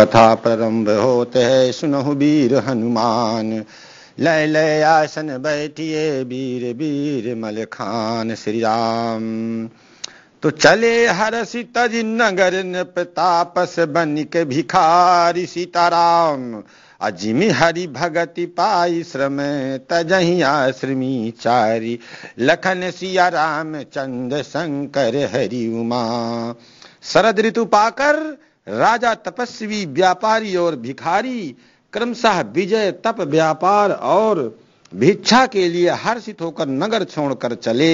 कथा प्रारंभ होते है सुनहु वीर हनुमान लय लय आसन बैठिए वीर वीर मल खान श्री राम तो चले हरस तज नगर प्रतापस के भिखारी सीताराम अजिमि हरि भगति पाई श्रम तजहि आश्रमी चारी लखन सिया राम चंद्र शंकर हरि उमा शरद ऋतु पाकर राजा तपस्वी व्यापारी और भिखारी क्रमशः विजय तप व्यापार और भिक्षा के लिए हर्षित होकर नगर छोड़कर चले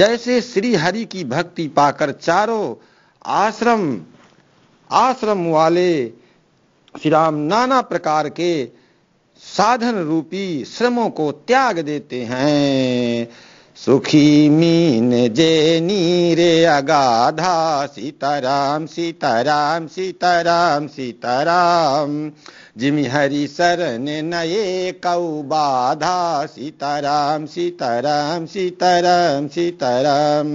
जैसे श्री हरि की भक्ति पाकर चारों आश्रम आश्रम वाले श्री राम नाना प्रकार के साधन रूपी श्रमों को त्याग देते हैं सुखी मीन जे नीरे अगाधा सीताराम सीताराम सीताराम सीताराम जिमि हरि शरण नये कौ बाधा सीताराम सीताराम सीताराम सीताराम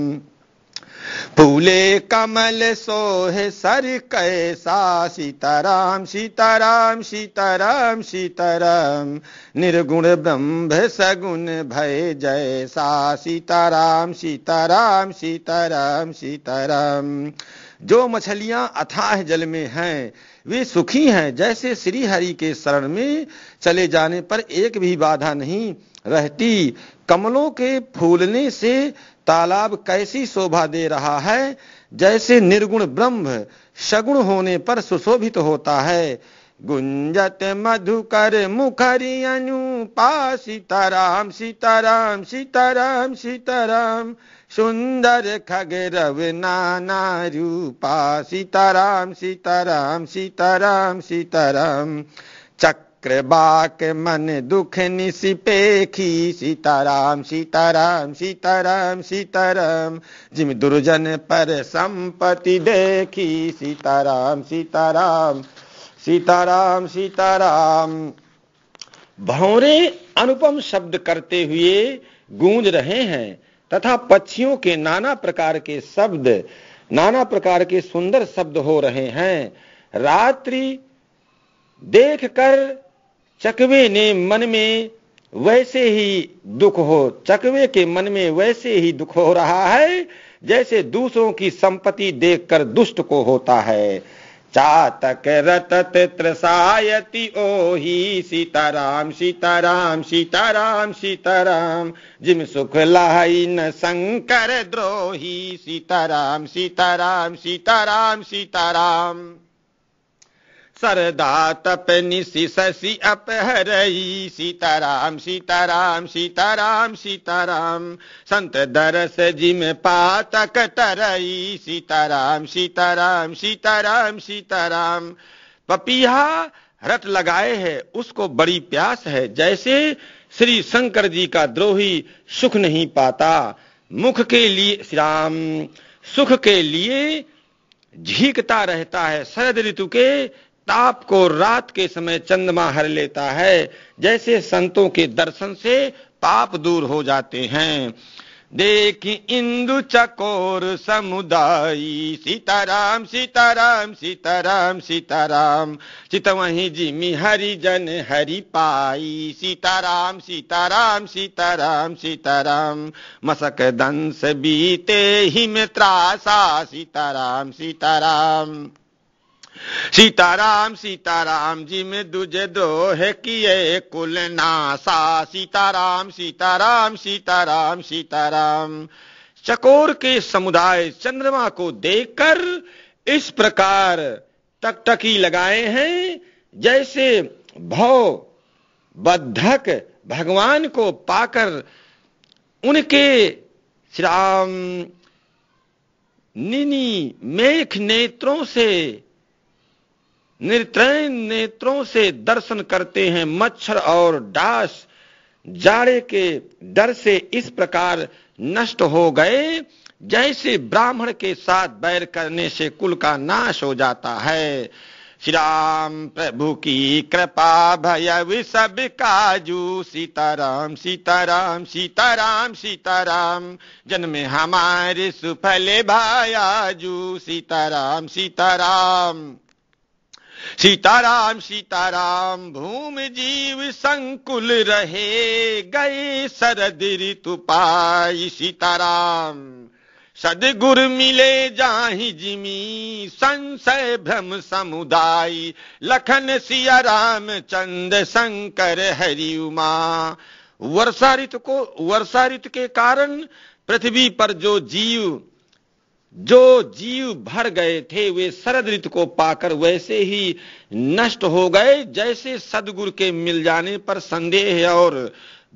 फूले कमल सोहे सर कैसा सीताराम सीताराम सीताराम सीताराम निर्गुण ब्रह्म सगुण भय जैसा सीताराम सीताराम सीताराम सीताराम जो मछलियां अथाह जल में हैं वे सुखी हैं जैसे श्री हरि के शरण में चले जाने पर एक भी बाधा नहीं रहती कमलों के फूलने से तालाब कैसी शोभा दे रहा है जैसे निर्गुण ब्रह्म शगुण होने पर सुशोभित तो होता है गुंजत मधुकर मुखरी अनुपा सीताराम सीताराम सीताराम सीताराम सुंदर खगरव नाना रूपा सीताराम सीताराम सीताराम सीताराम चक क्रबाक मन दुख निशिपेखी सीताराम सीताराम सीताराम सीताराम जिम दुर्जन पर संपत्ति देखी सीताराम सीताराम सीताराम सीताराम भौरे अनुपम शब्द करते हुए गूंज रहे हैं तथा पक्षियों के नाना प्रकार के शब्द नाना प्रकार के सुंदर शब्द हो रहे हैं रात्रि देखकर चकवे ने मन में वैसे ही दुख हो चकवे के मन में वैसे ही दुख हो रहा है जैसे दूसरों की संपत्ति देखकर दुष्ट को होता है चातक रतत ओ ही सीताराम सीताराम सीताराम सीताराम जिम सुख लाई न शंकर द्रोही सीताराम सीताराम सीताराम सीताराम सरदा निशि शशि अपहरई सीताराम सीताराम सीताराम सीताराम संत दरस जिम पातक तरई सीताराम सीताराम सीताराम सीताराम पपीहा रट लगाए है उसको बड़ी प्यास है जैसे श्री शंकर जी का द्रोही सुख नहीं पाता मुख के लिए श्री राम सुख के लिए झीकता रहता है शरद ऋतु के ताप को रात के समय चंद्रमा हर लेता है जैसे संतों के दर्शन से पाप दूर हो जाते हैं देख इंदु चकोर समुदायी सीताराम सीताराम सीताराम सीताराम चितवही जिमी जन हरि पाई सीताराम सीताराम सीताराम सीताराम मसक दंश बीते ही मित्रासा सीताराम सीताराम सीताराम सीताराम जी में दुजे दो है किए कुल नासा सीताराम सीताराम सीताराम सीताराम चकोर के समुदाय चंद्रमा को देखकर इस प्रकार टकटकी लगाए हैं जैसे भव बद्धक भगवान को पाकर उनके श्राम निनी मेघ नेत्रों से निरत्रैन नेत्रों से दर्शन करते हैं मच्छर और डास जाड़े के डर से इस प्रकार नष्ट हो गए जैसे ब्राह्मण के साथ बैर करने से कुल का नाश हो जाता है श्री राम प्रभु की कृपा भय सब काजू सीताराम सीताराम सीताराम सीताराम जन्म हमारे सुफल भायाजू सीताराम सीताराम सीताराम सीताराम भूम जीव संकुल रहे गए शरद ऋतु पाई सीताराम सदगुर मिले जाहि जिमी संशय भ्रम समुदाय लखन सिया राम चंद शंकर हरि उमा वर्षा ऋतु को वर्षा ऋतु के कारण पृथ्वी पर जो जीव जो जीव भर गए थे वे शरद ऋतु को पाकर वैसे ही नष्ट हो गए जैसे सदगुरु के मिल जाने पर संदेह और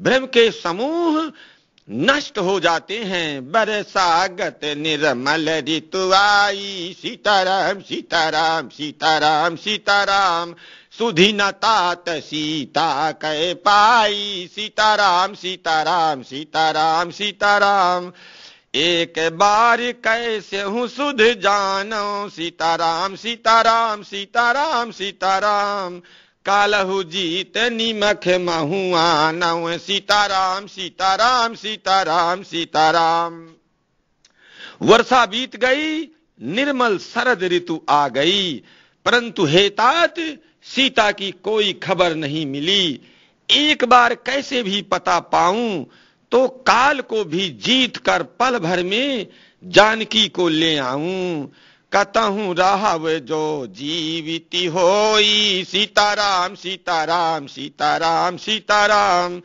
भ्रम के समूह नष्ट हो जाते हैं बरसागत निर्मल ऋतु आई सीताराम सीताराम सीताराम सीताराम सुधी नात सीता कह पाई सीताराम सीताराम सीताराम सीताराम, सीताराम एक बार कैसे हूँ सुध जानो सीताराम सीताराम सीताराम सीताराम कालहु जीत निमख महू आनऊ सीताराम सीताराम सीताराम सीताराम वर्षा बीत गई निर्मल शरद ऋतु आ गई परंतु हेतात सीता की कोई खबर नहीं मिली एक बार कैसे भी पता पाऊं तो काल को भी जीत कर पल भर में जानकी को ले आऊं कहता राह जो जीवित हो सीताराम सीताराम सीताराम सीताराम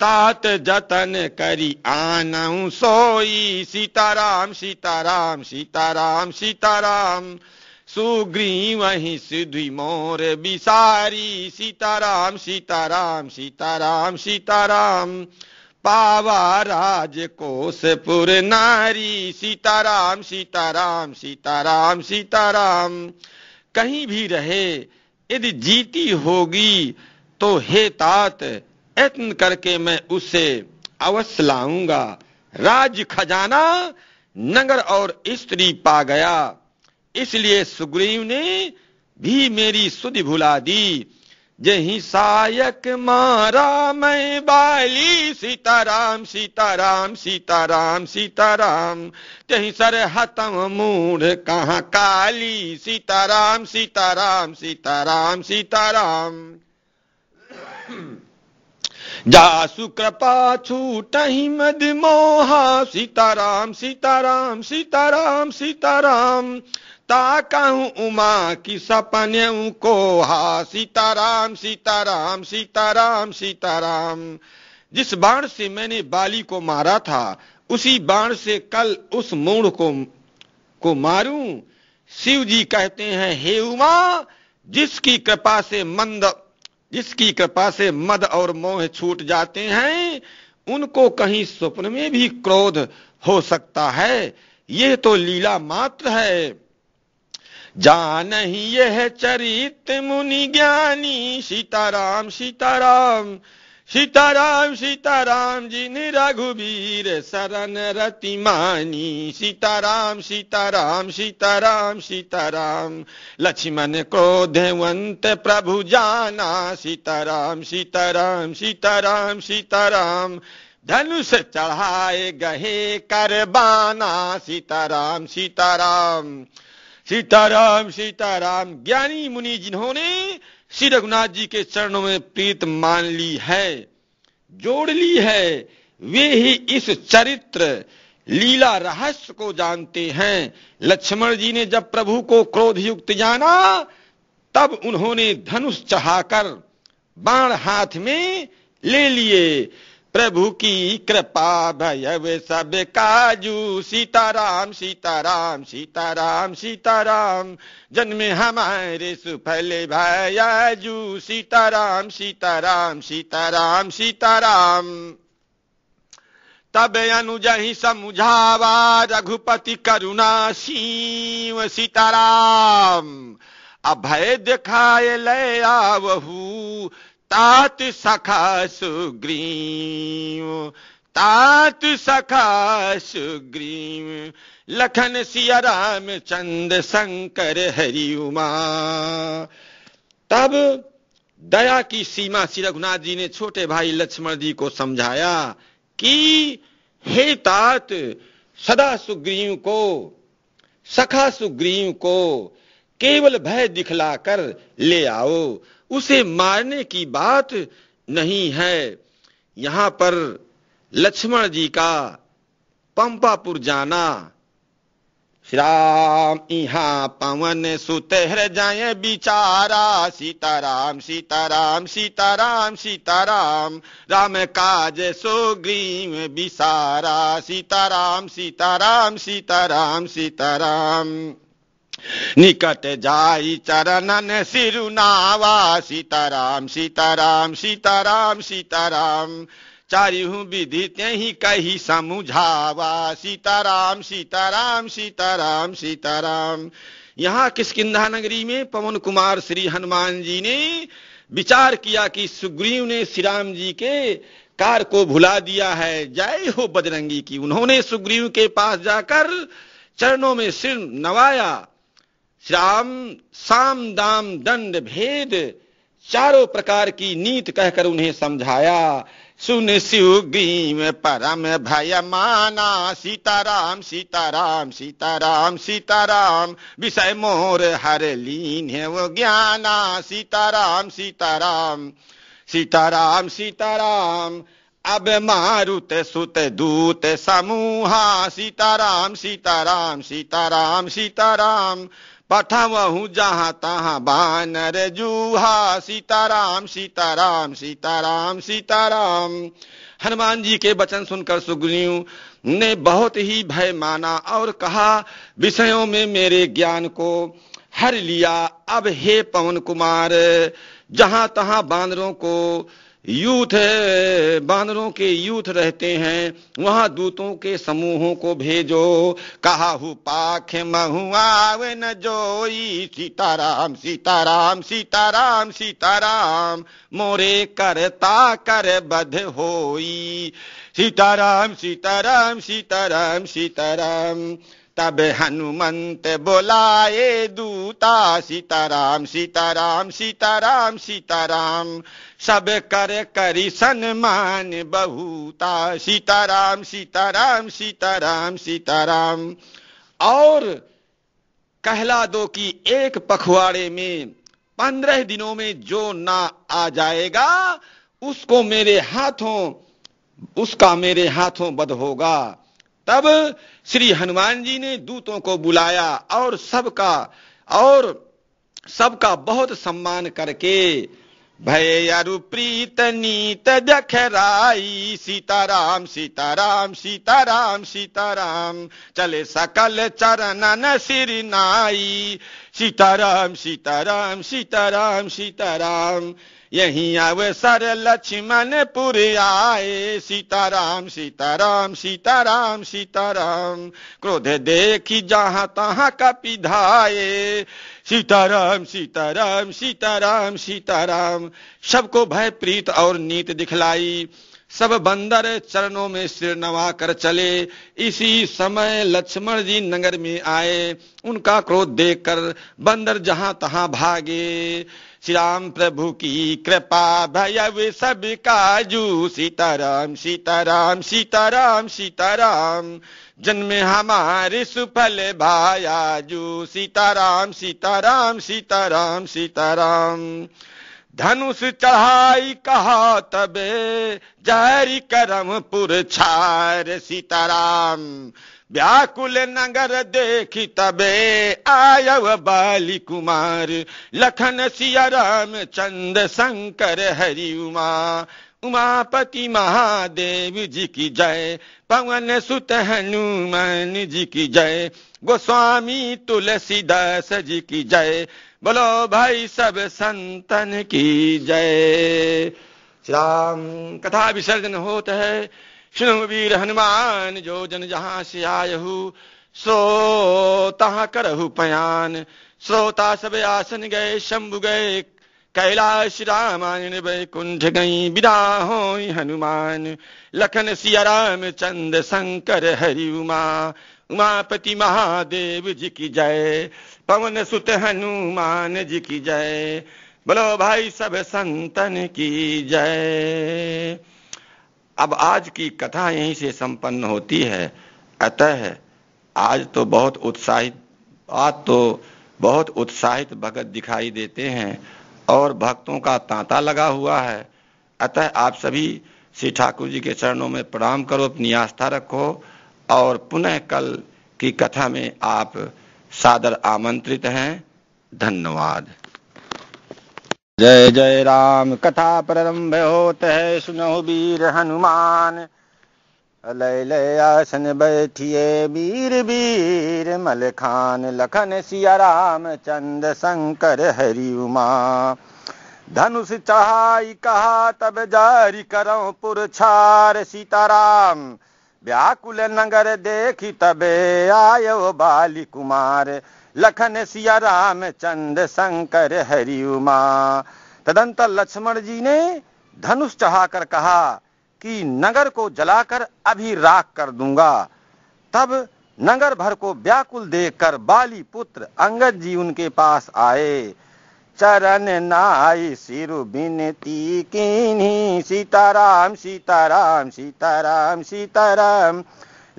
तात जतन करी आनऊ सोई सीताराम सीताराम सीताराम सीताराम सुग्री वही सिद्धि मोर बिसारी सीताराम सीताराम सीताराम, सीताराम पावा राज कोशपुर नारी सीताराम सीताराम सीताराम सीताराम कहीं भी रहे यदि जीती होगी तो हे तात यत्न करके मैं उसे अवश्य लाऊंगा राज खजाना नगर और स्त्री पा गया इसलिए सुग्रीव ने भी मेरी सुधि भुला दी जही सायक मारा मैं बाली सीताराम सीताराम सीताराम सीताराम तही हतम मूढ़ कहाँ काली सीताराम सीताराम सीताराम सीताराम जा कृपा छूटही मद मोहा सीताराम सीताराम सीताराम सीताराम ताकाऊ उमा की सपन को हा सीताराम सीताराम सीताराम सीताराम जिस बाण से मैंने बाली को मारा था उसी बाण से कल उस मूढ़ को को मारूं शिव जी कहते हैं हे उमा जिसकी कृपा से मंद जिसकी कृपा से मद और मोह छूट जाते हैं उनको कहीं स्वप्न में भी क्रोध हो सकता है यह तो लीला मात्र है जान ही यह चरित मुनि ज्ञानी सीताराम सीताराम सीताराम सीताराम जिन रघुवीर शरण रति मानी सीताराम सीताराम सीताराम सीताराम लक्ष्मण को देवंत प्रभु जाना सीताराम सीताराम सीताराम सीताराम धनुष चढ़ाए गहे कर बाना सीताराम सीताराम सीताराम सीताराम ज्ञानी मुनि जिन्होंने श्री रघुनाथ जी के चरणों में प्रीत मान ली है जोड़ ली है वे ही इस चरित्र लीला रहस्य को जानते हैं लक्ष्मण जी ने जब प्रभु को क्रोध युक्त जाना तब उन्होंने धनुष चढ़ाकर बाण हाथ में ले लिए प्रभु की कृपा भयव सब काजू सीताराम सीताराम सीताराम सीताराम जन्म हमारे सुफल भयाजू सीताराम सीताराम सीताराम सीताराम तब ही समुझावा रघुपति करुणा सीव सीताराम अभय दिखाए ले आवहू तात सखा सुग्रीव तात सखा सुग्रीव लखन सिया राम चंद शंकर हरि उमा तब दया की सीमा श्री रघुनाथ जी ने छोटे भाई लक्ष्मण जी को समझाया कि हे तात सदा सुग्रीव को सखा सुग्रीव को केवल भय दिखलाकर ले आओ उसे मारने की बात नहीं है यहां पर लक्ष्मण जी का पंपापुर जाना श्राम यहाँ पवन सुतहर जाए बिचारा सीताराम सीताराम सीताराम सीताराम राम काज सो ग्रीम बिसारा सीताराम सीताराम सीताराम सीताराम निकट जाई चरणन सिरुनावा सीताराम सीताराम सीताराम सीताराम चारिहु विधि त्यही कही समुझावा सीताराम सीताराम सीताराम सीताराम यहाँ किसकिधा नगरी में पवन कुमार श्री हनुमान जी ने विचार किया कि सुग्रीव ने श्री राम जी के कार को भुला दिया है जय हो बजरंगी की उन्होंने सुग्रीव के पास जाकर चरणों में सिर नवाया श्राम साम दाम दंड भेद चारों प्रकार की नीत कहकर उन्हें समझाया सुन सुग्रीव परम भय माना सीताराम सीताराम सीताराम सीताराम विषय मोर हर लीन है वो ज्ञाना सीताराम सीताराम सीताराम सीताराम अब मारुत सुत दूत समूहा सीताराम सीताराम सीताराम सीताराम पठवहु जहाँ तहाँ बानर जूहा सीताराम सीताराम सीताराम सीताराम हनुमान जी के वचन सुनकर सुग्रीव ने बहुत ही भय माना और कहा विषयों में मेरे ज्ञान को हर लिया अब हे पवन कुमार जहां तहां बानरों को यूथ बानरों के यूथ रहते हैं वहां दूतों के समूहों को भेजो कहा हु पाख महुआ न जोई सीताराम सीताराम सीताराम सीताराम मोरे करता कर बध होई सीताराम सीताराम सीताराम सीताराम तब हनुमंत बोलाए दूता सीताराम सीताराम सीताराम सीताराम, सीताराम सब कर करी सन्मान बहुता सीताराम सीताराम सीताराम सीताराम और कहला दो कि एक पखवाड़े में पंद्रह दिनों में जो ना आ जाएगा उसको मेरे हाथों उसका मेरे हाथों बद होगा तब श्री हनुमान जी ने दूतों को बुलाया और सबका और सबका बहुत सम्मान करके भय अरु प्रीत नीत दखराई सीताराम सीताराम सीताराम सीताराम चले सकल चरणन सिर नाई सीताराम सीताराम सीताराम सीताराम यही अवसर लक्ष्मणपुर आए सीताराम सीताराम सीताराम सीताराम क्रोध देखी जहाँ तहाँ कपिधाए सीताराम सीताराम सीताराम सीताराम सबको भय प्रीत और नीत दिखलाई सब बंदर चरणों में सिर नवा कर चले इसी समय लक्ष्मण जी नगर में आए उनका क्रोध देखकर बंदर जहां तहां भागे श्री राम प्रभु की कृपा वे सब काजू सीताराम सीताराम सीताराम सीताराम, सीताराम जन्म हमारे सुफल भाया जू सीताराम सीताराम सीताराम सीताराम धनुष चढ़ाई कहा तबे जहरी करमपुर छार सीताराम व्याकुल नगर देख तबे आयव बाली कुमार लखन सिया राम चंद शंकर हरि उमा उमापति महादेव जी की जय पवन सुत हनुमान जी की जय गोस्वामी तुलसीदास जी की जय बोलो भाई सब संतन की जय राम कथा विसर्जन होत है सुनो वीर हनुमान जो जन जहाँ से हु सो तहा करहु पयान श्रोता सब आसन गए शंभु गए कैलाश रामायण वैकुंठ गई विदा हो हनुमान लखन सिया राम चंद शंकर हरि उमा उमापति महादेव जी की जय पवन सुत हनुमान जी की जय बोलो भाई सब संतन की जय अब आज की कथा यहीं से संपन्न होती है अतः आज तो बहुत उत्साहित आज तो बहुत उत्साहित भगत दिखाई देते हैं और भक्तों का तांता लगा हुआ है अतः आप सभी श्री ठाकुर जी के चरणों में प्रणाम करो अपनी आस्था रखो और पुनः कल की कथा में आप सादर आमंत्रित हैं धन्यवाद जय जय राम कथा प्रारंभ होते है सुनो वीर हनुमान लय लय आसन बैठिए वीर वीर मल खान लखन सिया राम चंद शंकर हरि उमा धनुष चहाई कहा तब जारी करो पुरछार सीताराम व्याकुल नगर देखी तबे आयो बाली कुमार लखन सिया राम चंद शंकर हरि उमा तदंतर लक्ष्मण जी ने धनुष चढ़ाकर कहा की नगर को जलाकर अभी राख कर दूंगा तब नगर भर को व्याकुल देखकर बाली पुत्र अंगद जी उनके पास आए चरण नाई सिर बिनती किन्हीं सीताराम सीताराम सीताराम सीताराम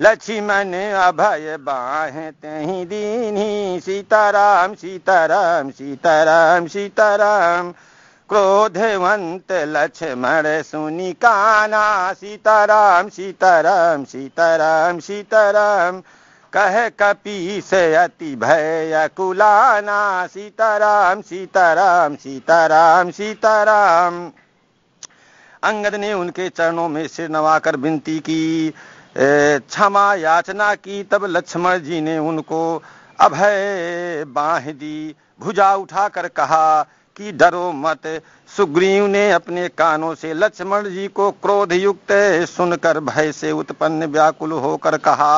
लक्ष्मण अभय बाहें तही दीनी सीताराम सीताराम सीताराम सीताराम क्रोधवंत लक्ष्मण सुनी काना सीताराम सीताराम सीताराम सीताराम कह कपी से अति भय कुलाना सीताराम सीताराम सीताराम सीताराम अंगद ने उनके चरणों में सिर नवाकर विनती की क्षमा याचना की तब लक्ष्मण जी ने उनको अभय बाह दी भुजा उठाकर कहा की डरो मत सुग्रीव ने अपने कानों से लक्ष्मण जी को क्रोध युक्त सुनकर भय से उत्पन्न व्याकुल होकर कहा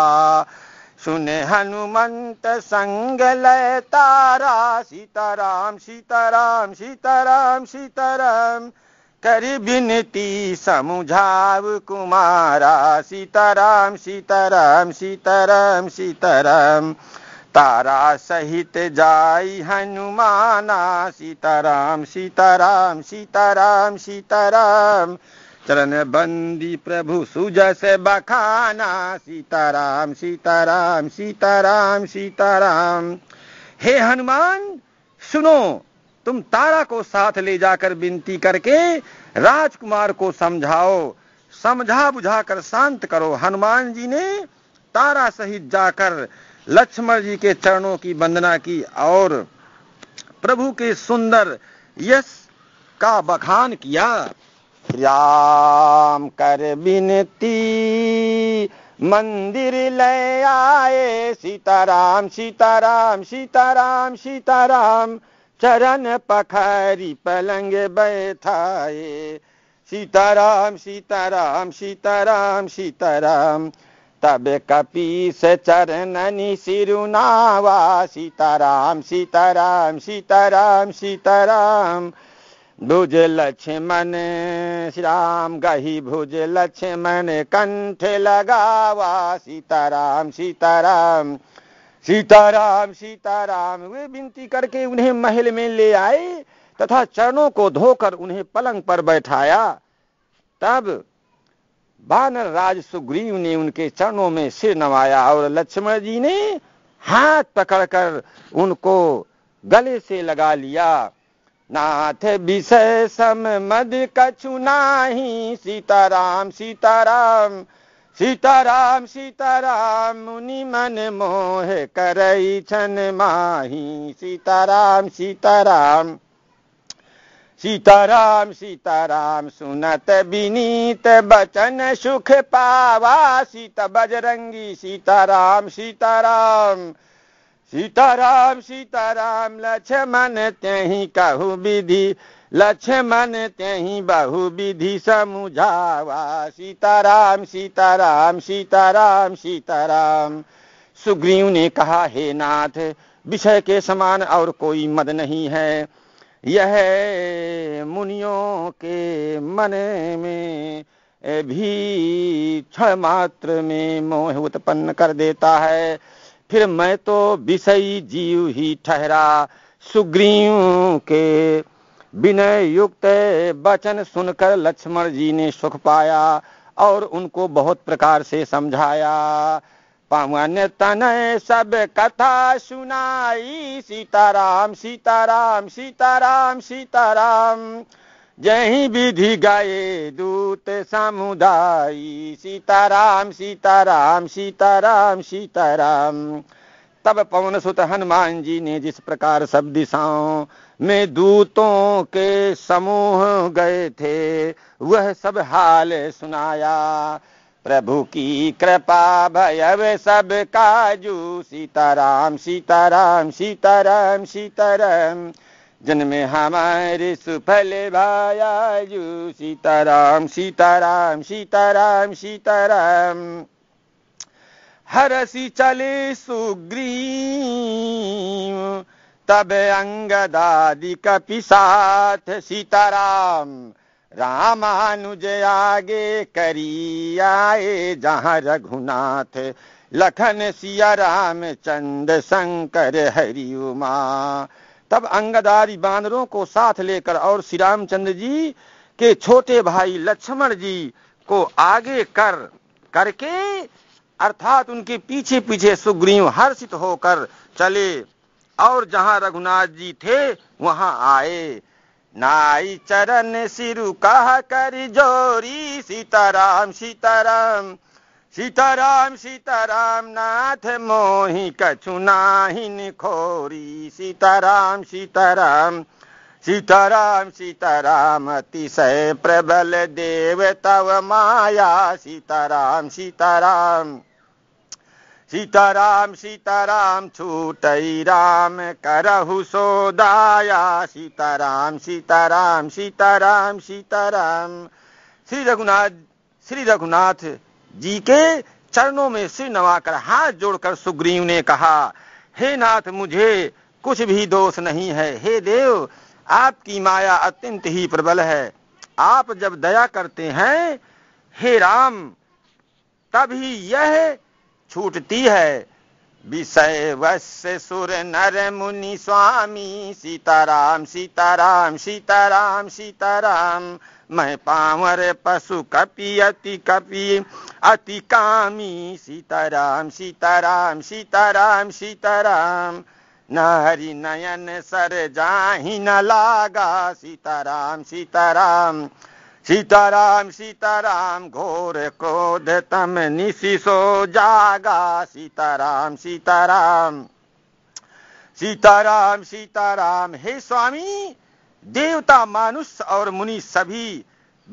सुने हनुमंत संग लय तारा सीताराम सीताराम सीताराम सीताराम कर बिनती समुझाव कुमारा सीताराम सीताराम सीताराम सीताराम तारा सहित जाई हनुमाना सीताराम सीताराम सीताराम सीताराम चरण बंदी प्रभु सुजस बखाना सीताराम सीताराम सीताराम सीताराम हे हनुमान सुनो तुम तारा को साथ ले जाकर विनती करके राजकुमार को समझाओ समझा बुझाकर शांत करो हनुमान जी ने तारा सहित जाकर लक्ष्मण जी के चरणों की वंदना की और प्रभु के सुंदर यश का बखान किया राम कर बिनती मंदिर ले आए सीताराम सीताराम सीताराम सीताराम चरण पखारी पलंग बैठाए सीताराम सीताराम सीताराम सीताराम तब कपीस चरणनि सिरुनावा सीताराम सीताराम सीताराम सीताराम भुज लक्ष्मण श्री राम गही भुज लक्ष्मण कंठ लगावा सीताराम सीताराम सीताराम सीताराम वे विनती करके उन्हें महल में ले आए तथा चरणों को धोकर उन्हें पलंग पर बैठाया तब बानर राज सुग्रीव ने उनके चरणों में सिर नवाया और लक्ष्मण जी ने हाथ पकड़कर उनको गले से लगा लिया नाथ विषय सम मद कछु नाही सीताराम सीताराम सीताराम सीताराम मुनि मन मोह करई छन माही सीताराम सीताराम सीताराम सीताराम सुनत विनीत बचन सुख पावा सीता बजरंगी सीताराम सीताराम सीताराम सीताराम लक्ष्मण त्यही कहु विधि लक्ष्मण त्यही बहु विधि समुझावा सीताराम सीताराम सीताराम सीताराम सुग्रीव ने कहा हे नाथ विषय के समान और कोई मद नहीं है यह मुनियों के मन में भी क्षण मात्र में मोह उत्पन्न कर देता है फिर मैं तो विषयी जीव ही ठहरा सुग्रीव के विनय युक्त वचन सुनकर लक्ष्मण जी ने सुख पाया और उनको बहुत प्रकार से समझाया पवन तनय सब कथा सुनाई सीताराम सीताराम सीताराम सीताराम जही विधि गए दूत समुदाय सीताराम सीताराम सीताराम सीताराम तब पवन सुत हनुमान जी ने जिस प्रकार सब दिशाओं में दूतों के समूह गए थे वह सब हाल सुनाया प्रभु की कृपा भयव सब काजू सीताराम सीताराम सीताराम सीताराम जन्म हमारे सुफल भायाजू सीताराम सीताराम सीताराम सीताराम हरसी चले सुग्रीव तब अंगदादि कपि साथ सीताराम रामानुज आगे करियाए जहाँ रघुनाथ लखन सिया राम चंद शंकर हरि उमा तब अंगदारी बानरों को साथ लेकर और श्री रामचंद्र जी के छोटे भाई लक्ष्मण जी को आगे कर करके अर्थात उनके पीछे पीछे सुग्रीव हर्षित होकर चले और जहाँ रघुनाथ जी थे वहाँ आए नाई चरण सिरु कह सिरुका जोरी सीताराम सीताराम सीताराम सीतरम सीतरम सीतरम सीतरमनाथ मोहिक सीताराम सीताराम सीताराम सीतरम सीतारमतिशय प्रबल देव तव माया सीताराम सीताराम सीताराम सीताराम छूटई राम करहु सोदाया सीताराम सीताराम सीताराम सीताराम श्री रघुनाथ श्री रघुनाथ जी के चरणों में सिर नवाकर हाथ जोड़कर सुग्रीव ने कहा हे नाथ मुझे कुछ भी दोष नहीं है हे देव आपकी माया अत्यंत ही प्रबल है आप जब दया करते हैं हे राम तभी यह छूटती है विषय वश सुर नर मुनि स्वामी सीताराम सीताराम सीताराम सीताराम मैं पावर पशु कपि अति कपि अति कामी सीताराम सीताराम सीताराम सीताराम न हरि नयन सर जाहि न लागा सीताराम सीताराम सीताराम सीताराम घोर क्रोध तम निशिशो जागा सीताराम सीताराम सीताराम सीताराम हे स्वामी देवता मानुष और मुनि सभी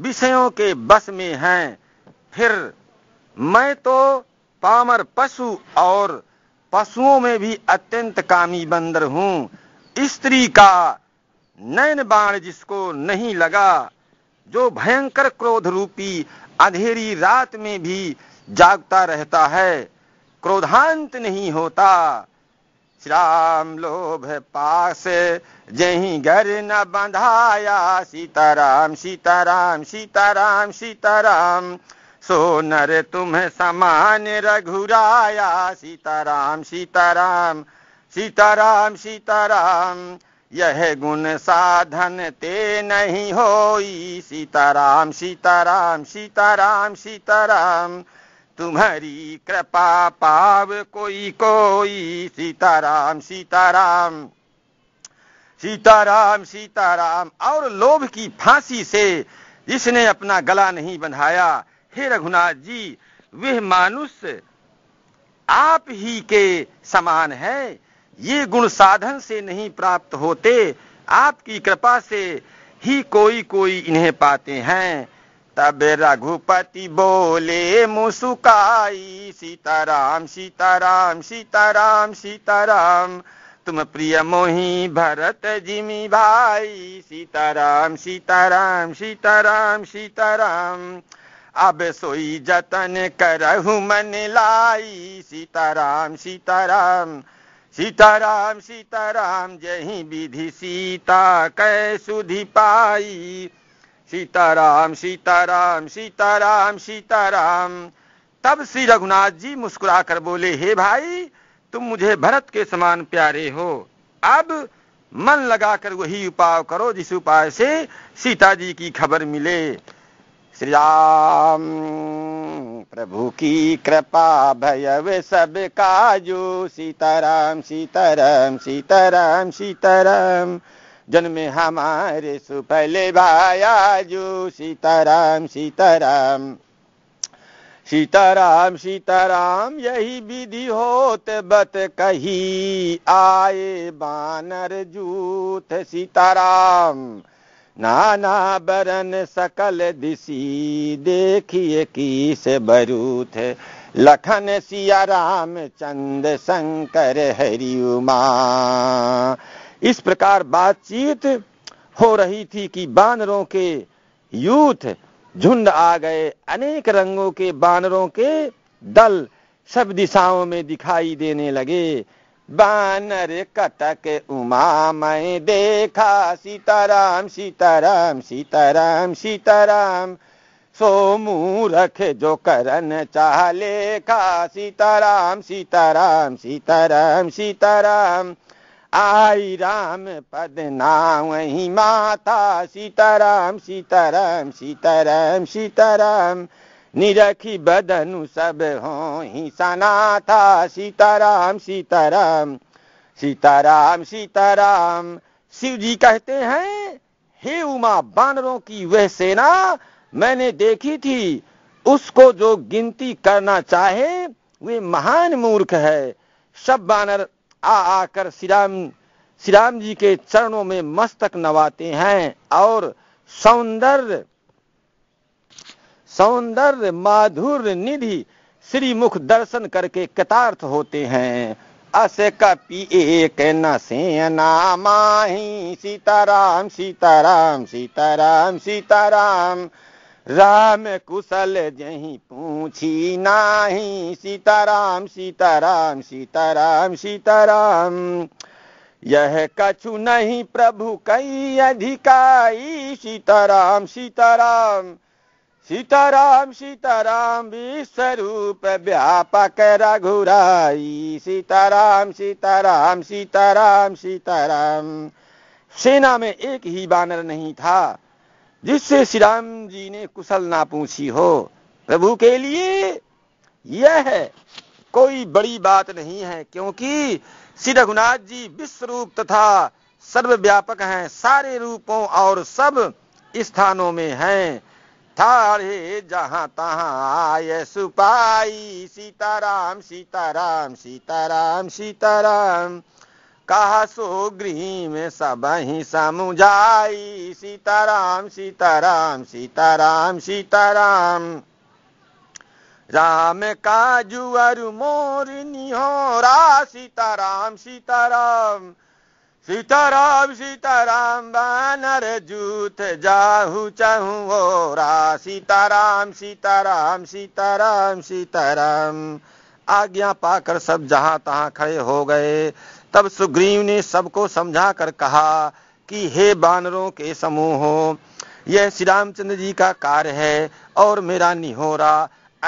विषयों के बस में हैं फिर मैं तो पामर पशु और पशुओं में भी अत्यंत कामी बंदर हूँ स्त्री का नयन बाण जिसको नहीं लगा जो भयंकर क्रोध रूपी अंधेरी रात में भी जागता रहता है क्रोधांत नहीं होता श्राम लोभ पास जही घर न बंधाया सीताराम सीताराम सीताराम सीताराम सो नर तुम्हें समान रघुराया सीताराम सीताराम सीताराम सीताराम यह गुण साधन ते नहीं होई सीताराम सीताराम सीताराम सीताराम तुम्हारी कृपा पाव कोई कोई सीताराम सीताराम सीताराम सीताराम और लोभ की फांसी से जिसने अपना गला नहीं बंधाया हे रघुनाथ जी वह मानुष आप ही के समान है ये गुण साधन से नहीं प्राप्त होते आपकी कृपा से ही कोई कोई इन्हें पाते हैं तब रघुपति बोले मुसुकाई सीताराम सीताराम सीताराम सीताराम तुम प्रिय मोही भरत जिमी भाई सीताराम सीताराम सीताराम सीताराम अब सोई जतन करहु मन लाई सीताराम सीताराम सीताराम सीताराम जय विधि सीता कै सुधि पाई सीताराम सीताराम सीताराम सीताराम तब श्री रघुनाथ जी मुस्कुरा बोले हे भाई तुम मुझे भरत के समान प्यारे हो अब मन लगाकर वही उपाय करो जिस उपाय से सीता जी की खबर मिले श्री राम प्रभु की कृपा भयव सब काजू सीताराम सीताराम सीताराम सीताराम जन्म हमारे सुफले जो सीताराम सीताराम सीताराम सीताराम यही विधि होत बत कही आए बानर जूथ सीताराम नाना बरन सकल दिसी देखिए किस बरूथ लखन सिया राम चंद शंकर हरि उमा इस प्रकार बातचीत हो रही थी कि बानरों के यूथ झुंड आ गए अनेक रंगों के बानरों के दल सब दिशाओं में दिखाई देने लगे बानर कटक उमा मैं देखा सीताराम सीताराम सीताराम सीताराम सो मूरख जो करन चाह लेखा सीताराम सीताराम सीताराम सीताराम आई राम पद ना वही माता सीताराम सीताराम सीताराम सीताराम, सीताराम निरखी बदनु सब हो ही सनाथा सीताराम सीताराम सीताराम सीताराम शिव जी कहते हैं हे उमा बानरों की वह सेना मैंने देखी थी उसको जो गिनती करना चाहे वे महान मूर्ख है सब बानर आ आकर श्रीराम श्रीराम जी के चरणों में मस्तक नवाते हैं और सौंदर्य सौंदर्य माधुर निधि श्री मुख दर्शन करके कृतार्थ होते हैं अस कपि एक न से नामाही सीताराम सीताराम सीताराम सीताराम राम कुशल जही पूछी नाही सीताराम सीताराम सीताराम सीताराम यह कछु नहीं प्रभु कई अधिकाई सीताराम सीताराम सीताराम सीताराम विश्वरूप व्यापक रघुराई सीताराम सीताराम सीताराम सीताराम सेना में एक ही बानर नहीं था जिससे श्री राम जी ने कुशल ना पूछी हो प्रभु के लिए यह है कोई बड़ी बात नहीं है क्योंकि श्री रघुनाथ जी विश्व रूप तथा सर्वव्यापक हैं सारे रूपों और सब स्थानों में हैं थारे जहाँ तहाँ आय सुपाई सीताराम सीताराम सीताराम सीताराम कहा सो गृह में सब ही समुझाई सीताराम सीताराम सीताराम सीताराम राम काजू अरु मोर निहोरा सीताराम सीताराम सीताराम सीताराम बानर जूत जाहू चाहू ओरा सीताराम सीताराम सीताराम सीताराम आज्ञा पाकर सब जहां तहां खड़े हो गए तब सुग्रीव ने सबको समझा कर कहा कि हे बानरों के समूह यह श्री रामचंद्र जी का कार्य है और मेरा निहोरा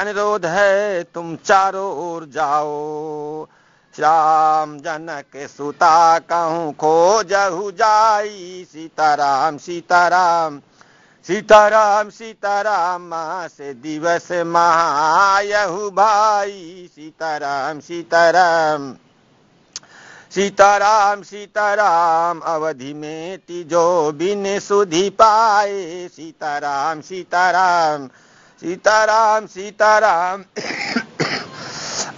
अनुरोध है तुम चारों ओर जाओ श्याम जनक सुता कहूँ जहु जाई सीताराम सीताराम सीताराम सीताराम मास दिवस महायहु भाई सीताराम सीताराम सीताराम सीताराम अवधि में तिजो बिन सुधि पाए सीताराम सीताराम सीताराम सीताराम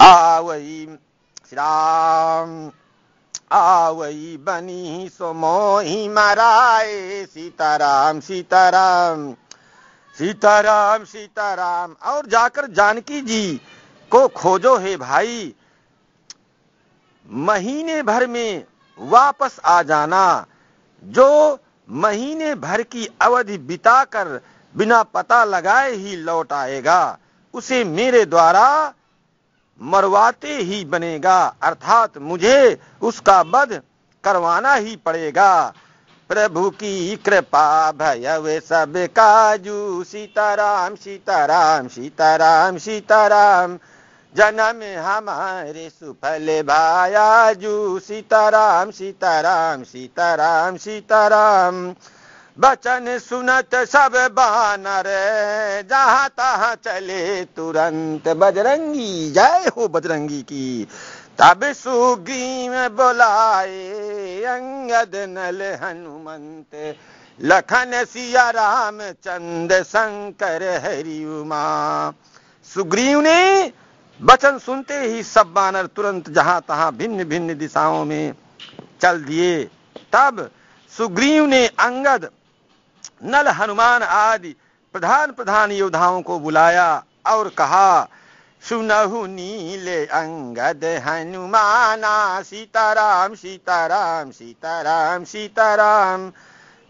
आवई श्री राम आवई बनी सोमोही मराए सीताराम सीताराम सीताराम सीताराम और जाकर जानकी जी को खोजो हे भाई महीने भर में वापस आ जाना जो महीने भर की अवधि बिताकर बिना पता लगाए ही लौट आएगा उसे मेरे द्वारा मरवाते ही बनेगा अर्थात मुझे उसका बध करवाना ही पड़ेगा प्रभु की कृपा वे सब काजू सीताराम सीताराम सीताराम सीताराम जन्म हमारे सुफल भायाजू सीताराम सीताराम सीताराम सीताराम, सीताराम बचन सुनत सब बानर जहां तहां चले तुरंत बजरंगी जय हो बजरंगी की तब सुगी में बुलाए अंगद नल हनुमंत लखन सिया राम चंद शंकर हरि उमा सुग्रीव ने वचन सुनते ही सब बानर तुरंत जहां तहां भिन्न भिन्न दिशाओं में चल दिए तब सुग्रीव ने अंगद नल हनुमान आदि प्रधान प्रधान योद्धाओं को बुलाया और कहा सुनहु नीले अंगद हनुमाना सीताराम सीताराम सीताराम सीताराम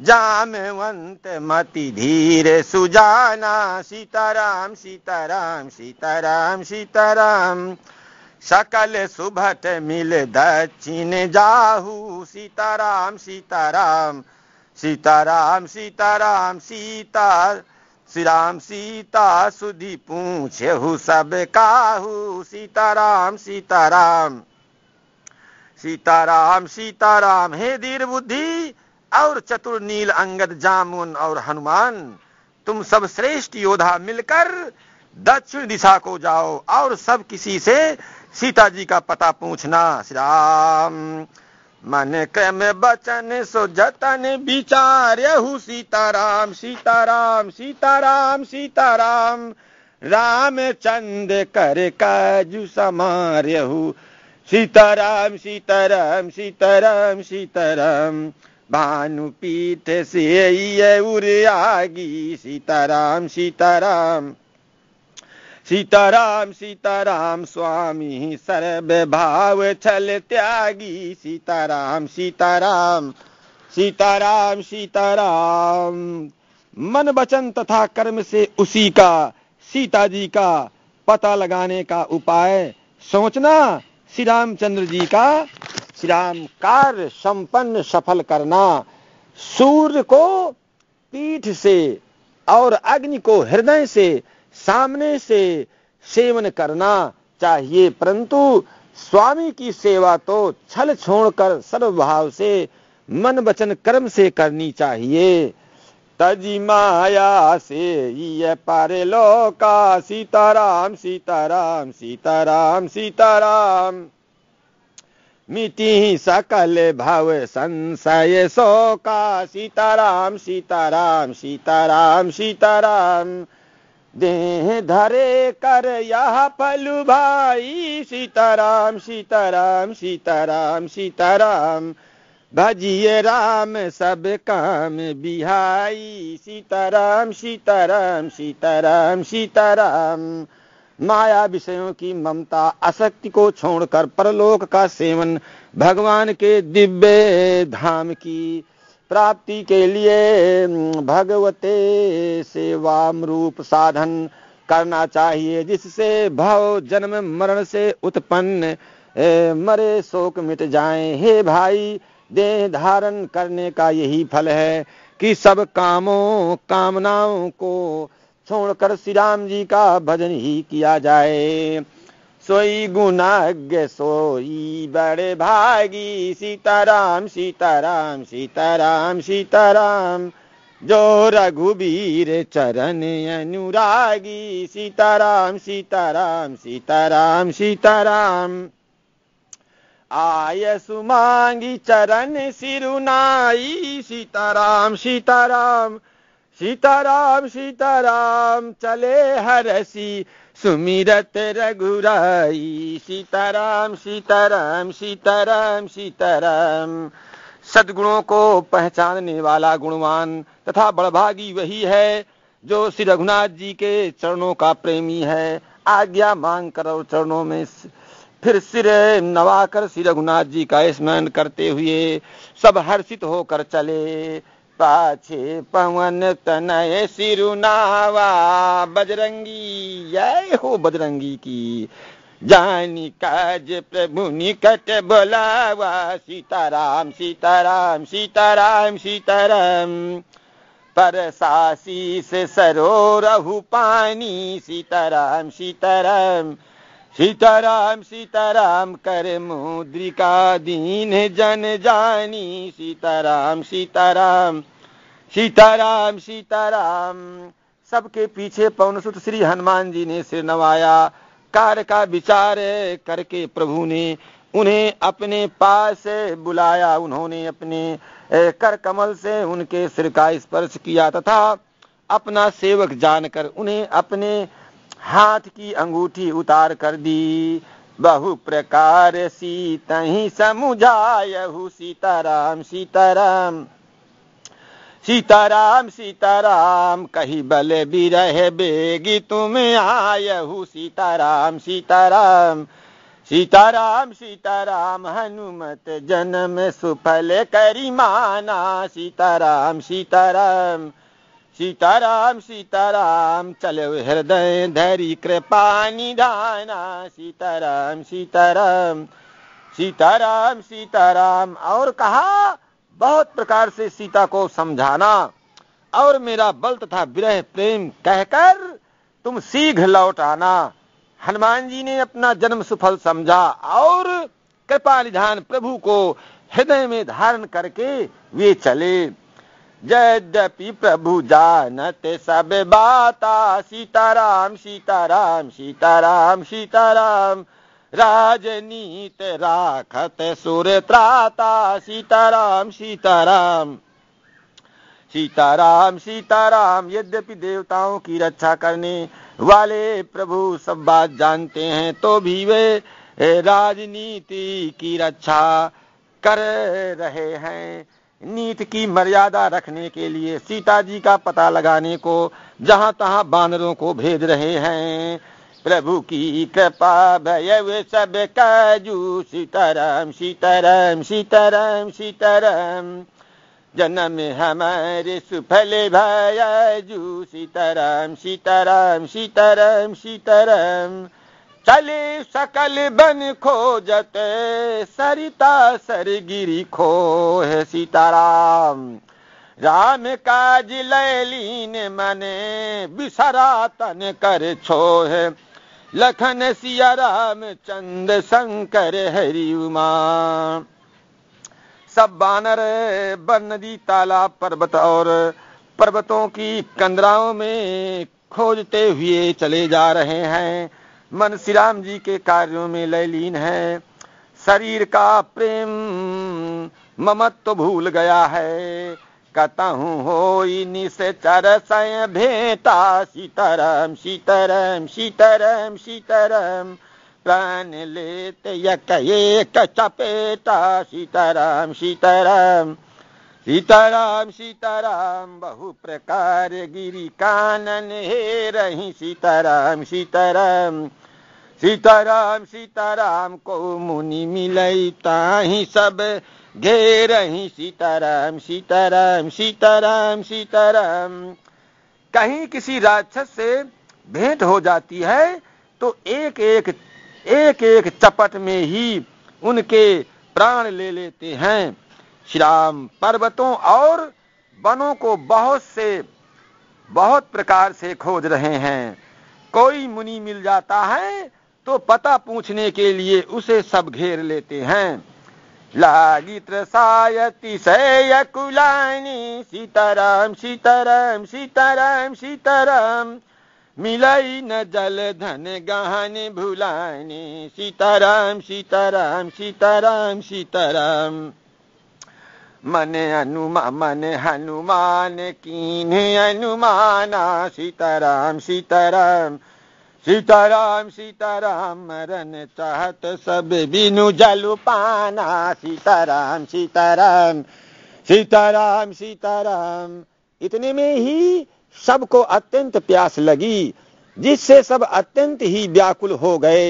जामवंत मति धीर सुजाना सीताराम सीताराम सीताराम सीताराम सकल सुभट मिल दक्षिण जाहू सीताराम सीताराम सीताराम सीताराम सीता श्री राम सीता सुधी हु सब काहू सीताराम सीताराम सीताराम सीताराम हे धीर बुद्धि और चतुर नील अंगद जामुन और हनुमान तुम सब श्रेष्ठ योद्धा मिलकर दक्षिण दिशा को जाओ और सब किसी से सीता जी का पता पूछना श्री राम मन क्रम बचन सो जतन विचार्यहु सीताराम सीताराम सीताराम सीताराम चंद कर समार समार्यहु सीताराम सीताराम सीताराम सीताराम भानु पीठ से उर आगी सीताराम सीताराम सीताराम सीताराम स्वामी सर्व भाव छल त्यागी सीताराम सीताराम सीताराम सीताराम मन वचन तथा कर्म से उसी का सीता जी का पता लगाने का उपाय सोचना श्री रामचंद्र जी का श्री राम कार्य संपन्न सफल करना सूर्य को पीठ से और अग्नि को हृदय से सामने से सेवन करना चाहिए परंतु स्वामी की सेवा तो छल छोड़कर सर्वभाव से मन वचन कर्म से करनी चाहिए तजी माया से ये लोका सीताराम सीताराम सीताराम सीताराम मिटी सकल भव संशय शोका सीताराम सीताराम सीताराम सीताराम, सीताराम देह धरे कर यह पलु भाई सीताराम सीताराम सीताराम सीताराम भजिए राम सब काम बिहाई सीताराम सीताराम सीताराम सीताराम माया विषयों की ममता आसक्ति को छोड़कर परलोक का सेवन भगवान के दिव्य धाम की प्राप्ति के लिए भगवते सेवाम रूप साधन करना चाहिए जिससे भव जन्म मरण से उत्पन्न मरे शोक मिट जाए हे भाई देह धारण करने का यही फल है कि सब कामों कामनाओं को छोड़कर श्री राम जी का भजन ही किया जाए सोई गुणाज्ञ सोई बड़े भागी सीताराम सीताराम सीताराम सीताराम जो रघुबीर चरण अनुरागी सीताराम सीताराम सीताराम सीताराम आय सुमांगी चरण सिरुनाई सीताराम सीताराम सीताराम सीताराम चले हरसी सुमिरत रघुराई सीताराम सीताराम सीताराम सीताराम सदगुणों को पहचानने वाला गुणवान तथा बड़भागी वही है जो श्री रघुनाथ जी के चरणों का प्रेमी है आज्ञा मांग कर चरणों में फिर सिर नवाकर श्री रघुनाथ जी का स्मरण करते हुए सब हर्षित होकर चले पाछे पवन तनय सिरुनावा बजरंगी जय हो बजरंगी की जानी काज प्रभु निकट बोलावा सीताराम सीताराम सीताराम सीताराम पर सरो रहु पानी सीताराम सीताराम सीताराम सीताराम कर मुद्रिका दीन जन जानी सीताराम सीताराम सीताराम सीताराम सबके पीछे पवन सुत श्री हनुमान जी ने सिर नवाया कार्य का विचार करके प्रभु ने उन्हें अपने पास बुलाया उन्होंने अपने कर कमल से उनके सिर का स्पर्श किया तथा अपना सेवक जानकर उन्हें अपने हाथ की अंगूठी उतार कर दी बहु प्रकार सीता ही समुझायहु सीताराम सीताराम सीताराम सीताराम कही बल भी रहे बेगी तुम आयु सीताराम सीताराम सीताराम सीताराम हनुमत जन्म सुफल करी माना सीताराम सीताराम सीताराम सीताराम चलो हृदय धरी कृपा निधाना सीताराम सीताराम सीताराम सीताराम और कहा बहुत प्रकार से सीता को समझाना और मेरा बल तथा विरह प्रेम कहकर तुम शीघ्र लौट आना हनुमान जी ने अपना जन्म सुफल समझा और कृपा निधान प्रभु को हृदय में धारण करके वे चले यद्यपि प्रभु जानते सब बाता सीताराम सीताराम सीताराम सीताराम सीता राजनीत राखत सुर त्राता सीताराम सीताराम सीताराम सीताराम यद्यपि देवताओं की रक्षा करने वाले प्रभु सब बात जानते हैं तो भी वे राजनीति की रक्षा कर रहे हैं नीति की मर्यादा रखने के लिए सीता जी का पता लगाने को जहां तहां बानरों को भेज रहे हैं प्रभु की कृपा भयव सब काजू सीताराम सीताराम सीताराम सीताराम जन्म हमारे सुफल भायाजू सीताराम सीताराम सीताराम सीताराम चले सकल बन खोजत सरिता गिरी खो है सीताराम राम काज लैलीन मने बिसरा तन कर छो है लखन सिया राम चंद शंकर हरि उमा सब बानर बन नदी तालाब पर्वत और पर्वतों की कंदराओं में खोजते हुए चले जा रहे हैं मन श्री राम जी के कार्यों में लयलीन है शरीर का प्रेम ममत्व तो भूल गया है कतहूँ हो निसे सय भेटा सीतरम सीतरम सीतरम सीतरम प्राण लेत यक एक चपेटा सीताराम सीताराम सीताराम सीताराम बहु प्रकार गिरी कानन हे रही सीताराम सीताराम सीताराम सीताराम को मुनि मिलई ताही सब घेर रही सीताराम सीताराम सीताराम सीताराम कहीं किसी राक्षस से भेंट हो जाती है तो एक एक एक एक चपट में ही उनके प्राण ले लेते हैं श्राम पर्वतों और वनों को बहुत से बहुत प्रकार से खोज रहे हैं कोई मुनि मिल जाता है तो पता पूछने के लिए उसे सब घेर लेते हैं सायति कुलानी सीताराम सीताराम सीताराम सीताराम मिलाई न जलधन गहन भुलानी सीताराम सीताराम सीताराम सीताराम मन हनुमा मन हनुमान कीन्हे अनुमाना सीताराम सीताराम सीताराम सीताराम मरण चाहत सब बिनु जल पाना सीताराम सीताराम सीताराम सीताराम इतने में ही सबको अत्यंत प्यास लगी जिससे सब अत्यंत ही व्याकुल हो गए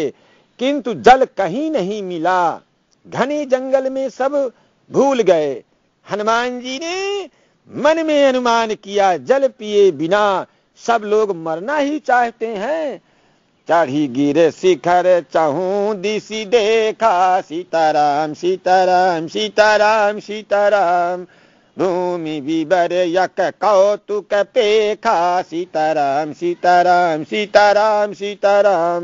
किंतु जल कहीं नहीं मिला घने जंगल में सब भूल गए हनुमान जी ने मन में अनुमान किया जल पिए बिना सब लोग मरना ही चाहते हैं चढ़ी गिर शिखर चहूँ दिशी देखा सीताराम सीताराम सीताराम सीताराम भूमि विवर यक कौतुक पेखा सीताराम सीताराम सीताराम सीताराम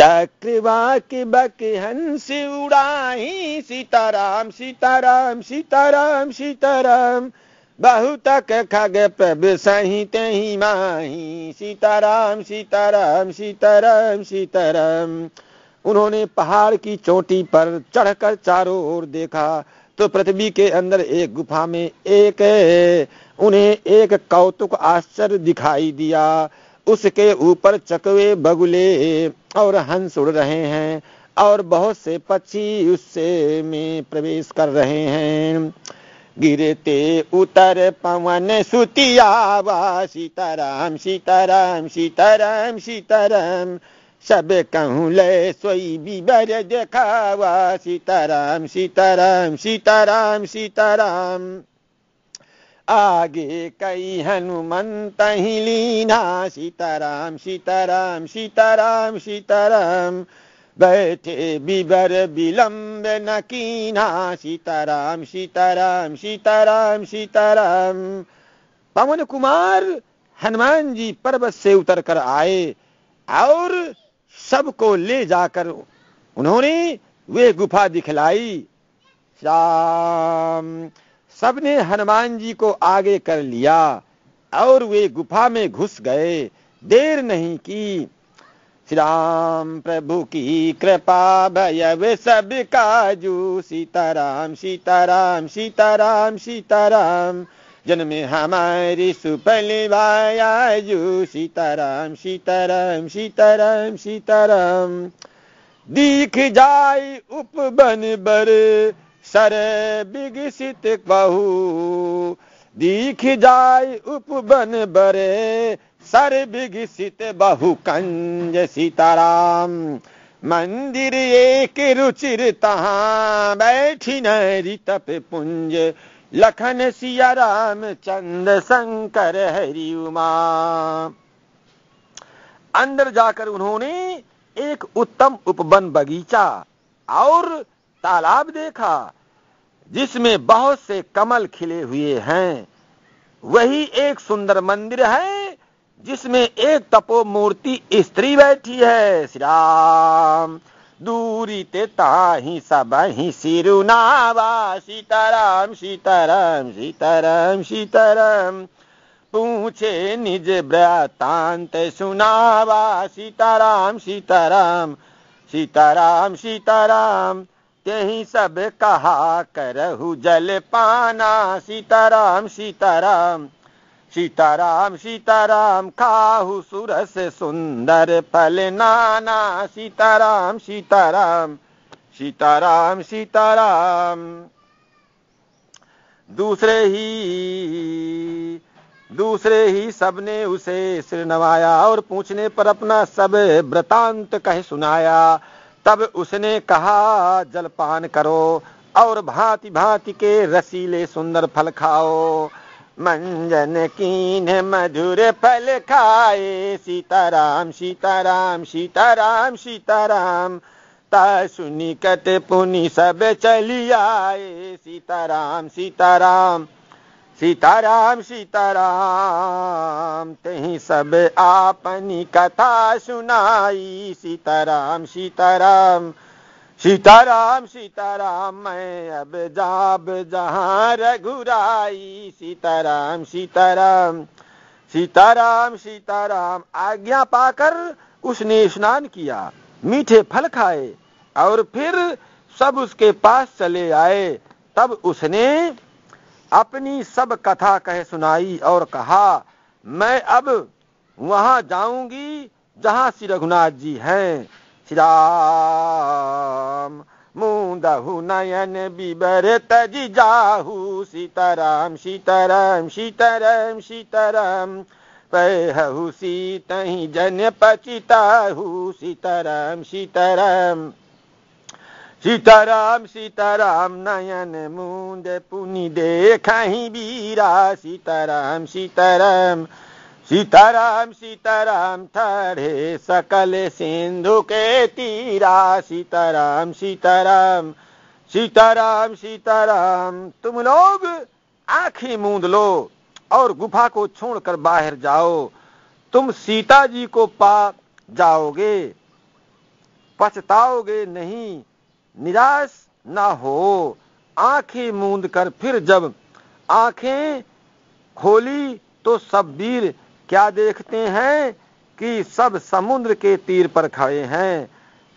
चक्रवाक बक हंस उड़ाही सीताराम सीताराम सीताराम सीताराम, सीताराम बहुत खग प्रभ सही तही माही सीताराम सीताराम सीताराम सीताराम उन्होंने पहाड़ की चोटी पर चढ़कर चारों ओर देखा तो पृथ्वी के अंदर एक गुफा में एक उन्हें एक कौतुक आश्चर्य दिखाई दिया उसके ऊपर चकवे बगुले और हंस उड़ रहे हैं और बहुत से पक्षी उससे में प्रवेश कर रहे हैं गिरते उतर पवन सुतियावा सीताराम सीताराम सीताराम सीताराम सब कहूँ ले सोई बीबर देखावा सीताराम सीताराम सीताराम सीताराम आगे कई हनुमंत ही लीना सीताराम सीताराम सीताराम, सीताराम बैठे बिबर विलम्ब न सीताराम सीताराम सीताराम सीताराम पवन कुमार हनुमान जी पर्वत से उतर कर आए और सबको ले जाकर उन्होंने वे गुफा दिखलाई श्याम सबने हनुमान जी को आगे कर लिया और वे गुफा में घुस गए देर नहीं की श्री राम प्रभु की कृपा भय वे सब काजू सीताराम सीताराम सीताराम सीताराम जन्म हमारी सुपल वायाजू सीताराम सीताराम सीताराम सीताराम दीख जाय उपबन बर सर विकसित बहु दीख जाय उपबन बरे सर बिघसित बहु कंज सीताराम मंदिर एक रुचिर तहा बैठी नरी तप पुंज लखन सिया राम चंद्र शंकर हरि उमा अंदर जाकर उन्होंने एक उत्तम उपवन बगीचा और तालाब देखा जिसमें बहुत से कमल खिले हुए हैं वही एक सुंदर मंदिर है जिसमें एक तपो मूर्ति स्त्री बैठी है श्री राम दूरी ते ताही सब ही सिरुनावा सीताराम सीताराम सीताराम सीताराम पूछे निज व्रतांत सुनावा सीताराम सीताराम सीताराम सीताराम यही सब कहा करहु जल पाना सीताराम सीताराम सीताराम सीताराम काहु सुरस सुंदर फल नाना सीताराम सीताराम सीताराम सीताराम दूसरे ही दूसरे ही सबने उसे सिर नवाया और पूछने पर अपना सब व्रतांत कह सुनाया तब उसने कहा जलपान करो और भांति भांति के रसीले सुंदर फल खाओ मंजन कीन मधुर फल खाए सीताराम सीताराम सीताराम सीताराम ता सुनिकट पुनि सब चलियाए सीताराम सीताराम सीताराम सीताराम तही सब आपनी कथा सुनाई सीताराम सीताराम सीताराम सीताराम मैं अब जाब जहाँ रघुराई सीताराम सीताराम सीताराम सीताराम आज्ञा पाकर उसने स्नान किया मीठे फल खाए और फिर सब उसके पास चले आए तब उसने अपनी सब कथा कह सुनाई और कहा मैं अब वहां जाऊंगी जहां श्री रघुनाथ जी हैं श्याम मुदहु नयन बिबर तज जाहू सीताराम सीताराम सीताराम सीताराम पहु सीतहि जन पचिताहु सीताराम सीताराम सीताराम सीताराम नयन मुंद पुनि देखहि बीरा सीताराम सीताराम सीताराम सीताराम थारे सकल सिंधु के तीरा सीताराम सीताराम सीताराम सीताराम तुम लोग आंखें मूंद लो और गुफा को छोड़कर बाहर जाओ तुम सीता जी को पा जाओगे पछताओगे नहीं निराश ना हो आंखें मूंद कर फिर जब आंखें खोली तो सब वीर क्या देखते हैं कि सब समुद्र के तीर पर खड़े हैं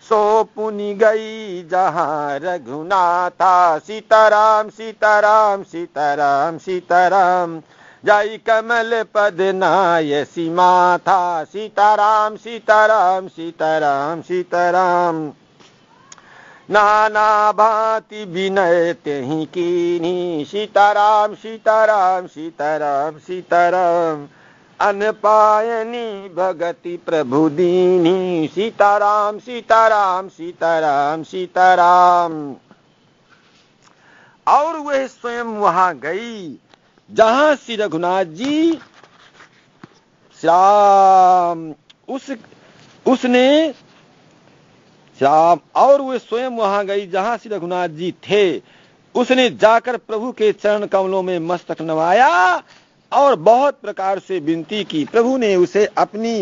सो पुनि गई जहाँ रघुनाथा सीताराम सीताराम सीताराम सीताराम जय कमल पद नाय सीमा था सीताराम सीताराम सीताराम सीताराम नाना भांति विनय तेहि कीनी सीताराम सीताराम सीताराम सीताराम, सीताराम अनपायनी भगति प्रभुदीनी सीताराम सीताराम सीताराम सीताराम और वह स्वयं वहां गई जहां श्री रघुनाथ जी श्याम उस उसने श्याम और वह स्वयं वहां गई जहां श्री रघुनाथ जी थे उसने जाकर प्रभु के चरण कमलों में मस्तक नवाया और बहुत प्रकार से विनती की प्रभु ने उसे अपनी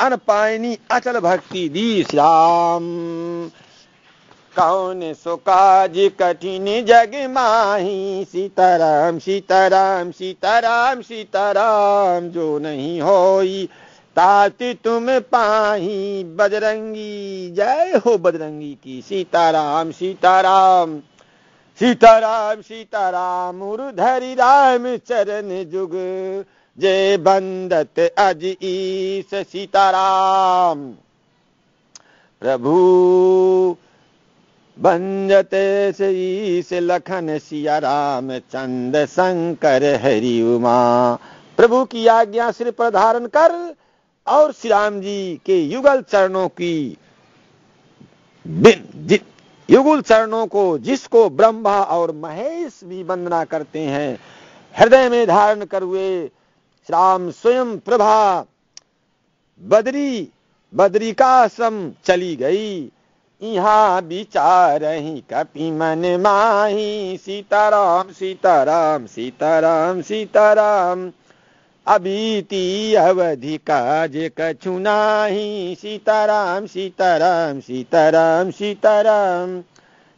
अनपायनी अचल भक्ति दी श्याम कौन सो काज कठिन जग माही सीताराम सीताराम सीताराम सीताराम जो नहीं होई ताति तुम पाही बजरंगी जय हो बजरंगी की सीताराम सीताराम सीताराम सीताराम मुरधरि राम चरण जुग जय बंदत अज ईस सीताराम प्रभु बंदत ईस लखन सिया राम चंद शंकर हरि उमा प्रभु की आज्ञा सिर पर धारण कर और श्री राम जी के युगल चरणों की बिन युगुल चरणों को जिसको ब्रह्मा और महेश भी वंदना करते हैं हृदय में धारण कर हुए राम स्वयं प्रभा बदरी बदरी का सम चली गई यहाँ विचार ही कपि मन माही सीताराम सीताराम सीताराम सीताराम अबीती अवधि काज कछु सीताराम सीताराम सीताराम सीताराम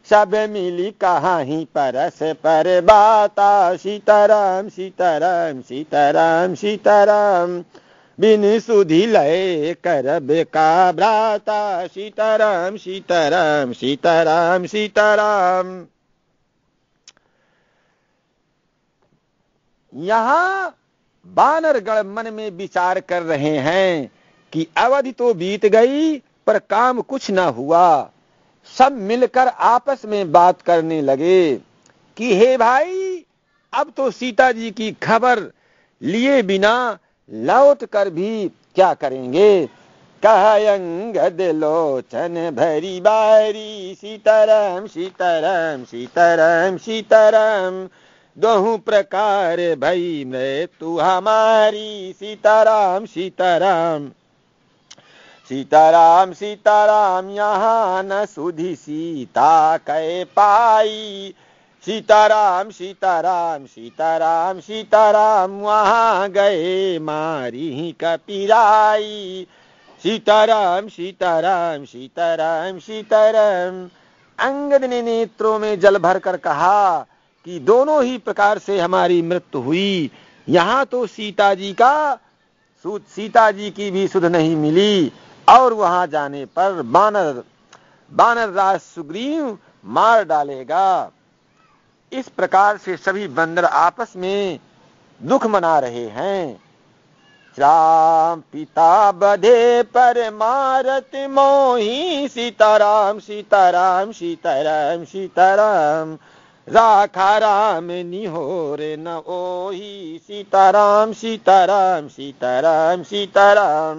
सब मिली कहाही परस पर बाता सीताराम सीताराम सीताराम सीताराम बिन सुधि लय करब का भ्राता सीताराम सीताराम सीताराम सीताराम यहाँ बानरगढ़ मन में विचार कर रहे हैं कि अवधि तो बीत गई पर काम कुछ ना हुआ सब मिलकर आपस में बात करने लगे कि हे भाई अब तो सीता जी की खबर लिए बिना लौट कर भी क्या करेंगे कहयंग दिलोचन भरी बारी सीताराम सीताराम सीताराम सीताराम दोहू प्रकार भई मैं तू हमारी सीताराम सीताराम सीताराम सीताराम यहाँ न सुधि सीता कह पाई सीताराम सीताराम सीताराम सीताराम वहाँ गए मारी कपिराई सीताराम सीताराम सीताराम सीताराम अंगद ने नेत्रों में जल भर कर कहा कि दोनों ही प्रकार से हमारी मृत्यु हुई यहाँ तो सीता जी का सीता जी की भी सुध नहीं मिली और वहां जाने पर बानर बानर राज सुग्रीव मार डालेगा इस प्रकार से सभी बंदर आपस में दुख मना रहे हैं राम पिता बधे पर मारत मोही सीताराम सीताराम सीताराम सीताराम राखा राम निहोर न ओही सीताराम सीताराम सीताराम सीताराम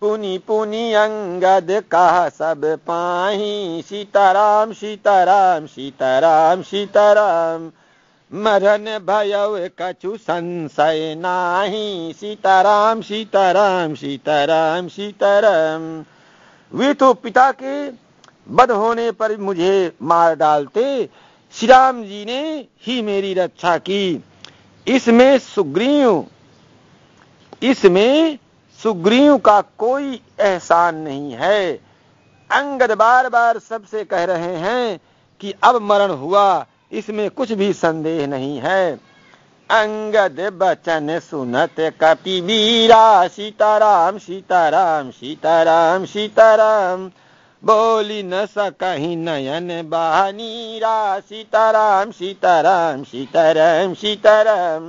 पुनि पुनि अंगद का सब पाही सीताराम सीताराम सीताराम सीताराम मरण भयव कछु संशय नाही सीताराम सीताराम सीताराम सीताराम वे तो पिता के बद होने पर मुझे मार डालते श्री राम जी ने ही मेरी रक्षा की इसमें सुग्रीव इसमें सुग्रीव का कोई एहसान नहीं है अंगद बार बार सबसे कह रहे हैं कि अब मरण हुआ इसमें कुछ भी संदेह नहीं है अंगद बचन सुनत कपि वीरा सीताराम सीताराम सीताराम सीताराम सीता बोली न सकही नयन बहनी रा सीताराम सीताराम सीताराम सीताराम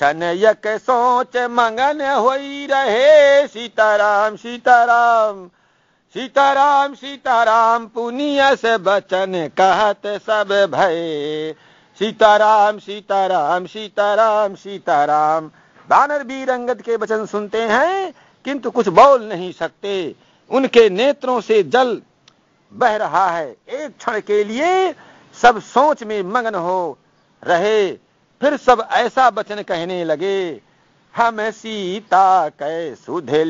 छनयक सोच मंगन हो रहे सीताराम सीताराम सीताराम सीताराम पुनिया से बचन कहत सब भय सीताराम सीताराम सीताराम सीताराम बानर भी रंगत के वचन सुनते हैं किंतु कुछ बोल नहीं सकते उनके नेत्रों से जल बह रहा है एक क्षण के लिए सब सोच में मगन हो रहे फिर सब ऐसा वचन कहने लगे हम सीता कै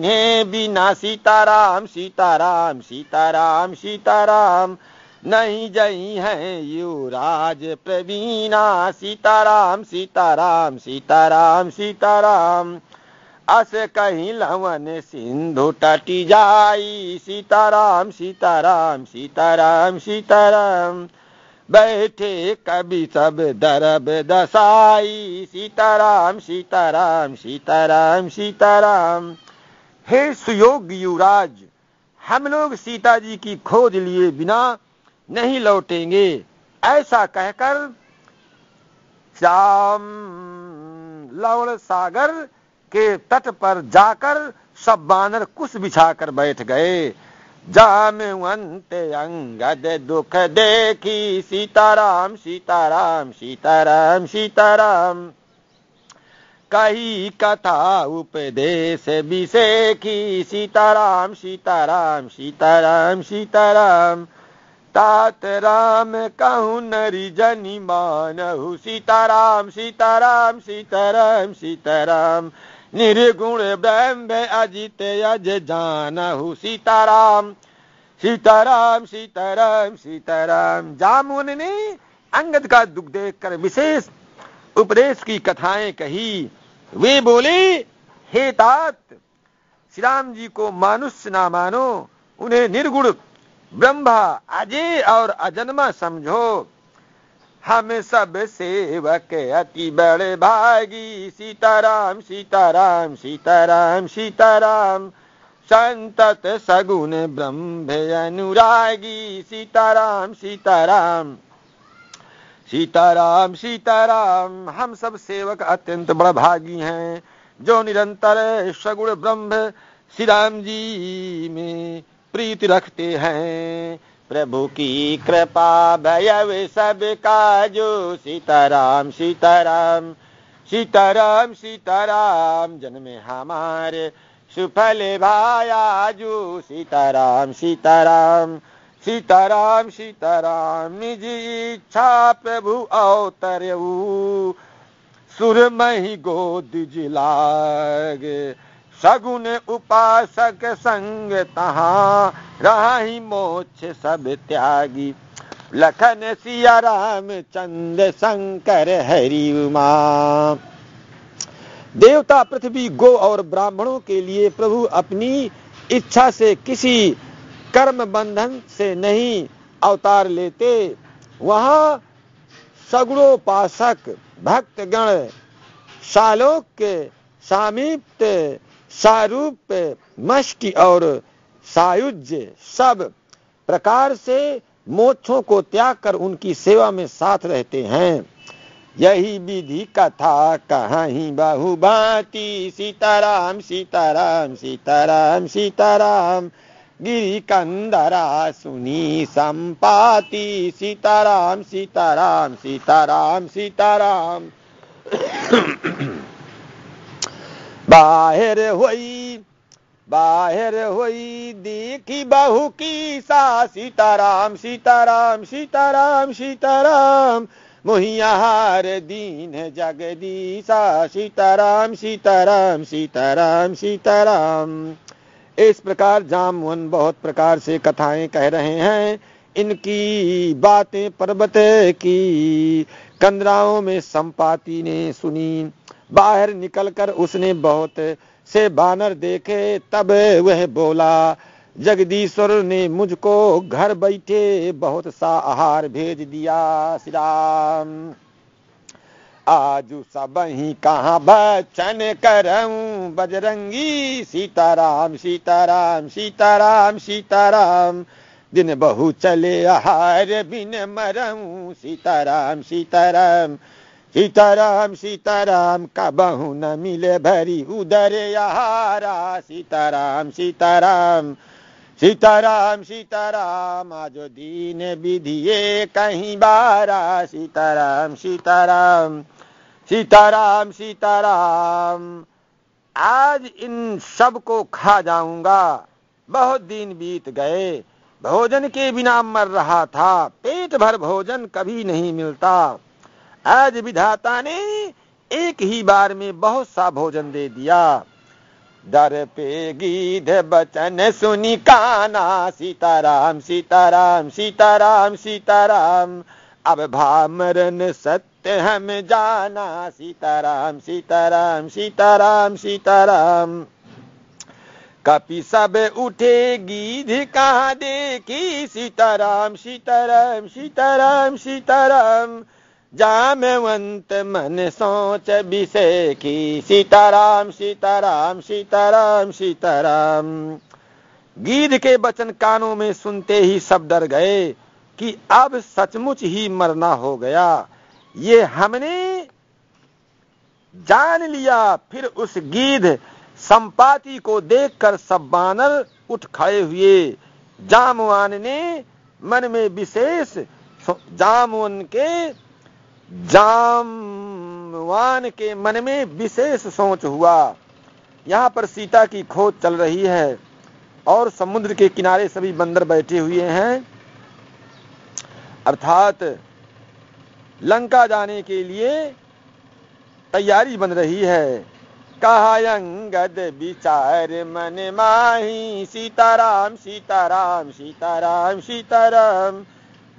ने बिना सीताराम सीताराम सीताराम सीताराम नहीं जई है युवराज प्रवीणा सीताराम सीताराम सीताराम सीताराम अस कहीं लवन सिंधु टटी जाई सीताराम सीताराम सीताराम सीताराम बैठे कभी सब दरब दसाई सीताराम सीताराम सीताराम सीताराम हे सुयोग युवराज हम लोग सीता जी की खोज लिए बिना नहीं लौटेंगे ऐसा कहकर श्याम लवण सागर के तट पर जाकर सब बानर कुछ बिछाकर बैठ गए जामते अंगद दुख देखी सीताराम सीताराम सीताराम सीताराम कही कथा उपदेश विषे की सीताराम सीताराम सीताराम सीताराम तात राम कहू नरी जनी मानहु सीताराम सीताराम सीताराम सीताराम निर्गुण ब्रह्म अजित अज जानहु सीताराम सीताराम सीताराम सीताराम जामुन ने अंगद का दुख देख कर विशेष उपदेश की कथाएं कही वे बोले हे तात श्री राम जी को मानुष्य ना मानो उन्हें निर्गुण ब्रह्मा अजय और अजन्मा समझो हम सब सेवक अति बड़े भागी सीताराम सीताराम सीताराम सीताराम संतत सगुण ब्रह्म अनुरागी सीताराम सीताराम सीताराम सीताराम हम सब सेवक अत्यंत बड़ा भागी हैं जो निरंतर सगुण ब्रह्म श्री राम जी में प्रीति रखते हैं प्रभु की कृपा भयव सब काजो सीताराम सीताराम सीताराम सीताराम जन्मे हमारे सुफल भाया जो सीताराम सीताराम सीताराम सीताराम निज इच्छा प्रभु अवतरऊ मही गोद जिला सगुन उपासक संग तहा रहा ही मोक्ष सब त्यागी लखन सिया राम चंद शंकर हरि उमा देवता पृथ्वी गो और ब्राह्मणों के लिए प्रभु अपनी इच्छा से किसी कर्म बंधन से नहीं अवतार लेते वहां सगुणोपासक भक्तगण शालोक के सामीप्य सारूप मष्टि और सायुज्य सब प्रकार से मोक्षों को त्याग कर उनकी सेवा में साथ रहते हैं यही विधि कथा कहीं बहुभांति सीताराम सीताराम सीताराम सीताराम गिरी कंदरा सुनी संपाति सीताराम सीताराम सीताराम सीताराम बाहर हुई बाहर हुई देखी बहू की सा सीताराम सीताराम सीताराम सीताराम हार दीन जगदीसा सीताराम सीताराम सीताराम सीताराम इस प्रकार जामवन बहुत प्रकार से कथाएं कह रहे हैं इनकी बातें पर्वत की कंदराओं में संपाति ने सुनी बाहर निकलकर उसने बहुत से बानर देखे तब वह बोला जगदीश्वर ने मुझको घर बैठे बहुत सा आहार भेज दिया श्री राम आज सब ही कहा बचन करऊं बजरंगी सीताराम सीताराम सीताराम सीताराम दिन बहु चले आहार बिन मरऊ सीताराम सीताराम सीताराम सीताराम का बहु न मिले भरी उधर यहारा सीताराम सीताराम सीताराम सीताराम आज दीन विधिये कहीं बारा सीताराम सीताराम सीताराम सीताराम आज इन सब को खा जाऊंगा बहुत दिन बीत गए भोजन के बिना मर रहा था पेट भर भोजन कभी नहीं मिलता आज विधाता ने एक ही बार में बहुत सा भोजन दे दिया दर पे गीध बचन सुनी काना सीताराम सीताराम सीताराम सीताराम अब भामरन सत्य हम जाना सीताराम सीताराम सीताराम सीताराम कपि सब उठे गीध कहा देखी सीताराम सीताराम सीताराम सीताराम, सीताराम जामवंत मन सोच की सीताराम सीताराम सीताराम सीताराम गीध के बचन कानों में सुनते ही सब डर गए कि अब सचमुच ही मरना हो गया ये हमने जान लिया फिर उस गीध संपाति को देखकर सब बानर उठ खड़े हुए जामवान ने मन में विशेष जामवन के जामवान के मन में विशेष सोच हुआ यहाँ पर सीता की खोज चल रही है और समुद्र के किनारे सभी बंदर बैठे हुए हैं अर्थात लंका जाने के लिए तैयारी बन रही है कहायंगद विचार मन माही सीताराम सीताराम सीताराम सीताराम, सीताराम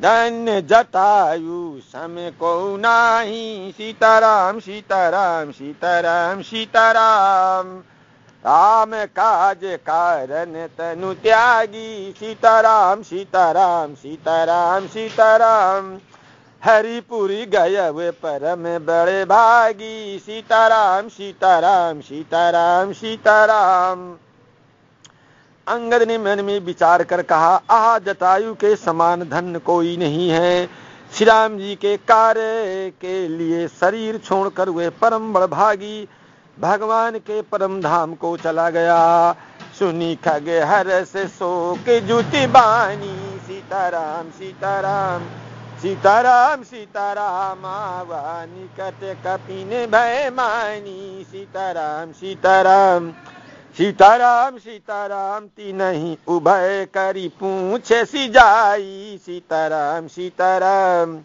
धन्य जटायु समय को नाही सीताराम सीताराम सीताराम सीताराम राम काज कारण तनु त्यागी सीताराम सीताराम सीताराम सीताराम हरिपुरी गय परम बड़े भागी सीताराम सीताराम सीताराम सीताराम अंगद ने मन में विचार कर कहा आह जतायु के समान धन कोई नहीं है श्री राम जी के कार्य के लिए शरीर छोड़कर हुए परम बड़भागी भगवान के परम धाम को चला गया सुनी खग हर से सो के जूती बानी सीताराम सीताराम सीताराम सीताराम आवा निकट कपिन भय मानी सीताराम सीताराम, सीताराम सीताराम सीताराम तीन ही उभय करी पूछे सी जाई सीताराम सीताराम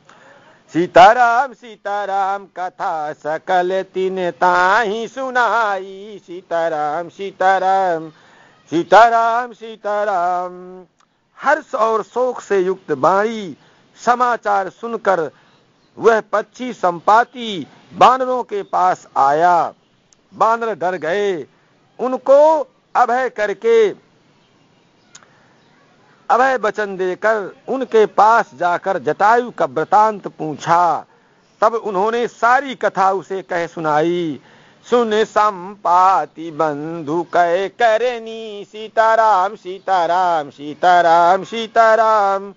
सीताराम सीताराम कथा सकल तीन ताही सुनाई सीताराम सीताराम सीताराम सीताराम हर्ष और शोक से युक्त बाई समाचार सुनकर वह पक्षी संपाती बानरों के पास आया बानर डर गए उनको अभय करके अभय वचन देकर उनके पास जाकर जटायु का वृतांत पूछा तब उन्होंने सारी कथा उसे कह सुनाई सुन संपाति बंधु कह करनी सीताराम सीताराम सीताराम सीताराम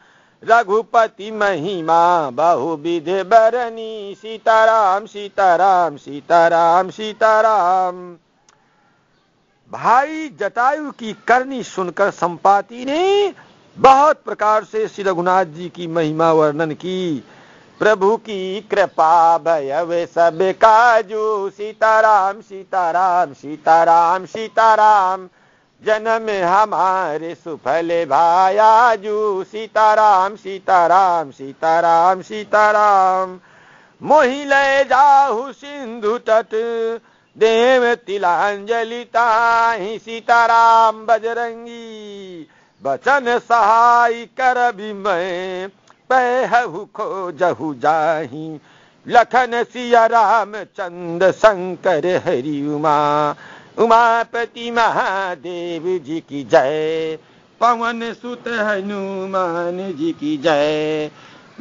रघुपति महिमा बहुविध बरनी सीताराम सीताराम सीताराम सीताराम, सीताराम भाई जटायु की करनी सुनकर संपाति ने बहुत प्रकार से श्री रघुनाथ जी की महिमा वर्णन की प्रभु की कृपा भयव सब काजू सीताराम सीताराम सीताराम सीताराम जन्म हमारे सुफल भायाजू सीताराम सीताराम सीताराम सीताराम मोहि ले जाहु सिंधु तट देव तिलांजलिता सीताराम बजरंगी बचन सहाय कर भी मैं पहु खो जहु जाही लखन सिया राम चंद शंकर हरि उमा उमापति महादेव जी की जय पवन सुत हनुमान जी की जय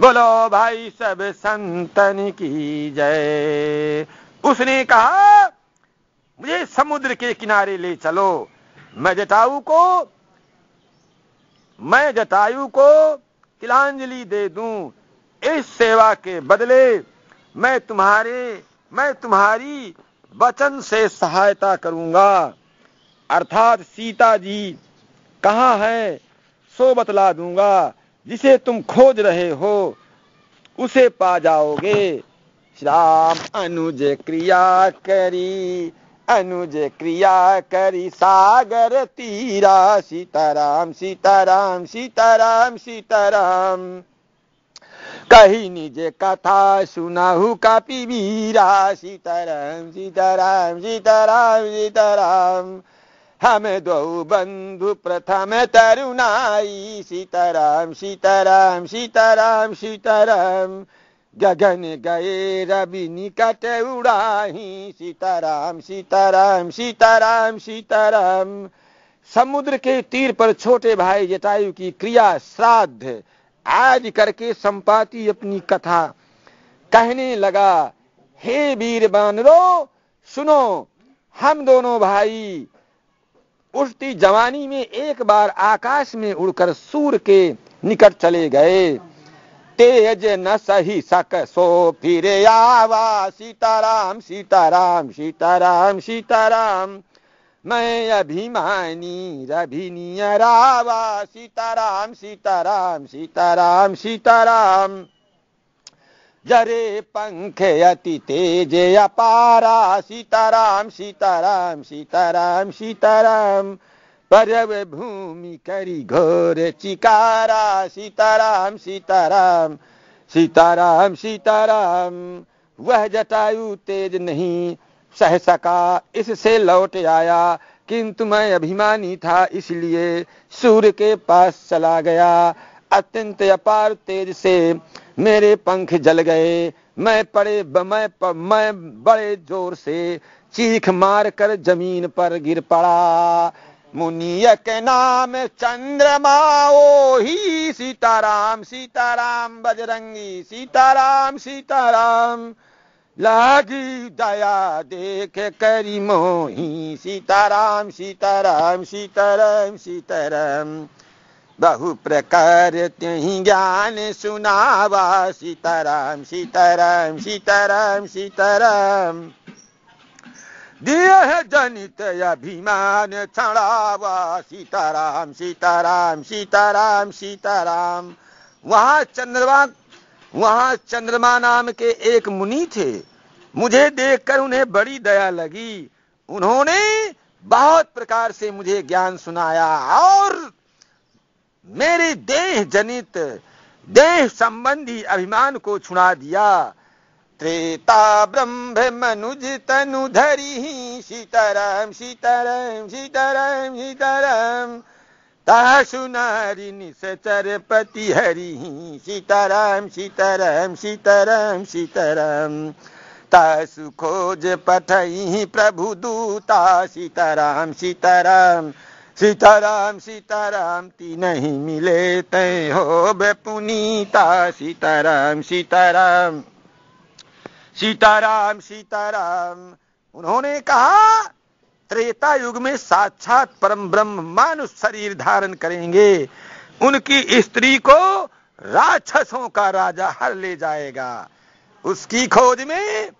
बोलो भाई सब संतन की जय उसने कहा मुझे समुद्र के किनारे ले चलो मैं जटाऊ को मैं जटायु को तिलांजलि दे दूं इस सेवा के बदले मैं तुम्हारे मैं तुम्हारी वचन से सहायता करूंगा अर्थात सीता जी कहां है सो बतला दूंगा जिसे तुम खोज रहे हो उसे पा जाओगे श्री राम अनुज क्रिया करी अनुज क्रिया करी सागर तीरा सीताराम सीताराम सीताराम सीताराम कही निज कथा सुनाहु कपि वीरा सीताराम सीताराम सीताराम सीताराम हम दो बंधु प्रथम तरुणाई सीताराम सीताराम सीताराम सीताराम, सीताराम गगन गए रवि निकट उड़ाही सीताराम सीताराम सीताराम सीताराम समुद्र के तीर पर छोटे भाई जटायु की क्रिया श्राद्ध आज करके संपाति अपनी कथा कहने लगा हे वीर बानरो सुनो हम दोनों भाई उठती जवानी में एक बार आकाश में उड़कर सूर के निकट चले गए तेज न सही सक सो फिरे आवा सीताराम सीताराम सीताराम सीताराम मैं अभिमानी रभिनी रावा सीताराम सीताराम सीताराम सीताराम जरे पंख अति तेज अपारा सीताराम सीताराम सीताराम सीताराम परव भूमि करी घोर चिकारा सीताराम सीताराम सीताराम सीताराम वह जटायु तेज नहीं सह सका इससे लौट आया किंतु मैं अभिमानी था इसलिए सूर्य के पास चला गया अत्यंत अपार तेज से मेरे पंख जल गए मैं पड़े मैं, प, मैं बड़े जोर से चीख मार कर जमीन पर गिर पड़ा मुनियक नाम चंद्रमा ओ ही सीताराम सीताराम बजरंगी सीताराम सीताराम लागी दया देख करी मोही सीताराम सीताराम सीताराम सीताराम बहु प्रकार ती ज्ञान सुनावा सीताराम सीताराम सीताराम सीताराम देह जनित अभिमान छड़ावा सीताराम सीताराम सीताराम सीताराम वहां चंद्रमा वहां चंद्रमा नाम के एक मुनि थे मुझे देखकर उन्हें बड़ी दया लगी उन्होंने बहुत प्रकार से मुझे ज्ञान सुनाया और मेरे देह जनित देह संबंधी अभिमान को छुड़ा दिया त्रेता ब्रह्म मनुज तनु धरी सीताराम सीताराम सीताराम सीताराम ताशु नारी सचर पति हरि सीताराम सीताराम सीताराम सीताराम तासु खोज पठई प्रभु दूता सीताराम सीताराम सीताराम सीताराम ती नहीं मिले ते हो बे पुनीता सीताराम सीताराम सीताराम सीताराम उन्होंने कहा त्रेता युग में साक्षात परम ब्रह्म मानुष शरीर धारण करेंगे उनकी स्त्री को राक्षसों का राजा हर ले जाएगा उसकी खोज में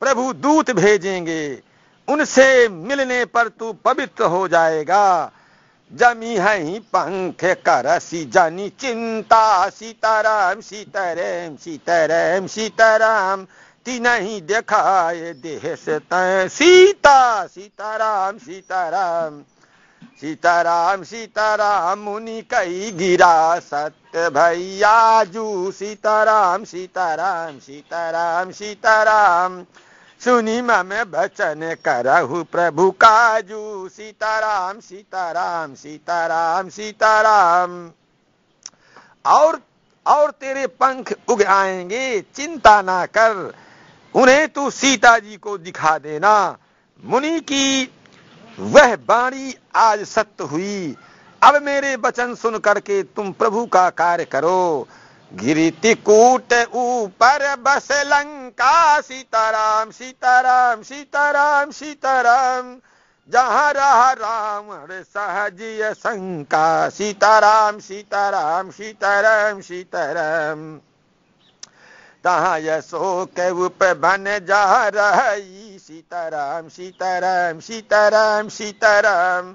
प्रभु दूत भेजेंगे उनसे मिलने पर तू पवित्र हो जाएगा जमी है पंख कर सी जानी चिंता सीताराम सीताराम सीताराम सीताराम, सीताराम मूर्ति नहीं देखाए देह से तय सीता सीताराम सीताराम सीताराम सीताराम मुनि कई गिरा सत्य भैयाजू सीताराम सीताराम सीताराम सीताराम सुनी मम बचन करहु प्रभु काजू सीताराम सीताराम सीताराम सीताराम और और तेरे पंख उग आएंगे चिंता ना कर उन्हें तू सीता जी को दिखा देना मुनि की वह बाणी आज सत्य हुई अब मेरे वचन सुन करके तुम प्रभु का कार्य करो गिरितिकूट ऊपर बस लंका सीताराम सीताराम सीताराम सीताराम जहाँ रहा राम सहज शंका सीताराम सीताराम सीताराम सीताराम तहाँ यशो कैप बन जा रही सीताराम सीताराम सीताराम सीताराम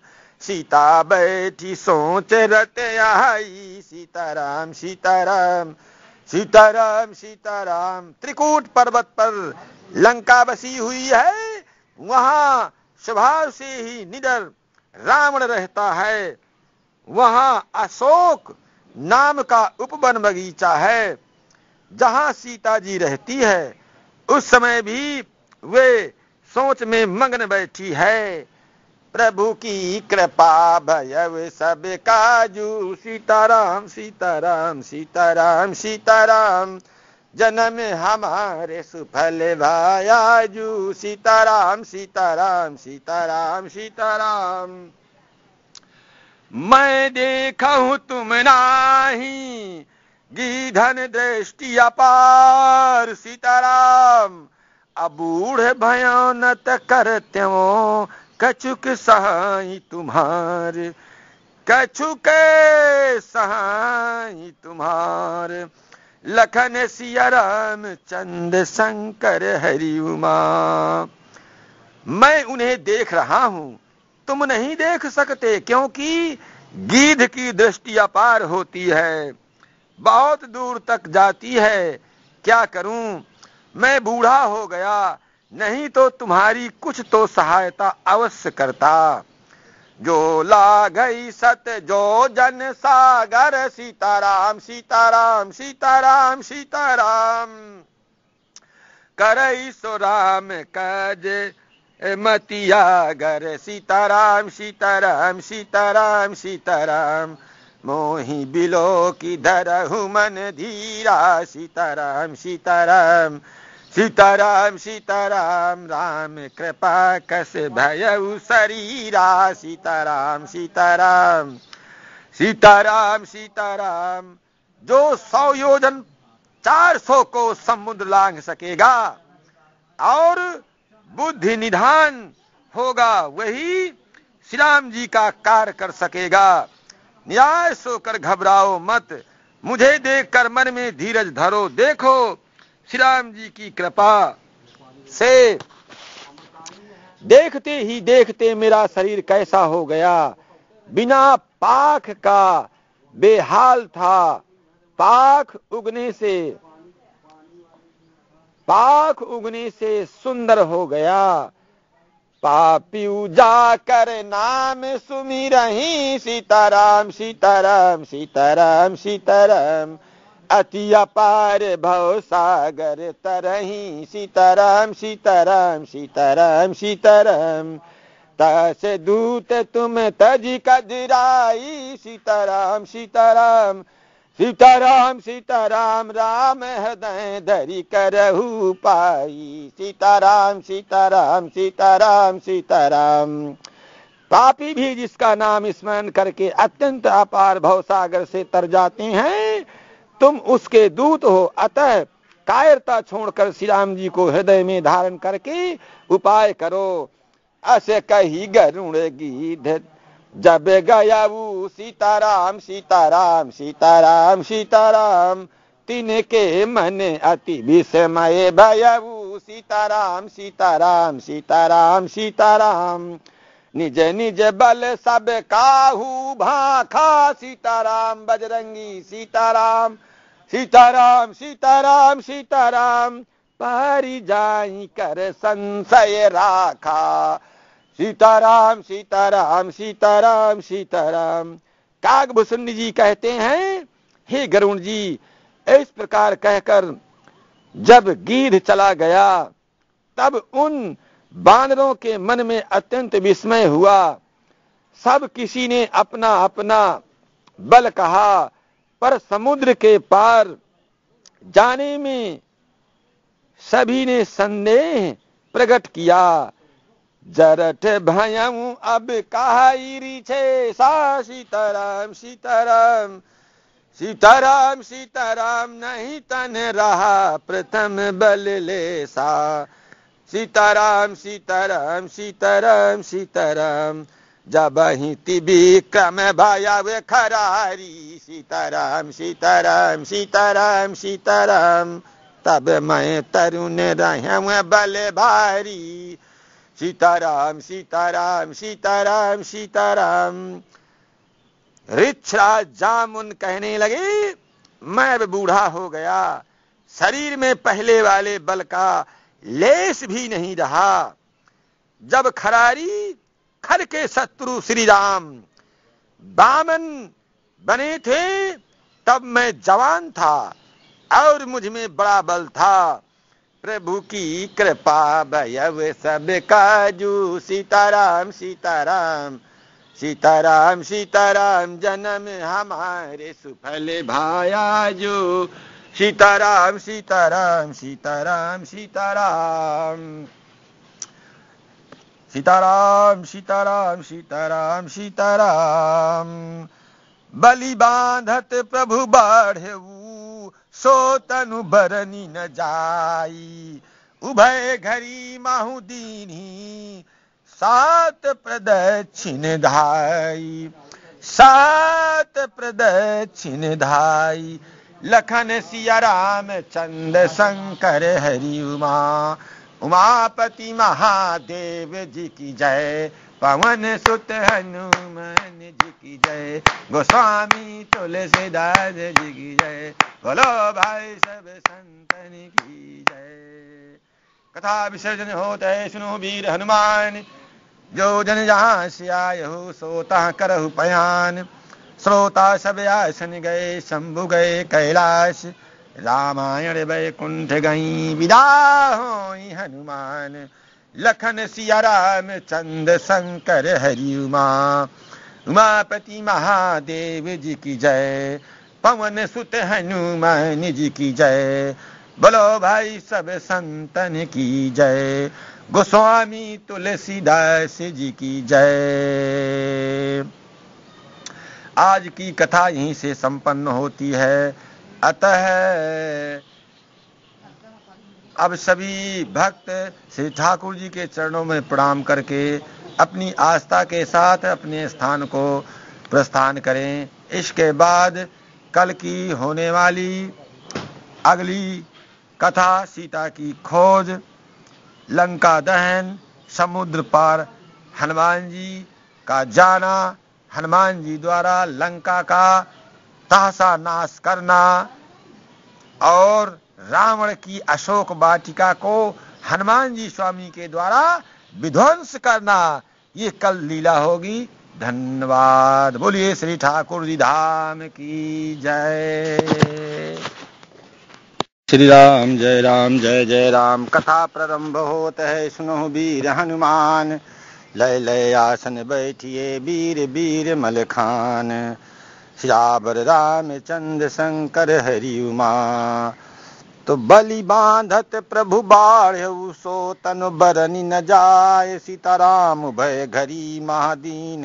सीता बैठी सोच रत आई सीताराम सीताराम सीताराम सीताराम त्रिकूट पर्वत पर लंका बसी हुई है वहाँ स्वभाव से ही निडर रावण रहता है वहाँ अशोक नाम का उपवन बगीचा है जहां सीता जी रहती है उस समय भी वे सोच में मग्न बैठी है प्रभु की कृपा भयव सब काजू सीताराम सीताराम सीताराम सीताराम जन्म हमारे सुफल भायाजू सीताराम सीताराम सीताराम सीताराम मैं देखा हूं तुम नाही गीधन दृष्टि अपार सीताराम अबूढ़ भयो न त्यो कछुक सहाई तुम्हार कछुक सहाई तुम्हार लखन सिया राम चंद शंकर हरि उमा मैं उन्हें देख रहा हूं तुम नहीं देख सकते क्योंकि गीध की दृष्टि अपार होती है बहुत दूर तक जाती है क्या करूं मैं बूढ़ा हो गया नहीं तो तुम्हारी कुछ तो सहायता अवश्य करता जो ला गई सत जो जन सागर सीताराम सीताराम सीताराम सीताराम करई सो राम कज मतियागर सीताराम सीताराम सीताराम सीताराम मोहि बिलो की धरहु मन धीरा सीताराम सीताराम सीताराम सीताराम राम कृपा कस भयउ शरीरा सीताराम सीताराम सीताराम सीताराम जो सौ योजन चार सौ को समुद्र लांग सकेगा और बुद्धि निधान होगा वही श्री राम जी का कार्य कर सकेगा न्याय सोकर घबराओ मत मुझे देख कर मन में धीरज धरो देखो श्री राम जी की कृपा से देखते ही देखते मेरा शरीर कैसा हो गया बिना पाख का बेहाल था पाख उगने से पाख उगने से सुंदर हो गया पापी उजा कर नाम रही सीताराम सीताराम सीताराम सीताराम अति अपार भव सागर तरही सीताराम सीताराम सीताराम सीताराम तस दूत तुम तज कजराई सीताराम सीताराम सीताराम सीताराम राम हृदय धरी करहू पाई सीताराम सीताराम सीताराम सीताराम पापी भी जिसका नाम स्मरण करके अत्यंत अपार भव सागर से तर जाते हैं तुम उसके दूत हो अतः कायरता छोड़कर श्री राम जी को हृदय में धारण करके उपाय करो अस कही गरुण गीध जब गयाऊ सीताराम सीताराम सीताराम सीताराम तीन के मन अति भया वो सीताराम सीताराम सीताराम सीताराम निज निज बल सब काहू भाखा सीताराम बजरंगी सीताराम सीताराम सीताराम सीताराम पारी जाई कर संशय राखा सीताराम सीताराम सीताराम सीताराम भूषण जी कहते हैं हे गरुण जी इस प्रकार कहकर जब गीध चला गया तब उन बानरों के मन में अत्यंत विस्मय हुआ सब किसी ने अपना अपना बल कहा पर समुद्र के पार जाने में सभी ने संदेह प्रकट किया जरठ भय अब कहारी छे सा सीताराम सीताराम सीताराम सीताराम नहीं तन रहा प्रथम बल ले सा सीताराम सीताराम सीताराम सीताराम जब तिबी क्रम भाया वे खरारी सीताराम सीताराम सीताराम सीताराम तब मैं तरुण रह बल भारी सीताराम सीताराम सीताराम सीताराम ऋक्षराज जामुन कहने लगे मैं अब बूढ़ा हो गया शरीर में पहले वाले बल का लेस भी नहीं रहा जब खरारी खर के शत्रु श्री राम बामन बने थे तब मैं जवान था और मुझ में बड़ा बल था प्रभु की कृपा भयव सब काजू सीताराम सीताराम सीताराम सीताराम जन्म हमारे सुफल भाया जो सीताराम सीताराम सीताराम सीताराम सीताराम सीताराम सीताराम सीताराम बलि बांधत प्रभु बाढ़ सो तनु न जाई उभय घरी माहु दीनी सात प्रदक्षिण धाई सात प्रदक्षिण धाई लखन सिया राम चंद्र शंकर हरि उमा उमापति महादेव जी की जय पवन सुत हनुमान जी की जय गोस्वामी तुलसीदास जी की जय बोलो भाई सब संतन की जय कथा विसर्जन होते सुनो वीर हनुमान जो जन जहाँ से आय हो सोता करहु पयान श्रोता सब आसन गए शंभु गए कैलाश रामायण वैकुंठ गई विदा हो हनुमान लखन सिया राम चंद शंकर हरि उमा उमापति महादेव जी की जय पवन सुत हनुमान जी की जय बोलो भाई सब संतन की जय गोस्वामी तुलसीदास जी की जय आज की कथा यहीं से संपन्न होती है अतः अब सभी भक्त श्री ठाकुर जी के चरणों में प्रणाम करके अपनी आस्था के साथ अपने स्थान को प्रस्थान करें इसके बाद कल की होने वाली अगली कथा सीता की खोज लंका दहन समुद्र पार हनुमान जी का जाना हनुमान जी द्वारा लंका का तहसा नाश करना और रावण की अशोक वाटिका को हनुमान जी स्वामी के द्वारा विध्वंस करना ये कल लीला होगी धन्यवाद बोलिए श्री ठाकुर जी धाम की जय श्री राम जय राम जय जय राम कथा प्रारंभ होत है सुनो वीर हनुमान लय लय आसन बैठिए वीर वीर मलखान राम चंद्र शंकर हरि उमा तो बलि बांधत प्रभु बाढ़ सो तन बरनी न जाय सीताराम भय घरी महादीन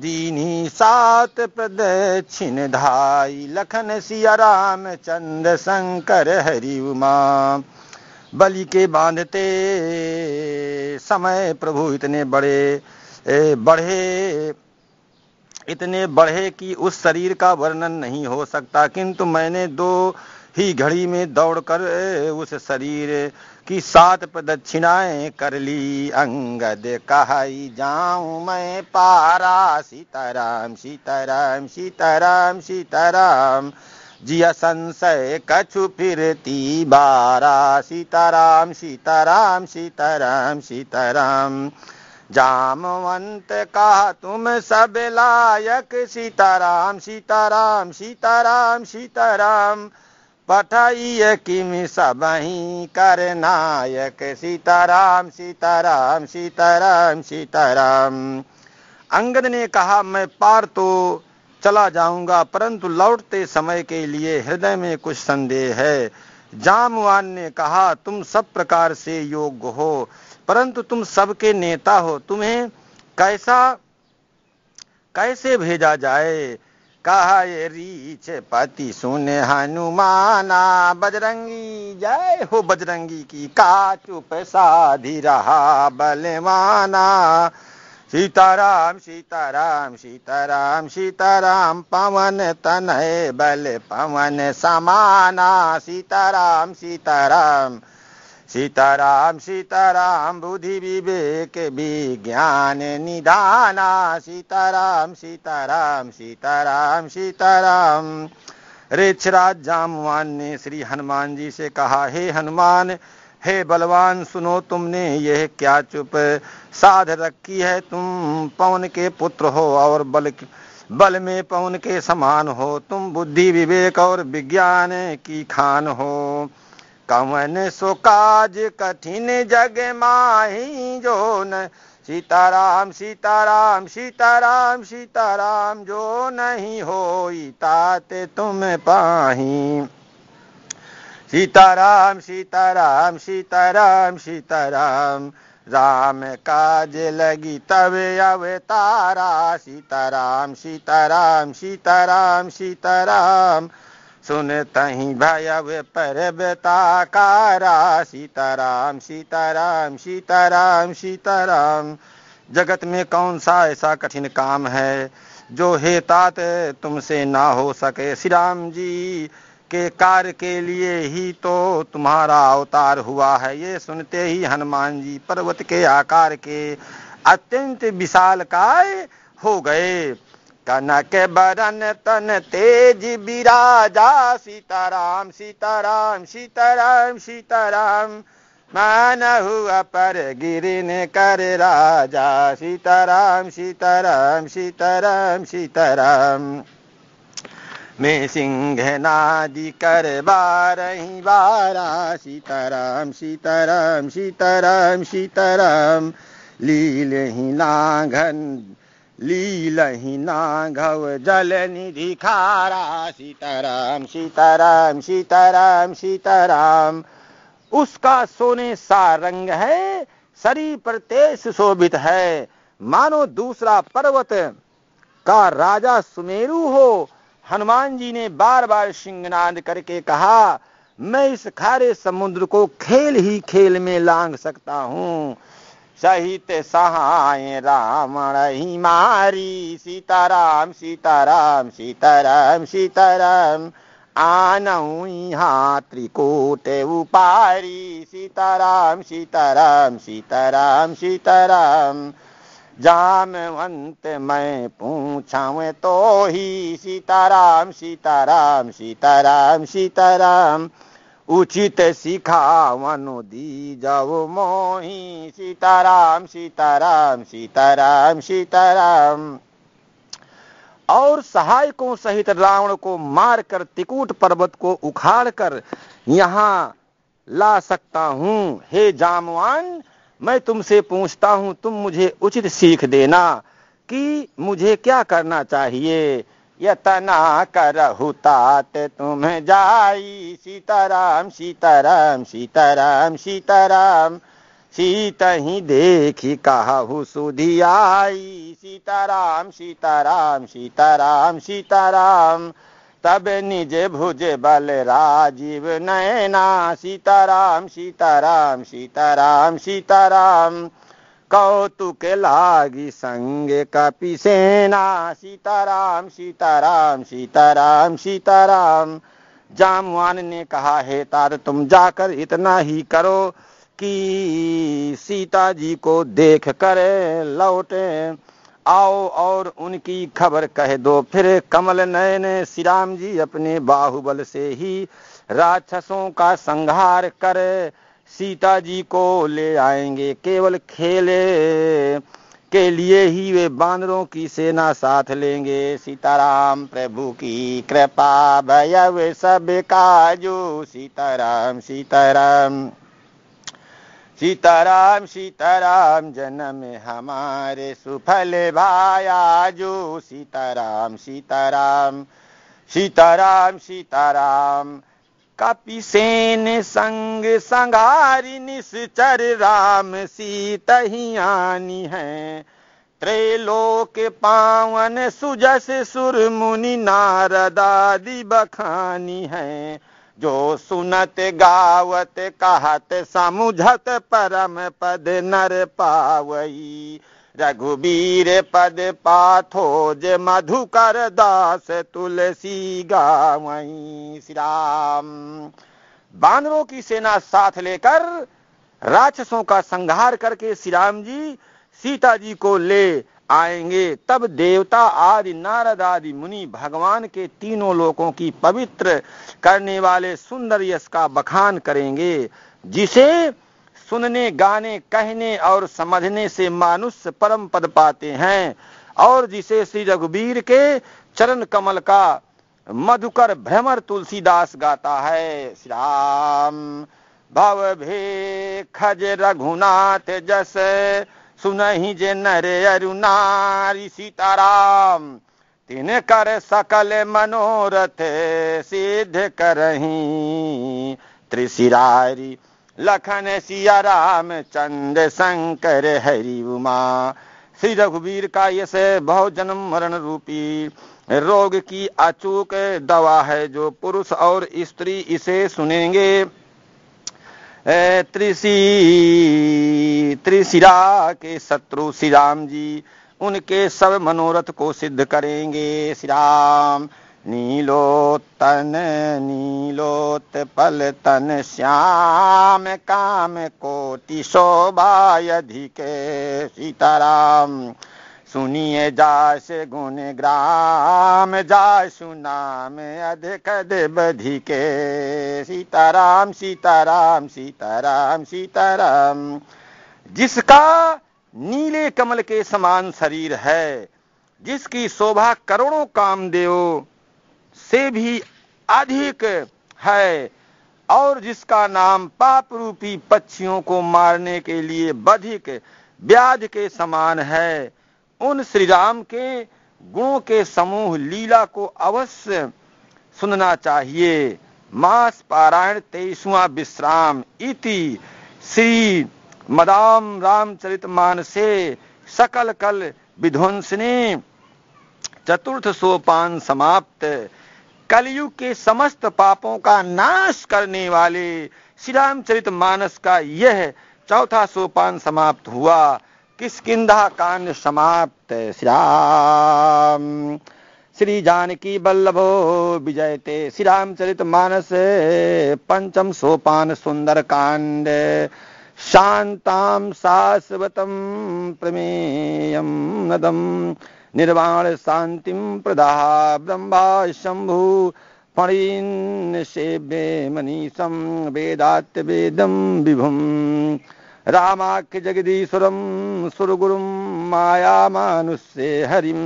दीनी सात प्रदक्षिण धाई लखन सिया राम चंद शंकर हरि उमा बलि के बांधते समय प्रभु इतने बड़े ए, बढ़े इतने बढ़े कि उस शरीर का वर्णन नहीं हो सकता किंतु मैंने दो ही घड़ी में दौड़कर उस शरीर की सात प्रदक्षिणाएं कर ली अंगद कहाई जाऊं मैं पारा सीताराम सीताराम सीताराम सीताराम जिया संशय कछु फिरती बारा सीताराम सीताराम सीताराम सीताराम जामवंत कहा तुम सब लायक सीताराम सीताराम सीताराम सीताराम, सीताराम पठाइय किमि सबही कर नायक सीताराम सीताराम सीताराम सीताराम अंगद ने कहा मैं पार तो चला जाऊंगा परंतु लौटते समय के लिए हृदय में कुछ संदेह है जामवान ने कहा तुम सब प्रकार से योग्य हो परंतु तुम सबके नेता हो तुम्हें कैसा कैसे भेजा जाए कहा रीछ पति सुन हनुमाना बजरंगी जय हो बजरंगी की का चुप साधी रहा बलवाना सीताराम सीताराम सीताराम सीताराम पवन तनय बल पवन समाना सीताराम सीताराम सीताराम सीताराम बुद्धि विवेक विज्ञान निधाना सीताराम सीताराम सीताराम सीताराम रेक्षराज जामवान ने श्री हनुमान जी से कहा हे हनुमान हे बलवान सुनो तुमने यह क्या चुप साध रखी है तुम पवन के पुत्र हो और बल बल में पवन के समान हो तुम बुद्धि विवेक और विज्ञान की खान हो कवन सो काज कठिन जग माही जो न सीताराम सीताराम सीताराम सीताराम जो नहीं होई ताते तुम पाही सीताराम सीताराम सीताराम सीताराम राम काज लगी तब अवतारा सीताराम सीताराम सीताराम सीताराम सुन तही भयव परबता कारा सीताराम सीताराम सीताराम सीताराम जगत में कौन सा ऐसा कठिन काम है जो हे तात तुमसे ना हो सके श्री राम जी के कार्य के लिए ही तो तुम्हारा अवतार हुआ है ये सुनते ही हनुमान जी पर्वत के आकार के अत्यंत विशाल काय हो गए कनक बरन तन तेज बिराजा सीताराम सीताराम सीताराम सीताराम मान हुआ पर गिरिन कर राजा सीताराम सीताराम सीताराम सीताराम में सिंह नादी कर बारही बारा सीताराम सीताराम सीताराम सीताराम लील ही घन लीलही नाघव जल निधि खारा सीताराम सीताराम सीताराम सीताराम उसका सोने सा रंग है शरीर प्रत्यय शोभित है मानो दूसरा पर्वत का राजा सुमेरु हो हनुमान जी ने बार बार सिंहनाद करके कहा मैं इस खारे समुद्र को खेल ही खेल में लांग सकता हूँ सहित सहाय रामण इमारी सीताराम सीताराम सीताराम सीताराम आनौ इहा त्रिकोटे उपारी सीताराम सीताराम सीताराम सीताराम जामन्त मय तोही सीताराम सीताराम सीताराम सीताराम उचित सिखावनु दी जाओ मोही सीताराम सीताराम सीताराम सीताराम और सहायकों सहित रावण को मारकर तिकूट पर्वत को उखाड़ कर यहाँ ला सकता हूँ हे जामवान मैं तुमसे पूछता हूँ तुम मुझे उचित सीख देना कि मुझे क्या करना चाहिए यतना करहुता तुम जाई सीताराम सीताराम सीताराम सीताराम ही देखी कहु सुधी आई सीताराम सीताराम सीताराम सीताराम तब निज भुज बल राजीव नयना सीताराम सीताराम सीताराम सीताराम कौतुक लागी संग कपि सेना सीताराम सीताराम सीताराम सीताराम जामवान ने कहा हे तार तुम जाकर इतना ही करो कि सीता जी को देख कर लौटे आओ और उनकी खबर कह दो फिर कमल नयने श्री राम जी अपने बाहुबल से ही राक्षसों का संहार कर सीता जी को ले आएंगे केवल खेले के लिए ही वे बानरों की सेना साथ लेंगे सीताराम प्रभु की कृपा भयव सब काजू सीताराम सीताराम सीताराम सीताराम जन्म हमारे सुफल भाया जो सीताराम सीताराम सीताराम सीताराम कपि सेन संग संगारी निश्चर राम सीत ही आनी है त्रैलोक पावन सुजस सुर मुनि नारदादि बखानी है जो सुनत गावत कहत समुझत परम पद नर पावई रघुबीर पद पाथोज मधुकर दास तुलसी गावई श्री बानरों की सेना साथ लेकर राक्षसों का संहार करके श्री राम जी सीता जी को ले आएंगे तब देवता आदि नारद आदि मुनि भगवान के तीनों लोकों की पवित्र करने वाले सुंदर यश का बखान करेंगे जिसे सुनने गाने कहने और समझने से मानुष्य परम पद पाते हैं और जिसे श्री रघुवीर के चरण कमल का मधुकर भ्रमर तुलसीदास गाता है श्री राम भव भे खज रघुनाथ जस ही जे नर अरुणारी सीताराम तिन कर सकल मनोरथ सिद्ध करही त्रिशिरारी लखन सिया राम चंद्र शंकर हरि उमा श्री रघुवीर का यश बहु जन्म मरण रूपी रोग की अचूक दवा है जो पुरुष और स्त्री इसे सुनेंगे त्रिशी त्रिशिरा के शत्रु श्री राम जी उनके सब मनोरथ को सिद्ध करेंगे श्री राम पल तन श्याम काम कोटि शोभाधिके सीताराम सुनिए जास गुण ग्राम जासु सुनाम अधिक देवधि के सीताराम सीताराम सीताराम सीताराम जिसका नीले कमल के समान शरीर है जिसकी शोभा करोड़ों कामदेव से भी अधिक है और जिसका नाम पाप रूपी पक्षियों को मारने के लिए बधिक व्याध के समान है उन श्री राम के गुणों के समूह लीला को अवश्य सुनना चाहिए मास पारायण तेईसवा विश्राम इति श्री मदाम रामचरित मान से सकल कल विध्वंसने चतुर्थ सोपान समाप्त कलयुग के समस्त पापों का नाश करने वाले श्री रामचरित मानस का यह चौथा सोपान समाप्त हुआ किंदा कांड समाप्त श्री राम श्री जानकी बल्लभो विजयते श्री रामचरित मानस पंचम सोपान सुंदर कांड शांताम शाश्वतम प्रमेयम नदम निर्वाण शांति प्रदा ब्रह्मा शंभु फणीन सेव्ये मनीषम वेदात वेदम विभुम रामाख्य जगदीश्वरम सुरगुरुम मनुष्य हरिम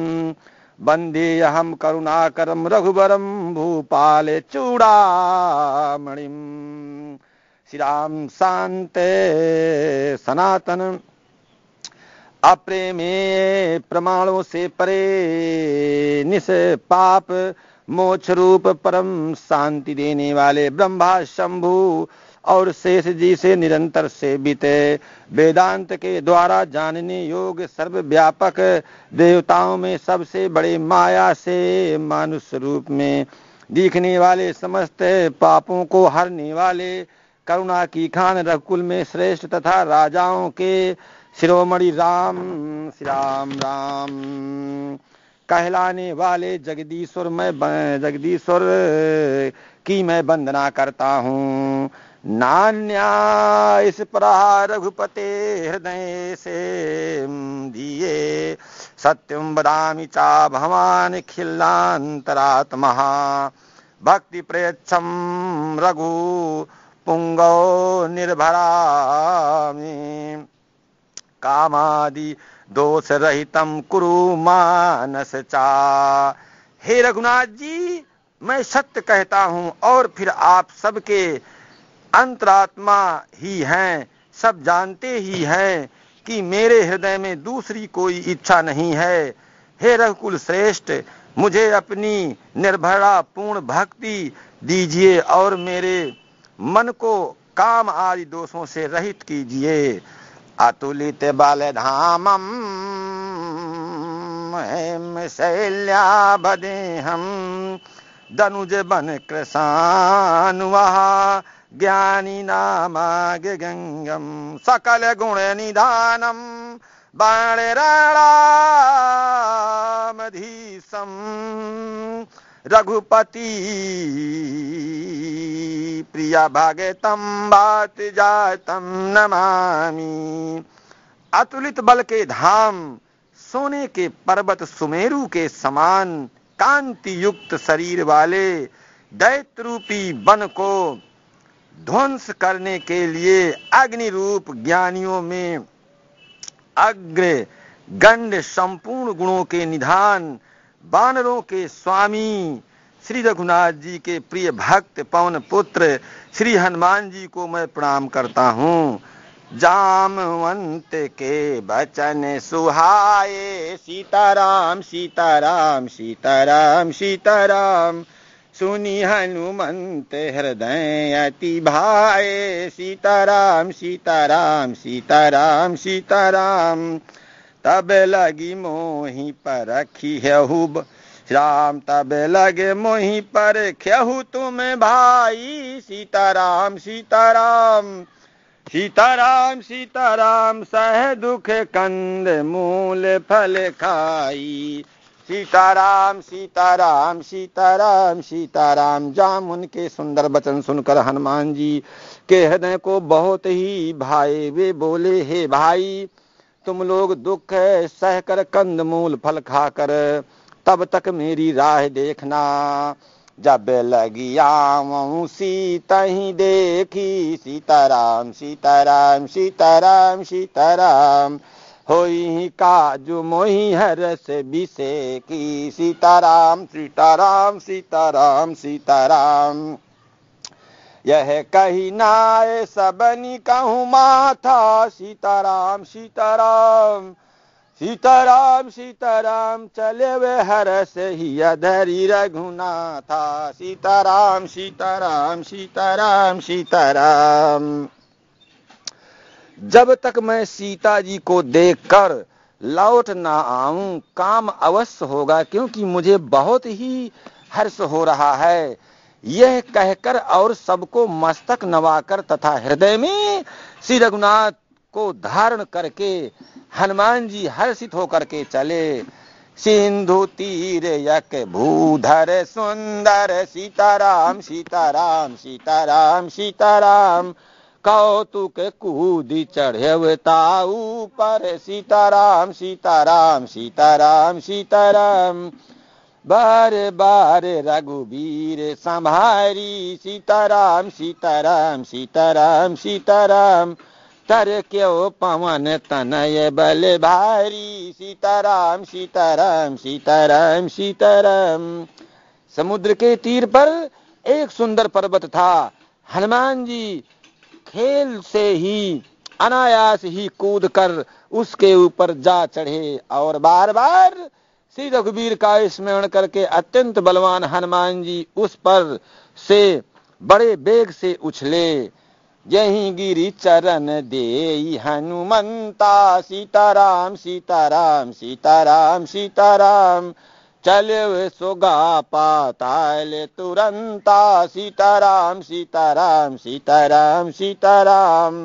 वन्देऽहं करुणाकरं रघुवरं भूपाले चूडामणिं श्रीराम शान्ते सनातन अप्रेमे प्रमाणों से परे निस पाप मोक्ष रूप परम शांति देने वाले ब्रह्मा शंभु और शेष जी से निरंतर से बीते वेदांत के द्वारा जानने योग सर्व व्यापक देवताओं में सबसे बड़े माया से मानुष रूप में दिखने वाले समस्त पापों को हरने वाले करुणा की खान रकुल में श्रेष्ठ तथा राजाओं के शिरोमणि राम श्री राम राम कहलाने वाले जगदीश्वर मैं जगदीश्वर की मैं वंदना करता हूँ नान्या इस प्रहार रघुपते हृदय से दिए सत्यम बदामी चा भवान खिल्लांतरात्मा भक्ति प्रयत्म रघु पुंगो निर्भरा कामादि दोष रहितम कुरु मानस चा हे रघुनाथ जी मैं सत्य कहता हूँ और फिर आप सबके अंतरात्मा ही हैं सब जानते ही हैं कि मेरे हृदय में दूसरी कोई इच्छा नहीं है हे रघुकुल श्रेष्ठ मुझे अपनी निर्भरा पूर्ण भक्ति दीजिए और मेरे मन को काम आदि दोषों से रहित कीजिए अतुलित बलधामम् हेम शैल्याभदेहम् दनुज बन कृसानुवः ज्ञानी नामागङ्गं सकलगुणनिधानं बाणराणामधीसम् रघुपति प्रिया भगतम बात जातम नमामि अतुलित बल के धाम सोने के पर्वत सुमेरु के समान कांति युक्त शरीर वाले दैत्रूपी वन को ध्वंस करने के लिए अग्नि रूप ज्ञानियों में अग्र गंड संपूर्ण गुणों के निधान बानरों के स्वामी श्री रघुनाथ जी के प्रिय भक्त पवन पुत्र श्री हनुमान जी को मैं प्रणाम करता हूँ जामवंत के बचन सुहाए सीताराम सीताराम सीताराम सीताराम सुनी हनुमंत हृदय अति भाए सीताराम सीताराम सीताराम सीताराम, सीताराम तब लगी मोही पर खिहूब राम तब लगे मोही पर खेहू तुम भाई सीताराम सीताराम सीताराम सीताराम सह दुख कंद मूल फल खाई सीताराम सीताराम सीताराम सीताराम जाम उनके सुंदर वचन सुनकर हनुमान जी के हृदय को बहुत ही भाई वे बोले हे भाई तुम लोग दुख सह कर कंद मूल फल खाकर तब तक मेरी राह देखना जब लगी सीता ही देखी सीताराम सीताराम सीताराम सीताराम हो काजु मोही हरस बिसे की सीताराम सीताराम सीताराम सीताराम यह कही नाय सबनी कहूँ माथा सीताराम सीताराम सीताराम सीताराम चले वे हर से ही अधरी रघुना था सीताराम सीताराम सीताराम सीताराम जब तक मैं सीता जी को देखकर लौट ना आऊं काम अवश्य होगा क्योंकि मुझे बहुत ही हर्ष हो रहा है यह कहकर और सबको मस्तक नवाकर तथा हृदय में श्री रघुनाथ को धारण करके हनुमान जी हर्षित होकर के चले सिंधु तीर यक भूधर सुंदर सीताराम सीताराम सीताराम सीताराम कौतुक कूद चढ़ेवताऊ पर सीताराम सीताराम सीताराम सीताराम, सीताराम बार बार रघुबीर संभारी सीताराम सीताराम सीताराम सीताराम तर क्यों पवन तनय बल भारी सीताराम सीताराम सीताराम सीताराम समुद्र के तीर पर एक सुंदर पर्वत था हनुमान जी खेल से ही अनायास ही कूद कर उसके ऊपर जा चढ़े और बार बार श्री रघुवीर का स्मरण करके अत्यंत बलवान हनुमान जी उस पर से बड़े बेग से उछले यही गिरी चरण दे हनुमंता सीताराम सीताराम सीताराम सीताराम चले सुगा पाताल तुरंता सीताराम सीताराम सीताराम सीताराम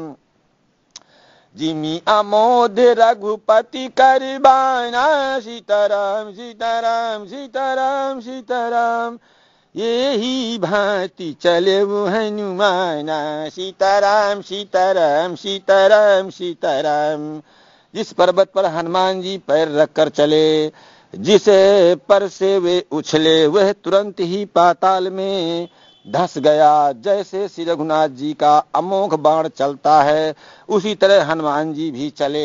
जिमी आमोद रघुपति करबाना सीताराम सीताराम सीताराम सीताराम ये ही भांति चले वो हनुमाना सीताराम सीताराम सीताराम सीताराम जिस पर्वत पर हनुमान जी पैर रखकर चले जिस पर से वे उछले वह तुरंत ही पाताल में धस गया जैसे श्री रघुनाथ जी का अमोघ बाण चलता है उसी तरह हनुमान जी भी चले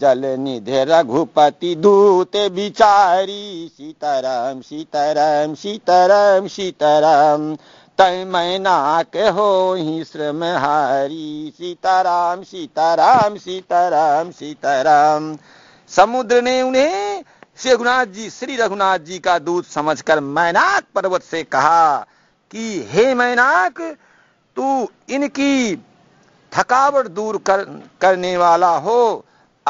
जल निधे रघुपति दूत बिचारी सीताराम सीताराम सीताराम सीताराम तय मैना के हो ही श्रम हारी सीताराम सीताराम सीताराम सीताराम समुद्र ने उन्हें श्री रघुनाथ जी श्री रघुनाथ जी का दूत समझकर मैनाक पर्वत से कहा कि हे मैनाक तू इनकी थकावट दूर कर, करने वाला हो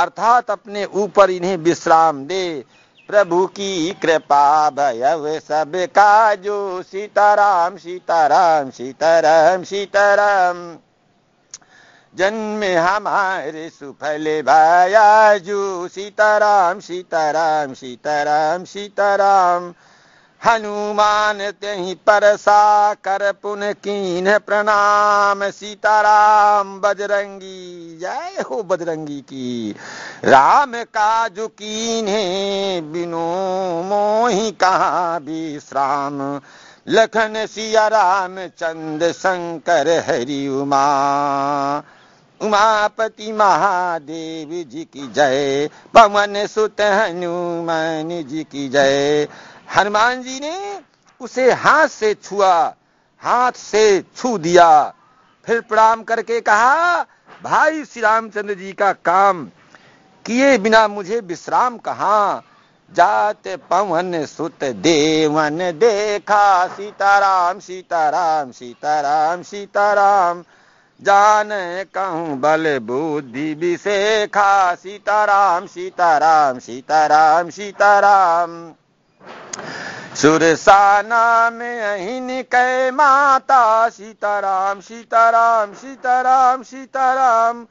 अर्थात अपने ऊपर इन्हें विश्राम दे प्रभु की कृपा भयव का जो सीताराम सीताराम सीताराम सीताराम जन्म हमारे सुफल भाया जो सीताराम सीताराम सीताराम सीताराम, सीताराम हनुमान पर परसा कर पुन कीन प्रणाम सीताराम बजरंगी जय हो बजरंगी की राम का जो है बिनो मोही कहा विश्राम लखन सिया राम चंद शंकर हरि उमा उमापति महादेव जी की जय पवन सुत हनुमान जी की जय हनुमान जी ने उसे हाथ से छुआ हाथ से छू दिया फिर प्रणाम करके कहा भाई श्री रामचंद्र जी का काम किए बिना मुझे विश्राम कहा जाते पवन सुत देवन देखा सीताराम सीताराम सीताराम सीताराम जान कहूँ बल बुद्धि विशेखा सीताराम सीताराम सीताराम सीताराम सुरसा नाम अहिन कै माता सीताराम सीताराम सीताराम सीताराम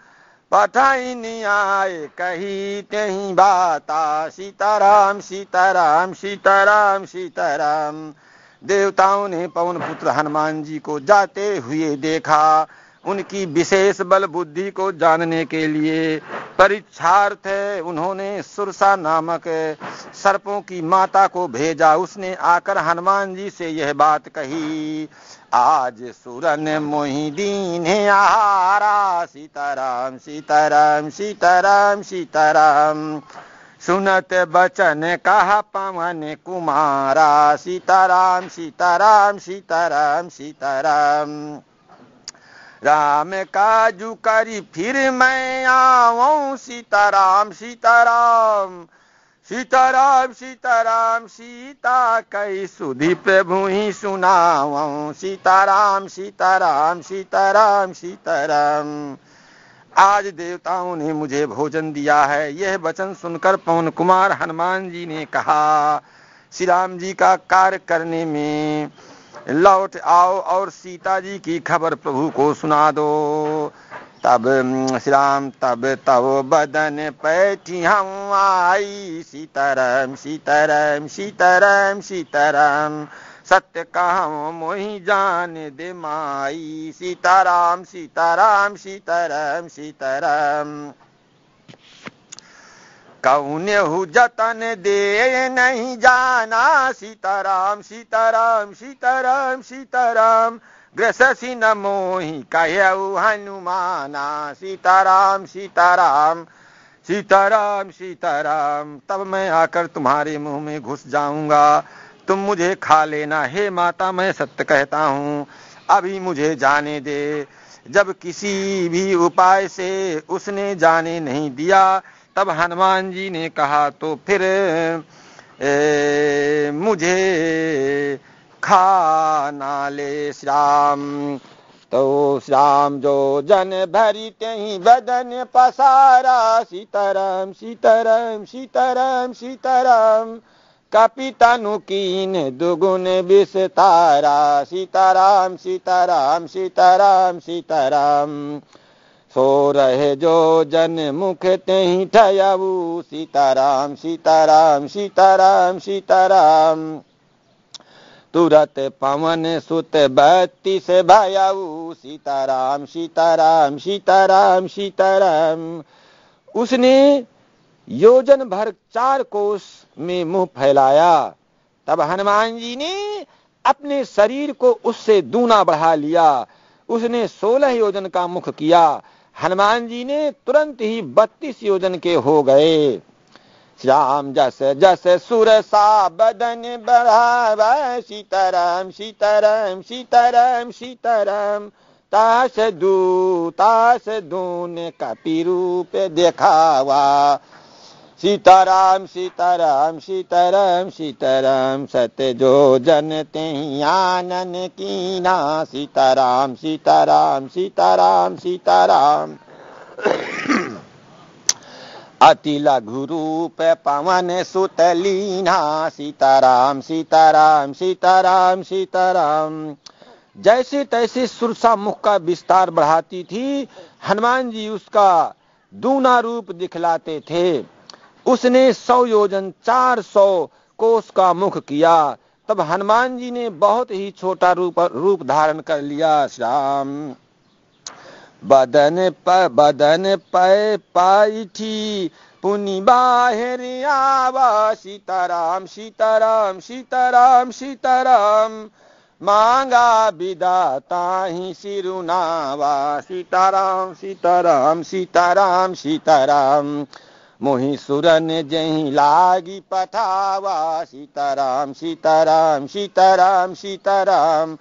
पठाइनी आए कही तही बाता सीताराम सीताराम सीताराम सीताराम देवताओं ने पवन पुत्र हनुमान जी को जाते हुए देखा उनकी विशेष बल बुद्धि को जानने के लिए परीक्षार्थ है उन्होंने सुरसा नामक सर्पों की माता को भेजा उसने आकर हनुमान जी से यह बात कही आज सुरन मोहिदीन है आहारा सीताराम सीताराम सीताराम सीताराम सुनत बचन कहा पवन कुमारा सीताराम सीताराम सीताराम, सीताराम राम काजू करी फिर मैं आऊं सीताराम सीताराम सीताराम सीताराम सीता कई सुधी प्रभु ही सुनाऊं सीताराम सीताराम सीताराम सीताराम आज देवताओं ने मुझे भोजन दिया है यह वचन सुनकर पवन कुमार हनुमान जी ने कहा श्री राम जी का कार्य करने में लौट आओ और सीता जी की खबर प्रभु को सुना दो तब श्री राम तब तब बदन पैठी हम आई सीताराम सीताराम सीताराम सीताराम सत्य कहा मोही जान दे माई सीताराम सीताराम सीताराम सीताराम हु जतन दे नहीं जाना सीताराम सीताराम सीताराम सीताराम ग्रससी न मोहि कहऊ हनुमाना सीताराम सीताराम सीताराम सीताराम तब मैं आकर तुम्हारे मुंह में घुस जाऊंगा तुम मुझे खा लेना हे माता मैं सत्य कहता हूँ अभी मुझे जाने दे जब किसी भी उपाय से उसने जाने नहीं दिया तब हनुमान जी ने कहा तो फिर ए, मुझे खाना ले श्याम तो श्याम जो जन भरी तही बदन पसारा सीताराम सीताराम सीताराम सीताराम कपितनु कीन दुगुन विस्तारा सीताराम सीताराम सीताराम सीताराम, सीताराम सो रहे जो जन मुख ते ठयाऊ सीताराम सीताराम सीताराम सीताराम तुरत पवन सुत बत्ती से भयाऊ सीताराम सीताराम सीताराम सीताराम उसने योजन भर चार कोष में मुंह फैलाया तब हनुमान जी ने अपने शरीर को उससे दूना बढ़ा लिया उसने सोलह योजन का मुख किया हनुमान जी ने तुरंत ही बत्तीस योजन के हो गए श्याम जस जस सुर सा बदन बढ़ावा सीताराम सीताराम सीताराम सीताराम ताश दू ताश दून कपि रूप देखावा सीताराम सीताराम सीताराम सीताराम सत्य जो जन ते आनन ना सीताराम सीताराम सीताराम सीताराम अति लघु रूप पवन सुतलीना सीताराम सीताराम सीताराम सीताराम जैसे तैसे सुरसा मुख का विस्तार बढ़ाती थी हनुमान जी उसका दूना रूप दिखलाते थे उसने सौ योजन चार सौ कोष का मुख किया तब हनुमान जी ने बहुत ही छोटा रूप रूप धारण कर लिया श्याम बदन पर बदन पय पाई थी पुनि बाहर आवा सीताराम सीताराम सीताराम सीताराम मांगा विदाता ही सिरुनावा सीताराम सीताराम सीताराम, सीताराम मोहि सुरन जही लागी पठावा सीताराम सीताराम सीताराम सीताराम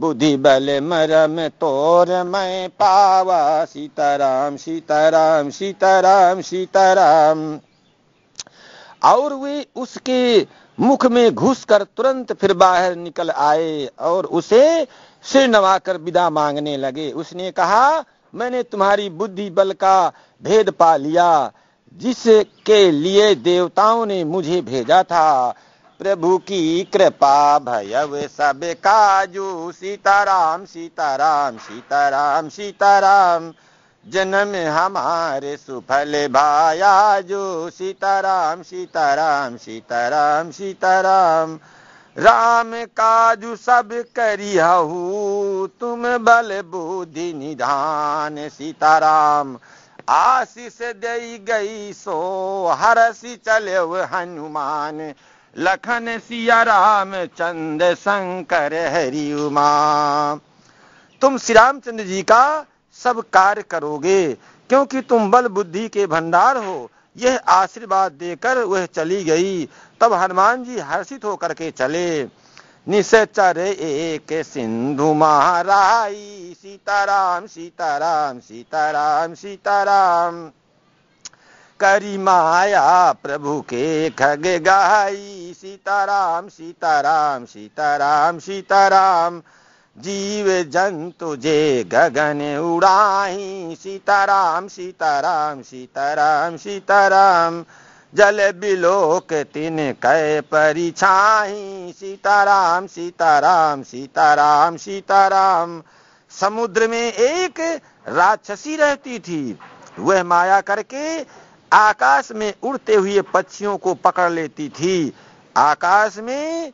बुद्धि बल मरम तोर मैं पावा सीताराम सीताराम सीताराम सीताराम और वे उसके मुख में घुसकर तुरंत फिर बाहर निकल आए और उसे सिर नवाकर विदा मांगने लगे उसने कहा मैंने तुम्हारी बुद्धि बल का भेद पा लिया जिसके लिए देवताओं ने मुझे भेजा था प्रभु की कृपा भयव सब काजू सीताराम सीताराम सीताराम सीताराम जन्म हमारे सुफल भाया जो सीताराम सीताराम सीताराम सीताराम राम काजू सब करिहू तुम बल बुद्धि निधान सीताराम आशीष दे गई सो हरसी चले हनुमान लखन सिया राम चंद शंकर हरि उमा तुम श्री रामचंद्र जी का सब कार्य करोगे क्योंकि तुम बल बुद्धि के भंडार हो यह आशीर्वाद देकर वह चली गई तब हनुमान जी हर्षित होकर के चले निशर एक सिंधु महाराई सीताराम सीताराम सीताराम सीताराम करी माया प्रभु के खग गाई सीताराम सीताराम सीताराम सीताराम जीव जंतु जे गगन उड़ाई सीताराम सीताराम सीताराम, सीताराम जल बिलोक तीन कह परिछाई सीताराम सीताराम सीताराम सीताराम समुद्र में एक राक्षसी रहती थी वह माया करके आकाश में उड़ते हुए पक्षियों को पकड़ लेती थी आकाश में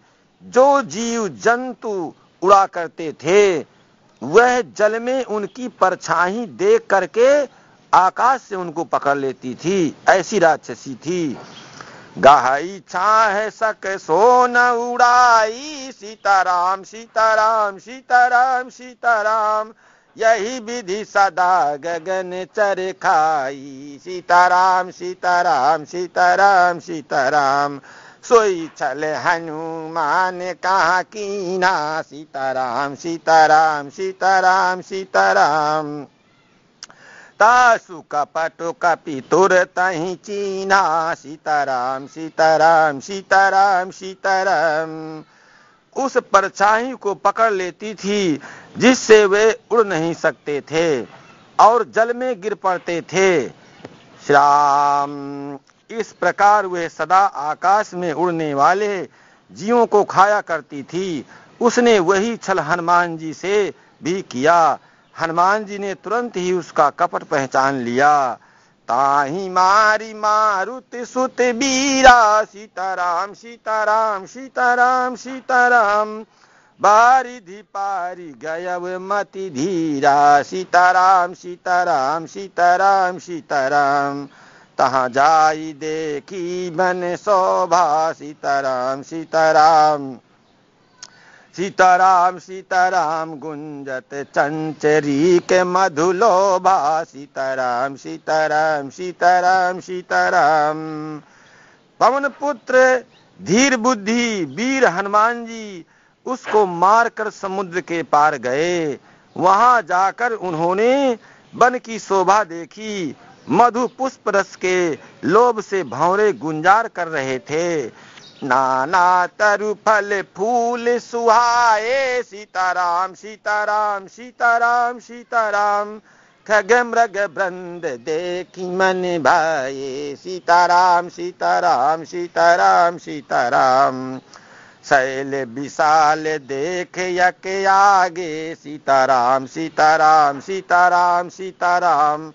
जो जीव जंतु उड़ा करते थे वह जल में उनकी परछाई देख करके आकाश से उनको पकड़ लेती थी ऐसी राक्षसी थी गहाई छा है सक सोन उड़ाई सीताराम सीताराम सीताराम सीताराम यही विधि सदा गगन चर खाई सीताराम सीताराम सीताराम सीताराम सोई छल हनुमान कहाँ कीना सीताराम सीताराम सीताराम सीताराम तासु कपटो कपितुर तही चीना सीताराम सीताराम सीताराम सीताराम उस परछाई को पकड़ लेती थी जिससे वे उड़ नहीं सकते थे और जल में गिर पड़ते थे श्राम इस प्रकार वे सदा आकाश में उड़ने वाले जीवों को खाया करती थी उसने वही छल हनुमान जी से भी किया हनुमान जी ने तुरंत ही उसका कपट पहचान लिया ताही मारी मारुति सुत बीरा सीताराम सीताराम सीताराम सीताराम बारी पारी गयव मति धीरा सीताराम सीताराम सीताराम सीताराम तहाँ जाई देखी मन शोभा सीताराम सीताराम सीताराम सीताराम गुंजत चंचरी के मधुलोभा सीताराम सीताराम सीताराम सीताराम पवन पुत्र धीर बुद्धि वीर हनुमान जी उसको मारकर समुद्र के पार गए वहां जाकर उन्होंने वन की शोभा देखी मधु पुष्प रस के लोभ से भौरे गुंजार कर रहे थे नाना तरु फल फूल सुहाए सीताराम सीताराम सीताराम सीताराम खग मृग बृंद देखी मन भाए सीताराम सीताराम सीताराम सीताराम शैल विशाल देख यके आगे सीताराम सीताराम सीताराम सीताराम, सीताराम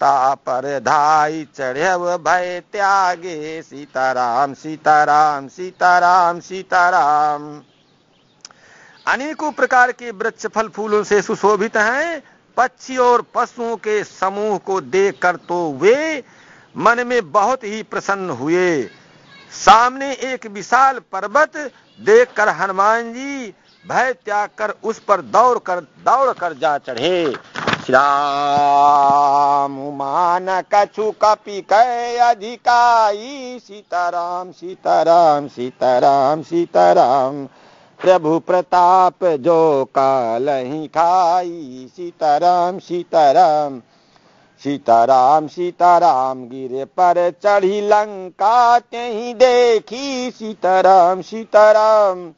तापर धाई चढ़व भय त्यागे सीताराम सीताराम सीताराम सीताराम अनेकों प्रकार के वृक्ष फल फूलों से सुशोभित हैं पक्षी और पशुओं के समूह को देख कर तो वे मन में बहुत ही प्रसन्न हुए सामने एक विशाल पर्वत देखकर हनुमान जी भय त्याग कर उस पर दौड़ कर दौड़ कर जा चढ़े श्रीराम मान कछु कपि कै अधिकाई सीताराम सीताराम सीताराम सीताराम प्रभु प्रताप जो काल ही खाई सीताराम सीताराम सीताराम सीताराम गिर पर चढ़ी लंका ते देखी सीताराम सीताराम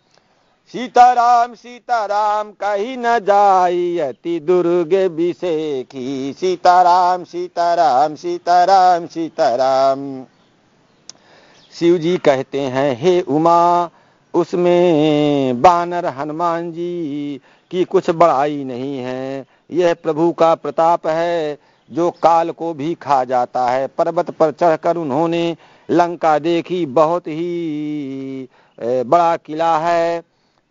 सीताराम सीताराम कही न जाई अति दुर्गे विषेखी सीताराम सीताराम सीताराम सीताराम शिव जी कहते हैं हे उमा उसमें बानर हनुमान जी की कुछ बड़ाई नहीं है यह प्रभु का प्रताप है जो काल को भी खा जाता है पर्वत पर चढ़कर उन्होंने लंका देखी बहुत ही बड़ा किला है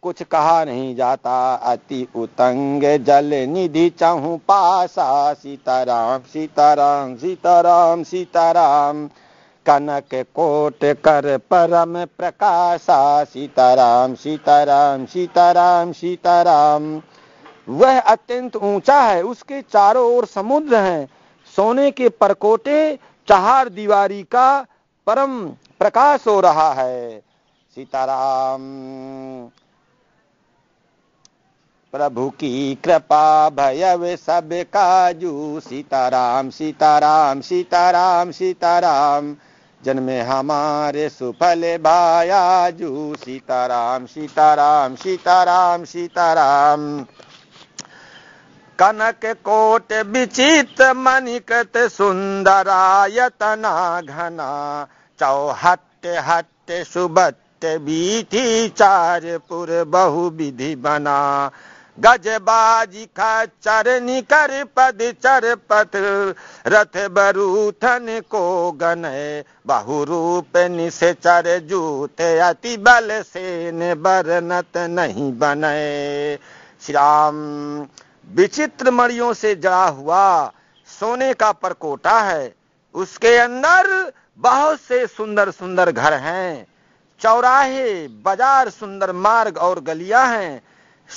कुछ कहा नहीं जाता अति उतंग जल निधि चहु पासा सीताराम सीताराम सीताराम सीताराम कनक कोट कर परम प्रकाशा सीताराम सीताराम सीताराम सीताराम वह अत्यंत ऊंचा है उसके चारों ओर समुद्र हैं सोने के परकोटे चार दीवारी का परम प्रकाश हो रहा है सीताराम प्रभु की कृपा भयव सब काजू सीताराम सीताराम सीताराम सीताराम जन्मे हमारे सुफल भायाजू सीताराम सीताराम सीताराम सीताराम कनक कोट विचित मणिकत सुंदरायतना घना चौहट हट सुबत बीथी चार पुर बहु विधि बना गजबाजी का चरण कर पद चर पथ रथ बरूथन को गने रूप निसे चर जूते अति बल सेन बरनत नहीं बने श्री राम विचित्र मड़ियों से जड़ा हुआ सोने का परकोटा है उसके अंदर बहुत से सुंदर सुंदर घर हैं चौराहे बाजार सुंदर मार्ग और गलियां हैं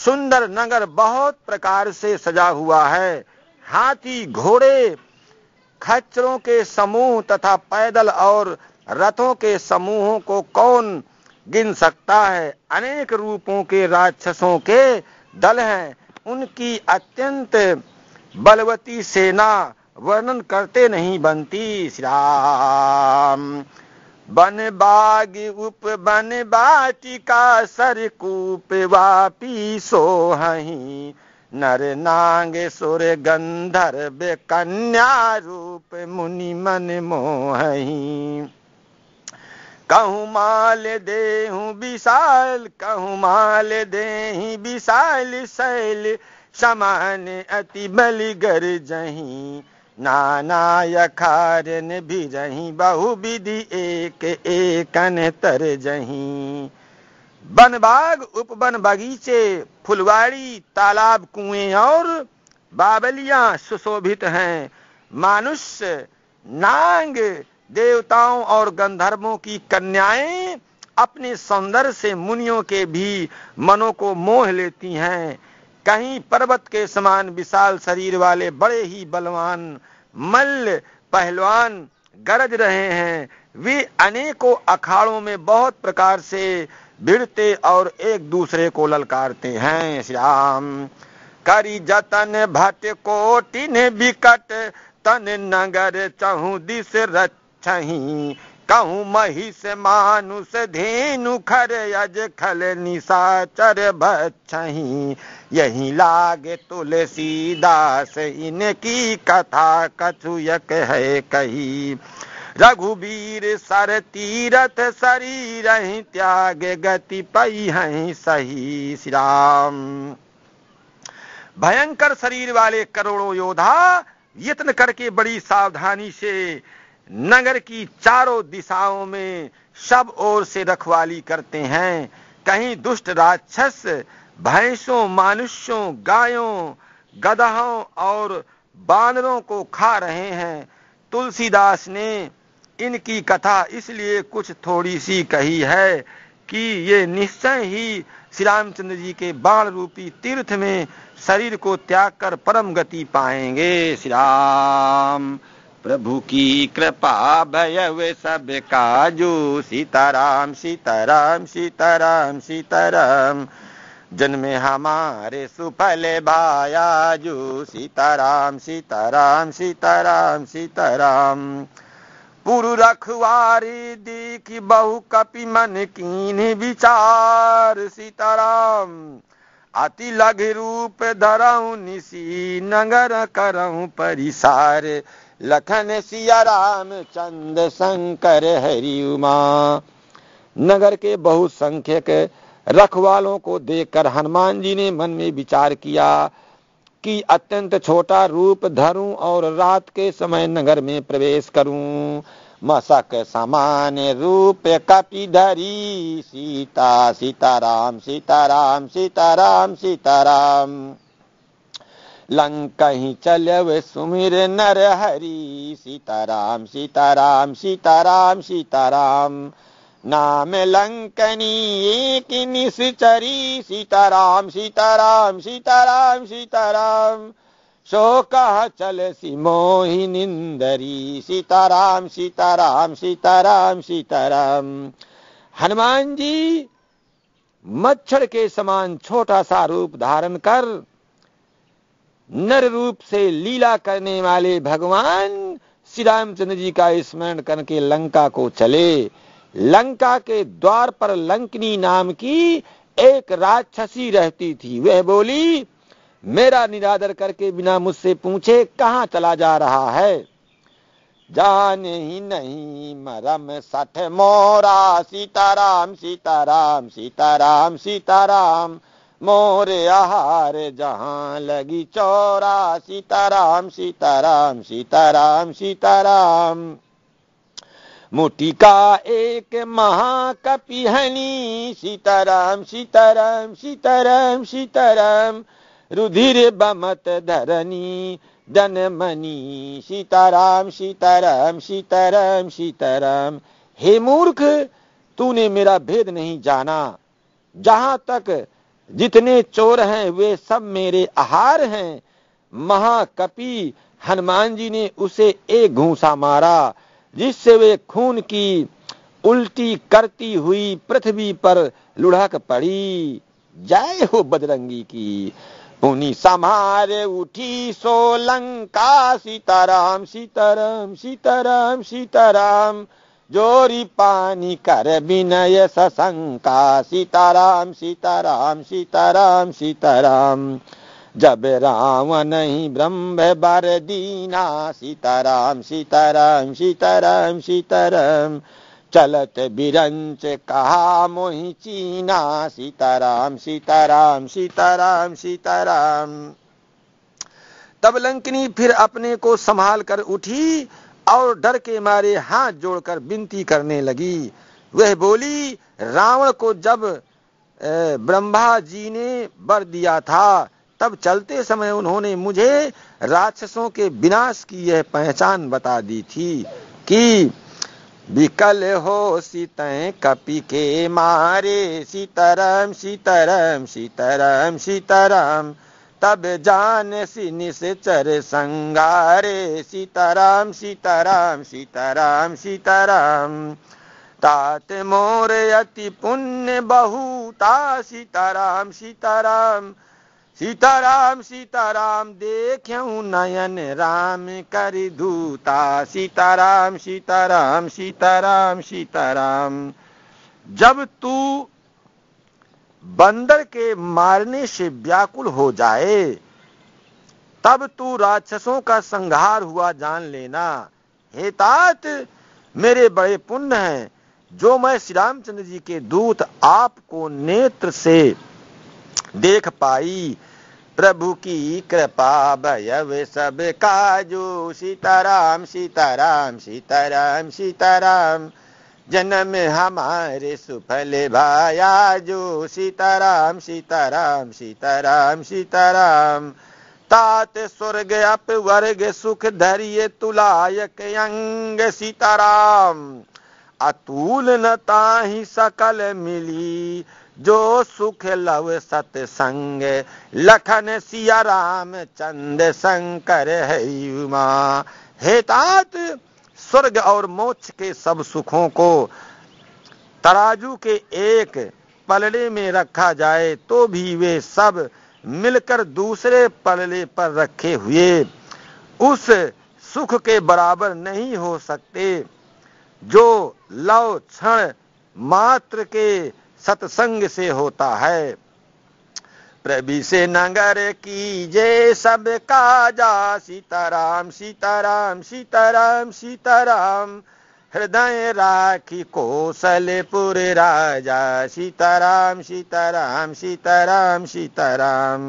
सुंदर नगर बहुत प्रकार से सजा हुआ है हाथी घोड़े खच्चरों के समूह तथा पैदल और रथों के समूहों को कौन गिन सकता है अनेक रूपों के राक्षसों के दल हैं उनकी अत्यंत बलवती सेना वर्णन करते नहीं बनती श्री राम बन बाग उप बन बाटिका सरकूप वापी सोही नर नांग सुर गंधर्व कन्या रूप मुनि मन मोहही कहूँ माल देहूँ विशाल कहूँ माल देही विशाल शैल समान अति बलिगर जही यखार भी रही बहु विधि एक एकन तर जही बन बाग उपबन बगीचे फुलवाड़ी तालाब कुएं और बाबलिया सुशोभित हैं मानुष्य नांग देवताओं और गंधर्वों की कन्याएं अपने सौंदर्य से मुनियों के भी मनों को मोह लेती हैं कहीं पर्वत के समान विशाल शरीर वाले बड़े ही बलवान मल्ल पहलवान गरज रहे हैं वे अनेकों अखाड़ों में बहुत प्रकार से भिड़ते और एक दूसरे को ललकारते हैं श्याम करी जतन भट को कोटिन बिकट तन नगर चहु दिस रही कहूँ महिष मानुष धेनु खर अज खल निशा चर भच्छही यही लागे दास इनकी कथा यक है कही रघुबीर सर तीरथ शरीर त्याग गति पई है सही श्री राम भयंकर शरीर वाले करोड़ों योद्धा यत्न करके बड़ी सावधानी से नगर की चारों दिशाओं में सब ओर से रखवाली करते हैं कहीं दुष्ट राक्षस भैंसों मानुष्यों गायों गधाओं और बानरों को खा रहे हैं तुलसीदास ने इनकी कथा इसलिए कुछ थोड़ी सी कही है कि ये निश्चय ही श्री रामचंद्र जी के बाण रूपी तीर्थ में शरीर को त्याग कर परम गति पाएंगे श्री राम प्रभु की कृपा वे सब काजू सीताराम सीताराम सीताराम सीताराम जन्मे हमारे सुफल भायाजू सीताराम सीताराम सीताराम सीताराम पुरु रखवारी दीख बहु कपि मन कीन विचार सीताराम अति लघ रूप धरऊ निशी नगर करऊ परिसार लखन सिया राम चंद शंकर हरि उमा नगर के बहुसंख्यक रखवालों को देखकर हनुमान जी ने मन में विचार किया कि अत्यंत छोटा रूप धरूं और रात के समय नगर में प्रवेश करूं मसक समान रूप कपि धरी सीता सीताराम सीताराम सीताराम सीताराम सीता लंक ही वे सुमिर नर हरि सीताराम सीताराम सीताराम सीताराम नाम लंकनी एक निश्चरी सीताराम सीताराम सीताराम सीताराम शोका चल मोहि निंदरी सीताराम सीताराम सीताराम सीताराम हनुमान जी मच्छर के समान छोटा सा रूप धारण कर नर रूप से लीला करने वाले भगवान श्री रामचंद्र जी का स्मरण करके लंका को चले लंका के द्वार पर लंकनी नाम की एक राक्षसी रहती थी वह बोली मेरा निरादर करके बिना मुझसे पूछे कहाँ चला जा रहा है जाने ही नहीं मरम सठ मोरा सीताराम सीताराम सीताराम सीताराम मोर आहार जहाँ लगी चौरा सीताराम सीताराम सीताराम सीताराम मुठी का एक महाकपिहनी सीताराम सीताराम सीताराम सीताराम रुधिर बमत धरनी मनी सीताराम सीताराम सीताराम सीताराम हे मूर्ख तूने मेरा भेद नहीं जाना जहां तक जितने चोर हैं वे सब मेरे आहार हैं महाकपि हनुमान जी ने उसे एक घूसा मारा जिससे वे खून की उल्टी करती हुई पृथ्वी पर लुढ़क पड़ी जय हो बजरंगी की पुनी समारे उठी सोलंका सीताराम सीताराम सीताराम सीताराम, सीताराम जोरी पानी कर विनय सशंका सीताराम सीताराम सीताराम सीताराम जब रावण ही ब्रह्म बर दीना सीताराम सीताराम सीताराम सीताराम चलत बिरंच कहा मोहि चीना सीताराम सीताराम सीताराम सीताराम तब लंकनी फिर अपने को संभाल कर उठी और डर के मारे हाथ जोड़कर विनती करने लगी वह बोली रावण को जब ब्रह्मा जी ने बर दिया था तब चलते समय उन्होंने मुझे राक्षसों के विनाश की यह पहचान बता दी थी कि विकल हो सीत कपि के मारे सीतरम सीतरम सीतरम सीतरम, तब जान सी चर संगारे सीताराम सीताराम सीताराम सीताराम तात मोर अति पुण्य बहुता सीताराम सीताराम सीताराम सीताराम देख नयन राम कर दूता सीताराम सीताराम सीताराम सीताराम जब तू बंदर के मारने से व्याकुल हो जाए तब तू राक्षसों का संहार हुआ जान लेना हे तात मेरे बड़े पुण्य हैं जो मैं श्री रामचंद्र जी के दूत आपको नेत्र से देख पाई प्रभु की कृपा भयव सब काजू सीताराम सीताराम सीताराम सीताराम, सीताराम जन्म हमारे सुफल भाया जो सीताराम सीताराम सीताराम सीताराम तात स्वर्ग अप वर्ग सुख धरिय तुलायक अंग सीताराम अतुल न ताही सकल मिली जो सुख लव सतसंग लखन सिया राम चंद शंकर है उमा हे तात स्वर्ग और मोक्ष के सब सुखों को तराजू के एक पलड़े में रखा जाए तो भी वे सब मिलकर दूसरे पलड़े पर रखे हुए उस सुख के बराबर नहीं हो सकते जो लव क्षण मात्र के सत्संग से होता है प्रभि से नगर की जय सबका जा सीताराम सीताराम सीताराम सीताराम हृदय राखी कौशलपुर राजा सीताराम सीताराम सीताराम सीताराम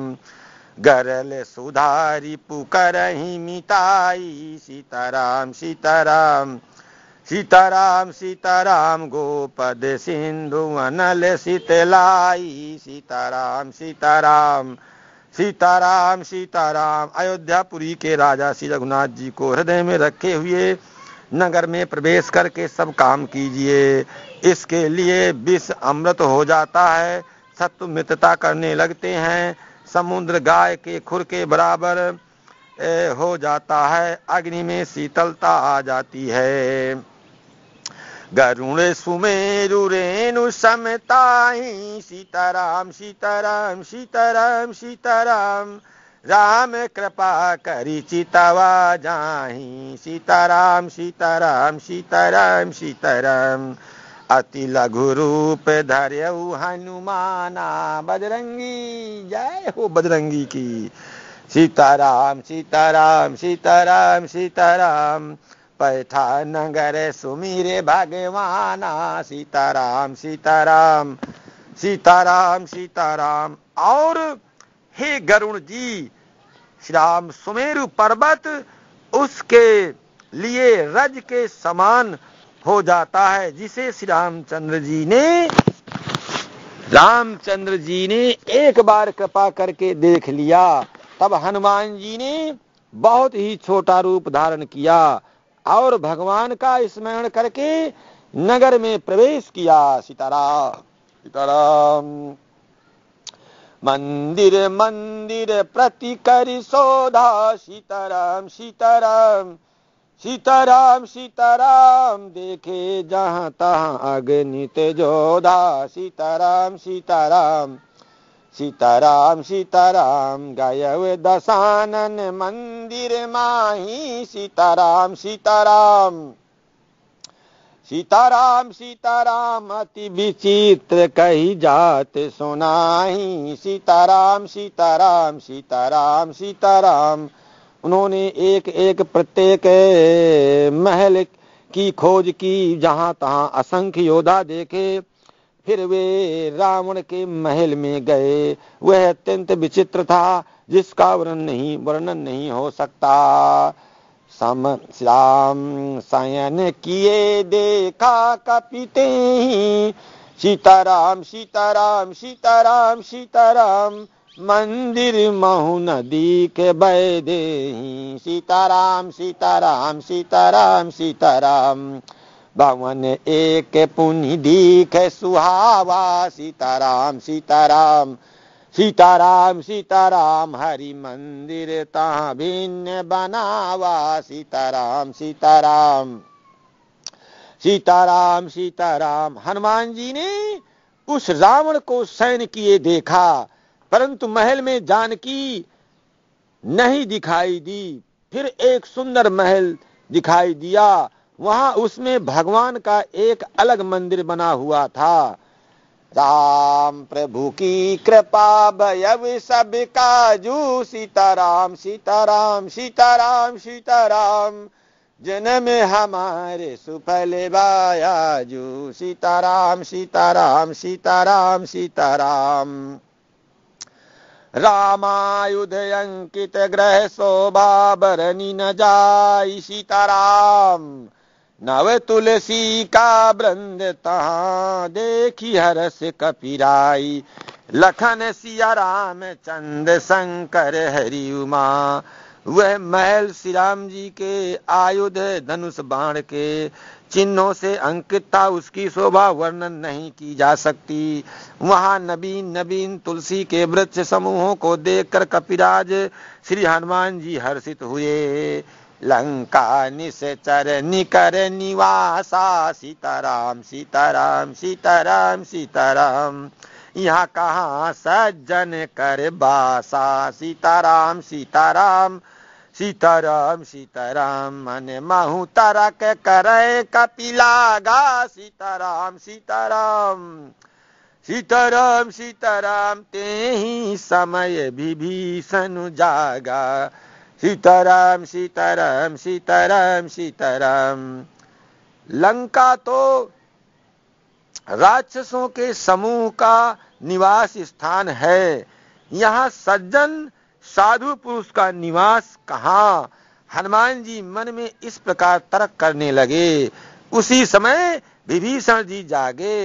गरल सुधारी पुकर ही मिताई सीताराम सीताराम सीताराम सीताराम गोपद सिंधु अनल शीतलाई सीताराम सीताराम सीताराम सीताराम अयोध्यापुरी के राजा श्री रघुनाथ जी को हृदय में रखे हुए नगर में प्रवेश करके सब काम कीजिए इसके लिए विष अमृत हो जाता है सत्व मित्रता करने लगते हैं समुद्र गाय के खुर के बराबर हो जाता है अग्नि में शीतलता आ जाती है गरुण सुमेरुरेणु समताई सीताराम सीताराम सीताराम सीताराम राम कृपा करी चितवा जाही सीताराम सीताराम सीताराम सीताराम अति लघु रूप धर्य हनुमाना बजरंगी जय हो बजरंगी की सीताराम सीताराम सीताराम सीताराम, सीताराम पैठा नगर सुमीरे भगवाना सीताराम सीताराम सीताराम सीताराम और हे गरुण जी श्री राम सुमेरु पर्वत उसके लिए रज के समान हो जाता है जिसे श्री रामचंद्र जी ने रामचंद्र जी ने एक बार कृपा करके देख लिया तब हनुमान जी ने बहुत ही छोटा रूप धारण किया और भगवान का स्मरण करके नगर में प्रवेश किया सीताराम सीताराम मंदिर मंदिर प्रति करी सोधा सीताराम सीताराम सीताराम सीताराम देखे जहां तहां अग्नि तेजोधा सीताराम सीताराम सीताराम सीताराम गय दसानन मंदिर माही सीताराम सीताराम सीताराम सीताराम अति विचित्र कही जात सुनाही सीताराम सीताराम सीताराम सीताराम उन्होंने एक एक प्रत्येक महल की खोज की जहां तहां असंख्य योद्धा देखे फिर वे रावण के महल में गए वह अत्यंत विचित्र था जिसका वर्णन नहीं वर्णन नहीं हो सकता सम श्याम सयन किए देखा कपिते ही सीताराम सीताराम सीताराम सीताराम मंदिर महु नदी के बह दे सीताराम सीताराम सीताराम सीताराम, सीताराम भवन एक पुनि दीख सुहावा सीताराम सीताराम सीताराम सीताराम हरि मंदिर भिन्न बनावा सीताराम सीताराम सीताराम सीताराम हनुमान जी ने उस रावण को सैन किए देखा परंतु महल में जानकी नहीं दिखाई दी फिर एक सुंदर महल दिखाई दिया वहां उसमें भगवान का एक अलग मंदिर बना हुआ था राम प्रभु की कृपा भयव का जू सीताराम सीताराम सीताराम सीताराम जन्म हमारे सुफल बाया जू सीताराम सीताराम सीताराम सीताराम अंकित ग्रह शोभा बरनी न जाय सीताराम नव तुलसी का ब्रंद तहा देखी हरस कपिराई लखन सिया राम चंद शंकर हरि उमा वह महल श्री राम जी के आयुध धनुष बाण के चिन्हों से अंकित था उसकी शोभा वर्णन नहीं की जा सकती वहाँ नबीन नबीन तुलसी के वृक्ष समूहों को देखकर कपिराज श्री हनुमान जी हर्षित हुए लंका निशर निकर निवासा सीताराम सीताराम सीताराम सीताराम यहाँ कहाँ सज्जन कर बासा सीताराम सीताराम सीताराम सीताराम मन महू तरक करे गा सीताराम सीताराम सीताराम सीताराम ते ही समय विभीषण जागा सीताराम सीताराम सीताराम सीताराम लंका तो राक्षसों के समूह का निवास स्थान है यहाँ सज्जन साधु पुरुष का निवास कहा हनुमान जी मन में इस प्रकार तर्क करने लगे उसी समय विभीषण जी जागे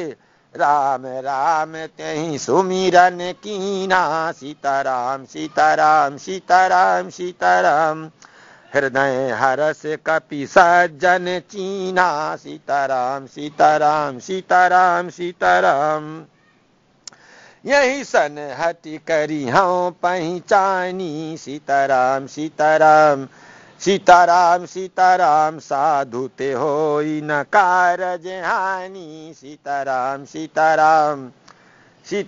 राम राम तही सुमिरन कीना सीताराम सीताराम सीताराम सीताराम हृदय हरस कपि सज्जन चीना सीताराम सीताराम सीताराम सीताराम यही सन हति करी हाँ पहचानी सीताराम सीताराम सीताराम सीताराम साधु ते हो न कारज हानि सीताराम सीताराम सी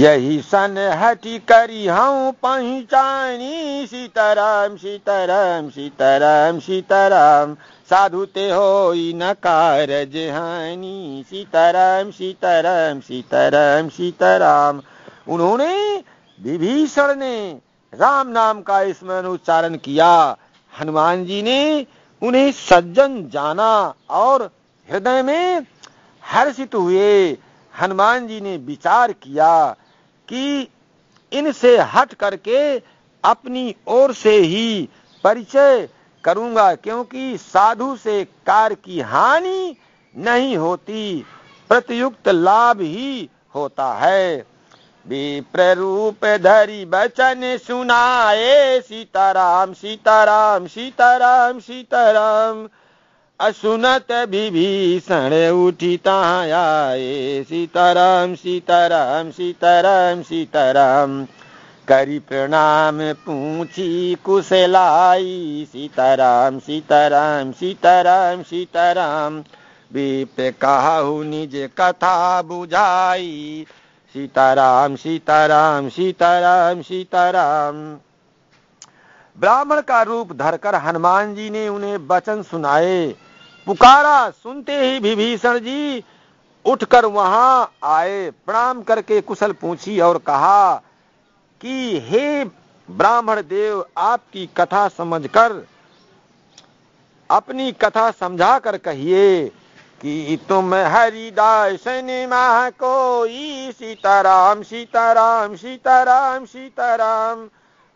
यही सन हटी करी हूँ पहचानी सीताराम सीताराम सीताराम सीताराम साधु ते हो न कारज हानि सीताराम सीताराम सीताराम सीताराम उन्होंने विभीषण ने राम नाम का स्मरण उच्चारण किया हनुमान जी ने उन्हें सज्जन जाना और हृदय में हर्षित हुए हनुमान जी ने विचार किया कि इनसे हट करके अपनी ओर से ही परिचय करूंगा क्योंकि साधु से कार की हानि नहीं होती प्रतियुक्त लाभ ही होता है विप्ररूप धरी बचन सुनाए सीताराम सीताराम सीताराम सीताराम असुनत विभीषण उठी आए सीताराम सीताराम सीताराम सीताराम करी प्रणाम पूछी कुशलाई सीताराम सीताराम सीताराम सीताराम बीप कहा निज कथा बुझाई सीताराम सीताराम सीताराम सीताराम ब्राह्मण का रूप धरकर हनुमान जी ने उन्हें वचन सुनाए पुकारा सुनते ही विभीषण जी उठकर वहां आए प्रणाम करके कुशल पूछी और कहा कि हे ब्राह्मण देव आपकी कथा समझकर अपनी कथा समझा कर कहिए कि तुम हरिदास निमा कोई सीताराम सीताराम सीताराम सीताराम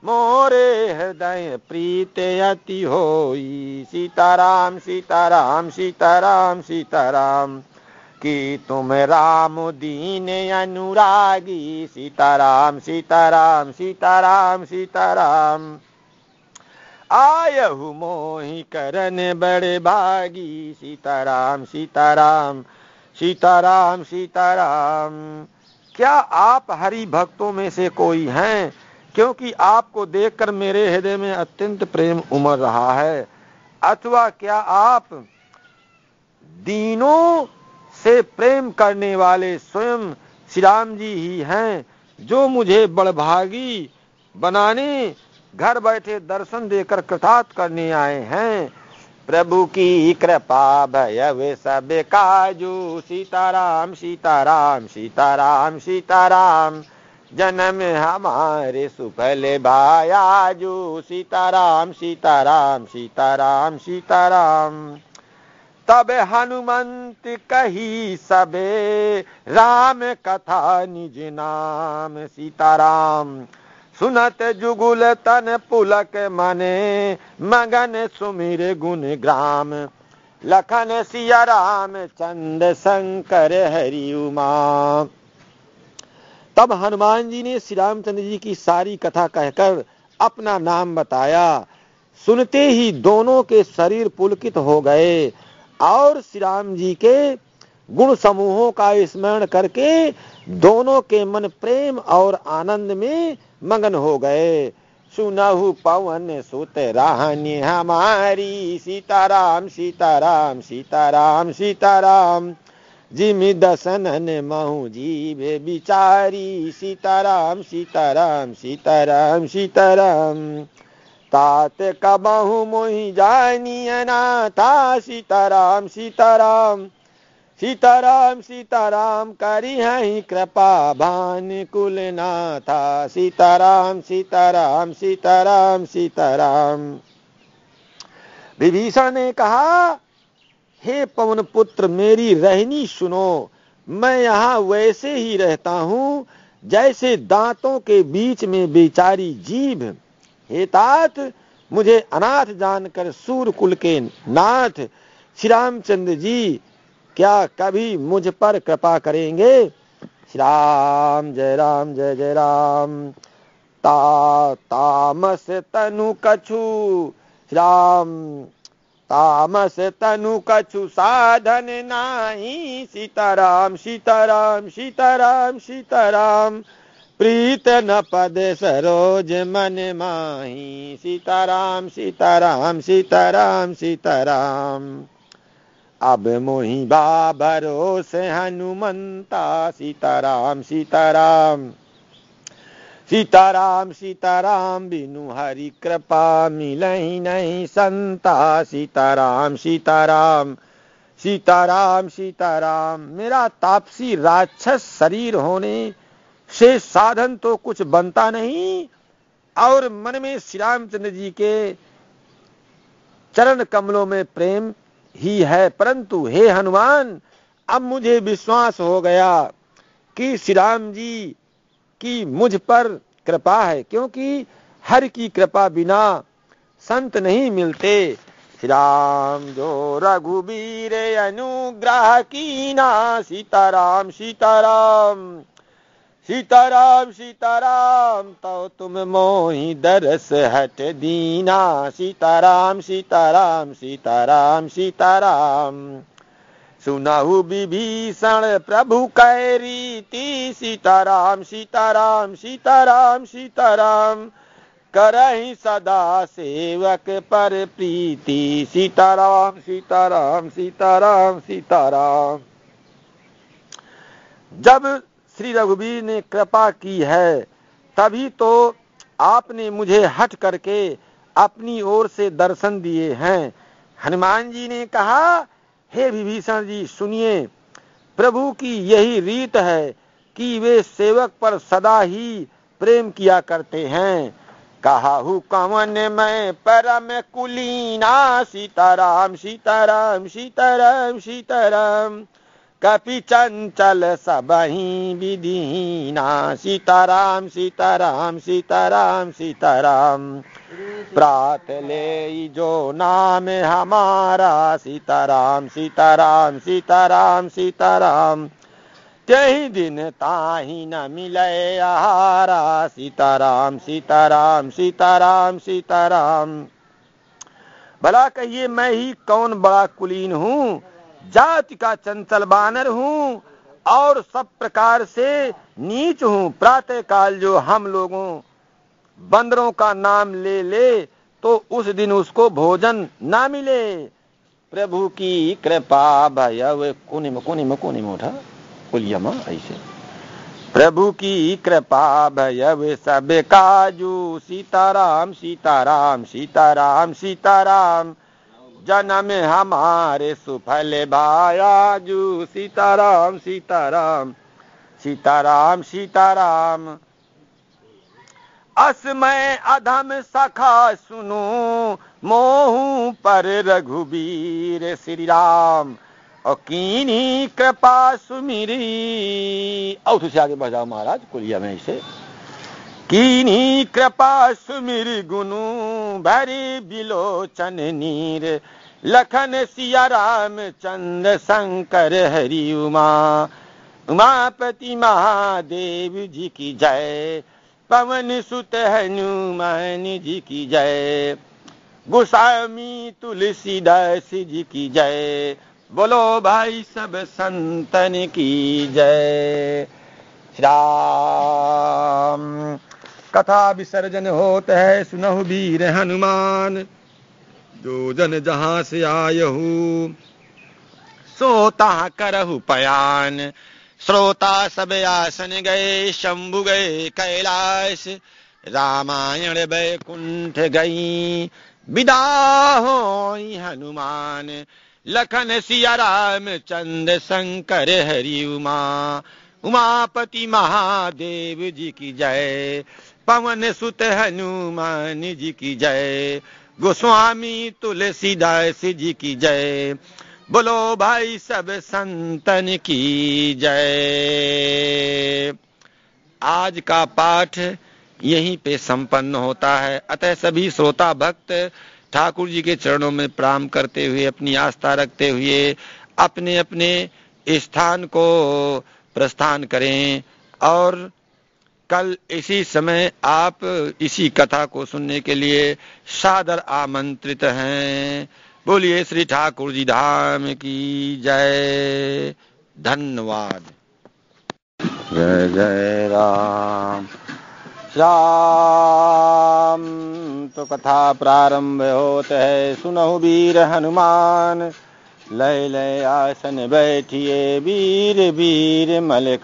मोरे हृदय प्रीत अति होई सीताराम सीताराम सीताराम सीताराम कि तुम राम दीन अनुरागी सीताराम सीताराम सीताराम सीताराम, सीताराम हु मोहि करन बड़े भागी सीताराम सीताराम सीताराम सीताराम क्या आप हरि भक्तों में से कोई हैं क्योंकि आपको देखकर मेरे हृदय में अत्यंत प्रेम उमड़ रहा है अथवा क्या आप दीनों से प्रेम करने वाले स्वयं श्री राम जी ही हैं जो मुझे बड़भागी बनाने घर बैठे दर्शन देकर कृतार्थ करने आए हैं प्रभु की कृपा भय वे सब काजू सीताराम सीताराम सीताराम सीताराम जन्म हमारे सुफल भायाजू सीताराम सीताराम सीताराम सीताराम तब हनुमंत कही सबे राम कथा निज नाम सीताराम सुनाते जुगुल तन पुलक मने मगन सुमिर गुण ग्राम लखन सिया राम चंद शंकर हरि उमा तब हनुमान जी ने श्री रामचंद्र जी की सारी कथा कहकर अपना नाम बताया सुनते ही दोनों के शरीर पुलकित हो गए और श्री राम जी के गुण समूहों का स्मरण करके दोनों के मन प्रेम और आनंद में मगन हो गए सुनहु पवन सोते राहनी हमारी सीताराम सीताराम सीताराम सीताराम जिमि दसनन महु जीवे बिचारी सीताराम सीताराम सीताराम सीताराम तात कबहू मोहि जानी ना था सीताराम सीताराम सीताराम सीताराम करी हई कृपा भान कुल नाथा सीताराम सीताराम सीताराम सीताराम विभीषण ने कहा हे पवन पुत्र मेरी रहनी सुनो मैं यहाँ वैसे ही रहता हूँ जैसे दांतों के बीच में बेचारी जीभ हे तात मुझे अनाथ जानकर सूर कुल के नाथ श्री रामचंद्र जी क्या कभी मुझ पर कृपा करेंगे श्री राम जय राम जय जय राम ता तामस तनु कछु राम तामस तनु कछु साधन नाही सीताराम सीताराम सीताराम सीताराम प्रीत न पद सरोज मन माही सीताराम सीताराम सीताराम सीताराम अब मोही बाबरो से हनुमंता सीताराम सीताराम सीताराम सीताराम बिनु हरि कृपा मिलही नहीं संता सीताराम सीताराम सीताराम सीताराम मेरा तापसी राक्षस शरीर होने से साधन तो कुछ बनता नहीं और मन में श्री रामचंद्र जी के चरण कमलों में प्रेम ही है परंतु हे हनुमान अब मुझे विश्वास हो गया कि श्री राम जी की मुझ पर कृपा है क्योंकि हर की कृपा बिना संत नहीं मिलते श्री राम जो रघुबीर अनुग्रह की ना सीताराम सीताराम सीताराम सीताराम तो तुम मोही दरस हट दीना सीताराम सीताराम सीताराम सीताराम सुनाहु विभीषण प्रभु कै रीति सीताराम सीताराम सीताराम सीताराम करही सदा सेवक पर प्रीति सीताराम सीताराम सीताराम सीताराम जब श्री रघुवीर ने कृपा की है तभी तो आपने मुझे हट करके अपनी ओर से दर्शन दिए हैं हनुमान जी ने कहा हे विभीषण जी सुनिए प्रभु की यही रीत है कि वे सेवक पर सदा ही प्रेम किया करते हैं कहा कमन में परम कुलीना सीताराम सीताराम सीताराम सीताराम, सीताराम कपि चंचल सबही विधिना सीताराम सीताराम सीताराम सीताराम प्रात ले जो नाम हमारा सीताराम सीताराम सीताराम सीताराम तेही दिन ताही न मिले आहारा सीताराम सीताराम सीताराम सीताराम भला कहिए मैं ही कौन बड़ा कुलीन हूँ जाति का चंचल बानर हूँ और सब प्रकार से नीच हूँ प्रातः काल जो हम लोगों बंदरों का नाम ले ले तो उस दिन उसको भोजन ना मिले प्रभु की कृपा भया वे कुनिम कुनिम कुनिम उठा कुलियमा ऐसे प्रभु की कृपा भयव सब काजू सीताराम सीताराम सीताराम सीताराम जन्म हमारे सुफल भाया जू सीताराम सीताराम सीताराम सीताराम असमय अधम सखा सुनो मोहू पर रघुबीर श्री राम और कृपा सुमिरी और तुझसे आगे बढ़ जाओ महाराज कुलिया में इसे कीनी कृपा सुमिर गुनु भरी बिलोचन नीर लखन सिया राम चंद्र शंकर हरि उमा उमापति महादेव जी की जय पवन सुत हनुमान जी की जय तुलसी तुलसीदास जी की जय बोलो भाई सब संतन की जय राम कथा विसर्जन होत है सुनहु वीर हनुमान जो जन जहाँ से आयहू सोता करहु पयान श्रोता सब आसन गए शंभु गए कैलाश रामायण बैकुंठ गई विदा हो हनुमान लखन सिया राम चंद्र शंकर हरि उमा उमापति महादेव जी की जय पवन सुत हनुमान जी की जय गोस्वामी तुलसीदास जी की जय बोलो भाई सब संतन की जय आज का पाठ यहीं पे संपन्न होता है अतः सभी श्रोता भक्त ठाकुर जी के चरणों में प्राम करते हुए अपनी आस्था रखते हुए अपने अपने स्थान को प्रस्थान करें और कल इसी समय आप इसी कथा को सुनने के लिए सादर आमंत्रित हैं बोलिए श्री ठाकुर जी धाम की जय धन्यवाद जय जय राम राम तो कथा प्रारंभ होते है सुनो वीर हनुमान लय लय आसन बैठिए वीर वीर मलखान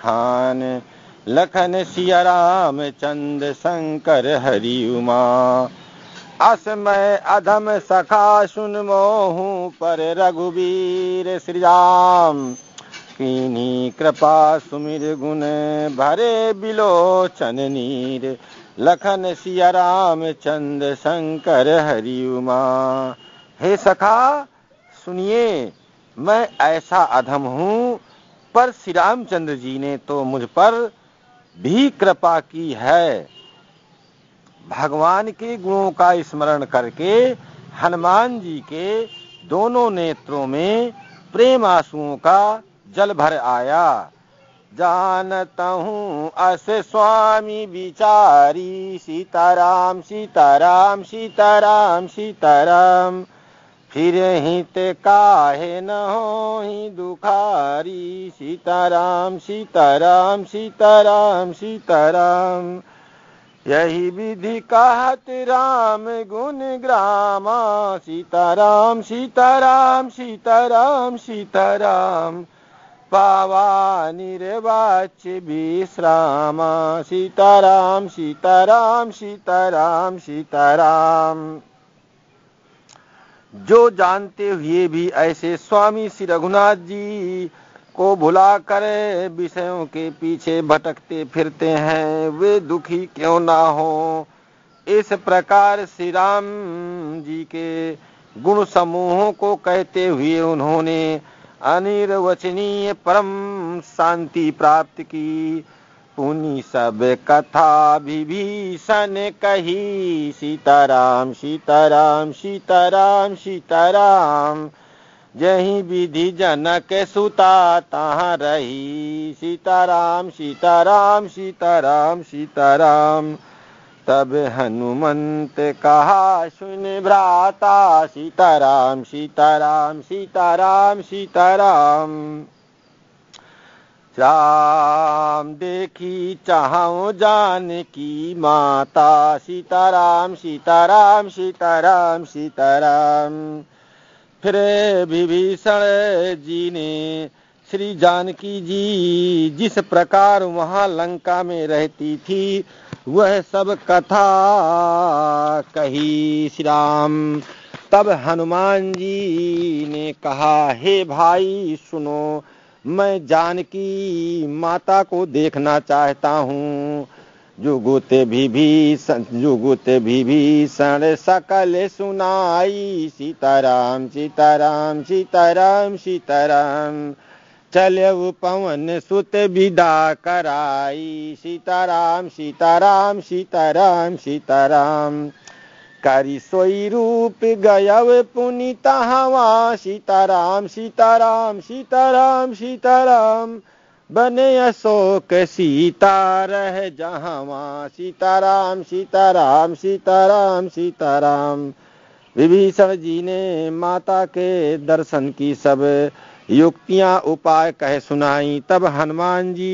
खान लखन सिया राम चंद शंकर हरि उमा अस मैं अधम सखा सुन मोहू पर रघुवीर श्री राम कीन्ही कृपा सुमिर गुण भरे बिलोचन नीर लखन सिया राम चंद शंकर हरि उमा हे सखा सुनिए मैं ऐसा अधम हूँ पर श्री रामचंद्र जी ने तो मुझ पर भी कृपा की है भगवान के गुणों का स्मरण करके हनुमान जी के दोनों नेत्रों में प्रेम आंसुओं का जल भर आया जानता हूँ अस स्वामी विचारी सीताराम सीताराम सीताराम सीताराम, सीताराम फिर ही ते काहे न हो ही दुखारी सीताराम सीताराम सीताराम सीताराम यही विधि कहत राम गुण ग्रामा सीताराम सीताराम सीताराम सीताराम पावा निर्वाच विश्रामा सीताराम सीताराम सीताराम सीताराम जो जानते हुए भी ऐसे स्वामी श्री रघुनाथ जी को भुला कर विषयों के पीछे भटकते फिरते हैं वे दुखी क्यों ना हो इस प्रकार श्री राम जी के गुण समूहों को कहते हुए उन्होंने अनिर्वचनीय परम शांति प्राप्त की पुनि सब कथा विभीषण कही सीताराम सीताराम सीताराम सीताराम जही विधि जनक सुता तहाँ रही सीताराम सीताराम सीताराम सीताराम तब हनुमंत कहा सुन भ्राता सीताराम सीताराम सीताराम सीताराम राम देखी चाहो जान की माता सीताराम सीताराम सीताराम सीताराम फिर विभीषण जी ने श्री जानकी जी जिस प्रकार वहां लंका में रहती थी वह सब कथा कही श्री राम तब हनुमान जी ने कहा हे भाई सुनो मैं जानकी माता को देखना चाहता हूँ जुगुते भी भी जुगुते भी भी सण सकल सुनाई सीताराम सीताराम सीताराम सीताराम चल पवन सुत विदा कराई सीताराम सीताराम सीताराम सीताराम करी सोई रूप गयव पुनीता हवा सीताराम सीताराम सीताराम सीताराम बने अशोक सीता रह जहावा सीताराम सीताराम सीताराम सीताराम विभीषण जी ने माता के दर्शन की सब युक्तियां उपाय कह सुनाई तब हनुमान जी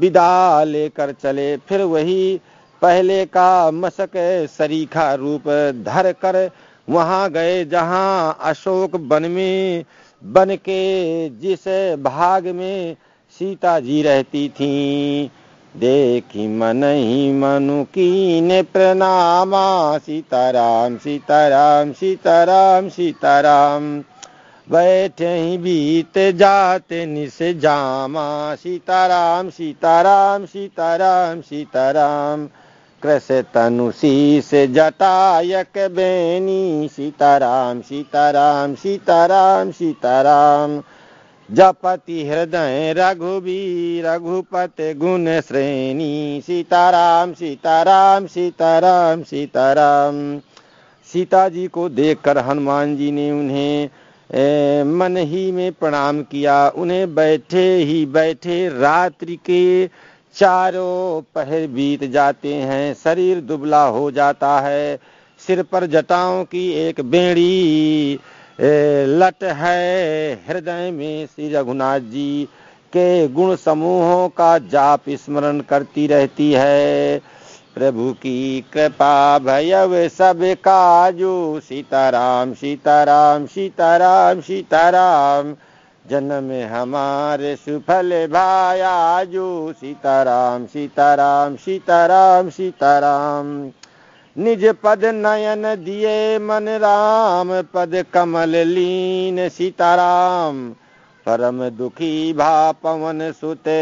विदा लेकर चले फिर वही पहले का मशक सरीखा रूप धर कर वहां गए जहां अशोक बन में बन के जिस भाग में सीता जी रहती थी देखी मन ही मनु की ने प्रणामा सीताराम सीताराम सीताराम सीताराम बैठे ही बीत जाते निस जामा सीताराम सीताराम सीताराम सीताराम, सीताराम कृस तनुशीष जटायक बेनी सीताराम सीताराम सीताराम सीताराम जपति हृदय रघुबी रघुपत गुण श्रेणी सीताराम सीताराम सीताराम सीताराम सीता जी को देखकर हनुमान जी ने उन्हें मन ही में प्रणाम किया उन्हें बैठे ही बैठे रात्रि के चारों पहर बीत जाते हैं शरीर दुबला हो जाता है सिर पर जटाओं की एक बेड़ी लट है हृदय में श्री रघुनाथ जी के गुण समूहों का जाप स्मरण करती रहती है प्रभु की कृपा भयव सब काजू सीताराम सीताराम सीताराम सीताराम जन्म हमारे सुफल भाया जो सीताराम सीताराम सीताराम सीताराम निज पद नयन दिए मन राम पद कमल लीन सीताराम परम दुखी भा पवन सुते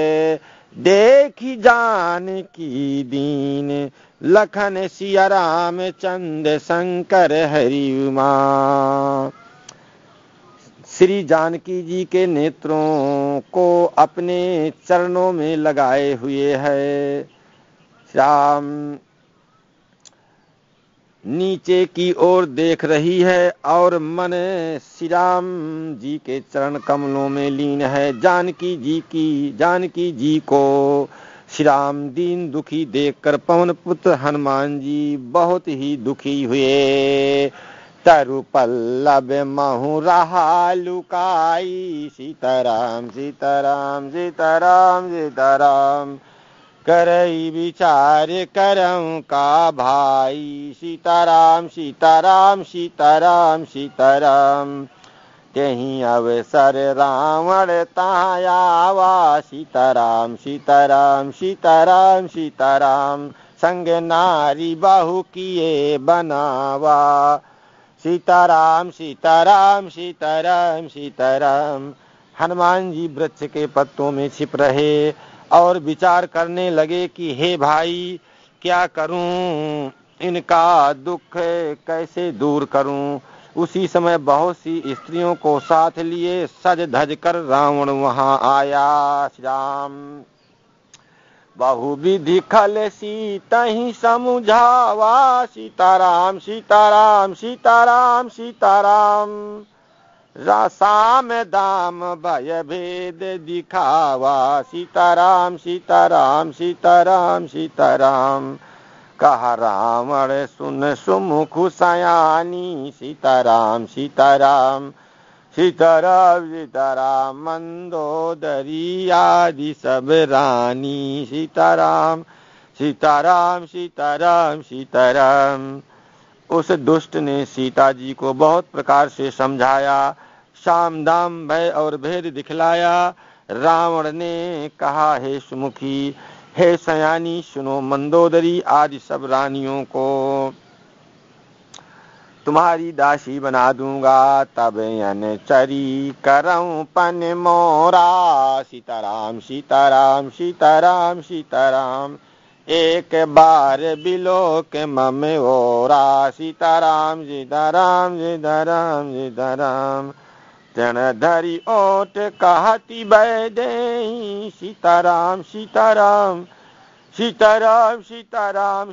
देखी जान की दीन लखन सिया राम चंद शंकर हरि उमा श्री जानकी जी के नेत्रों को अपने चरणों में लगाए हुए है श्याम नीचे की ओर देख रही है और मन श्री राम जी के चरण कमलों में लीन है जानकी जी की जानकी जी को श्री राम दीन दुखी देखकर पवन पुत्र हनुमान जी बहुत ही दुखी हुए पल्लव महु रहा लुकाई सीताराम सीताराम सीताराम सीताराम करई विचार करम का भाई सीताराम सीताराम सीताराम सीताराम तेही अवसर रावण तायावा सीताराम सीताराम सीताराम सीताराम संग नारी बहु किए बनावा सीताराम सीताराम सीताराम सीताराम हनुमान जी वृक्ष के पत्तों में छिप रहे और विचार करने लगे कि हे भाई क्या करूं इनका दुख कैसे दूर करूं उसी समय बहुत सी स्त्रियों को साथ लिए सज धज कर रावण वहां आया श्री राम बहु खल सीता ही समुझावा सीताराम सीताराम सीताराम सीताराम रसाम दाम भय भेद दिखावा सीताराम सीताराम सीताराम सीताराम कह रावण सुन सुमुख सयानी सीताराम सीताराम सीताराम सीताराम मंदोदरी आदि सब रानी सीताराम सीताराम सीताराम सीताराम उस दुष्ट ने सीता जी को बहुत प्रकार से समझाया शाम दाम भय और भेद दिखलाया रावण ने कहा हे सुमुखी हे सयानी सुनो मंदोदरी आदि सब रानियों को तुम्हारी दासी बना दूंगा तब अनचरी करूं पन मोरा सीताराम सीताराम सीताराम सीताराम एक बार बिलोक मम ओरा सीताराम सीताराम सीताराम सीताराम जन धरी ओट कहती बह दे सीताराम सीताराम सीताराम सीताराम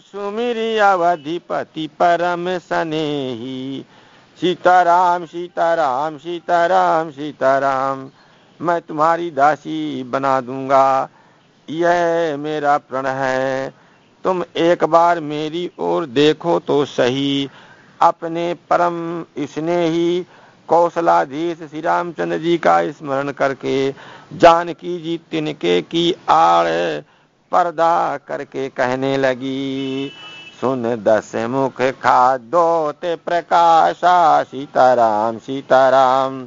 अवधिपति परम सनेही सीताराम सीताराम सीताराम सीताराम मैं तुम्हारी दासी बना दूंगा यह मेरा प्रण है तुम एक बार मेरी ओर देखो तो सही अपने परम इसने ही कौशलाधीश श्री रामचंद्र जी का स्मरण करके जानकी जी तिनके की आड़ पर्दा करके कहने लगी सुन दस मुख खादो ते प्रकाशा सीताराम सीताराम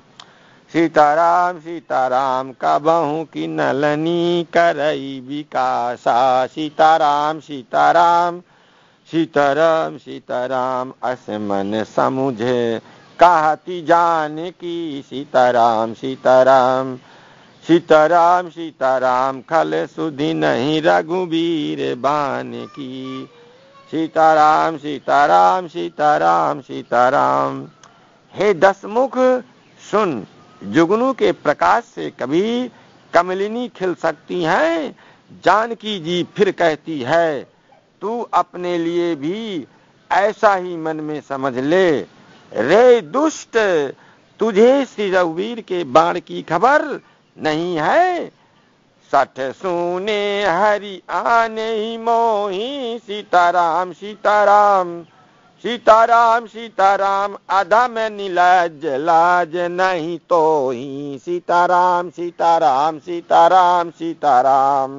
सीताराम सीताराम का बहू की नलनी करई विकासा सीताराम सीताराम सीताराम सीताराम अस मन समुझे कहती जान की सीताराम सीताराम सीताराम सीताराम खल सुधी नहीं रघुबीर बान की सीताराम सीताराम सीताराम सीताराम हे दसमुख सुन जुगनू के प्रकाश से कभी कमलिनी खिल सकती है जानकी जी फिर कहती है तू अपने लिए भी ऐसा ही मन में समझ ले रे दुष्ट तुझे श्री रघुवीर के बाण की खबर नहीं है सठ सुने हरि आने मोही सीताराम सीताराम सीताराम सीताराम अधम नीलज लाज नहीं तो ही सीताराम सीताराम सीताराम सीताराम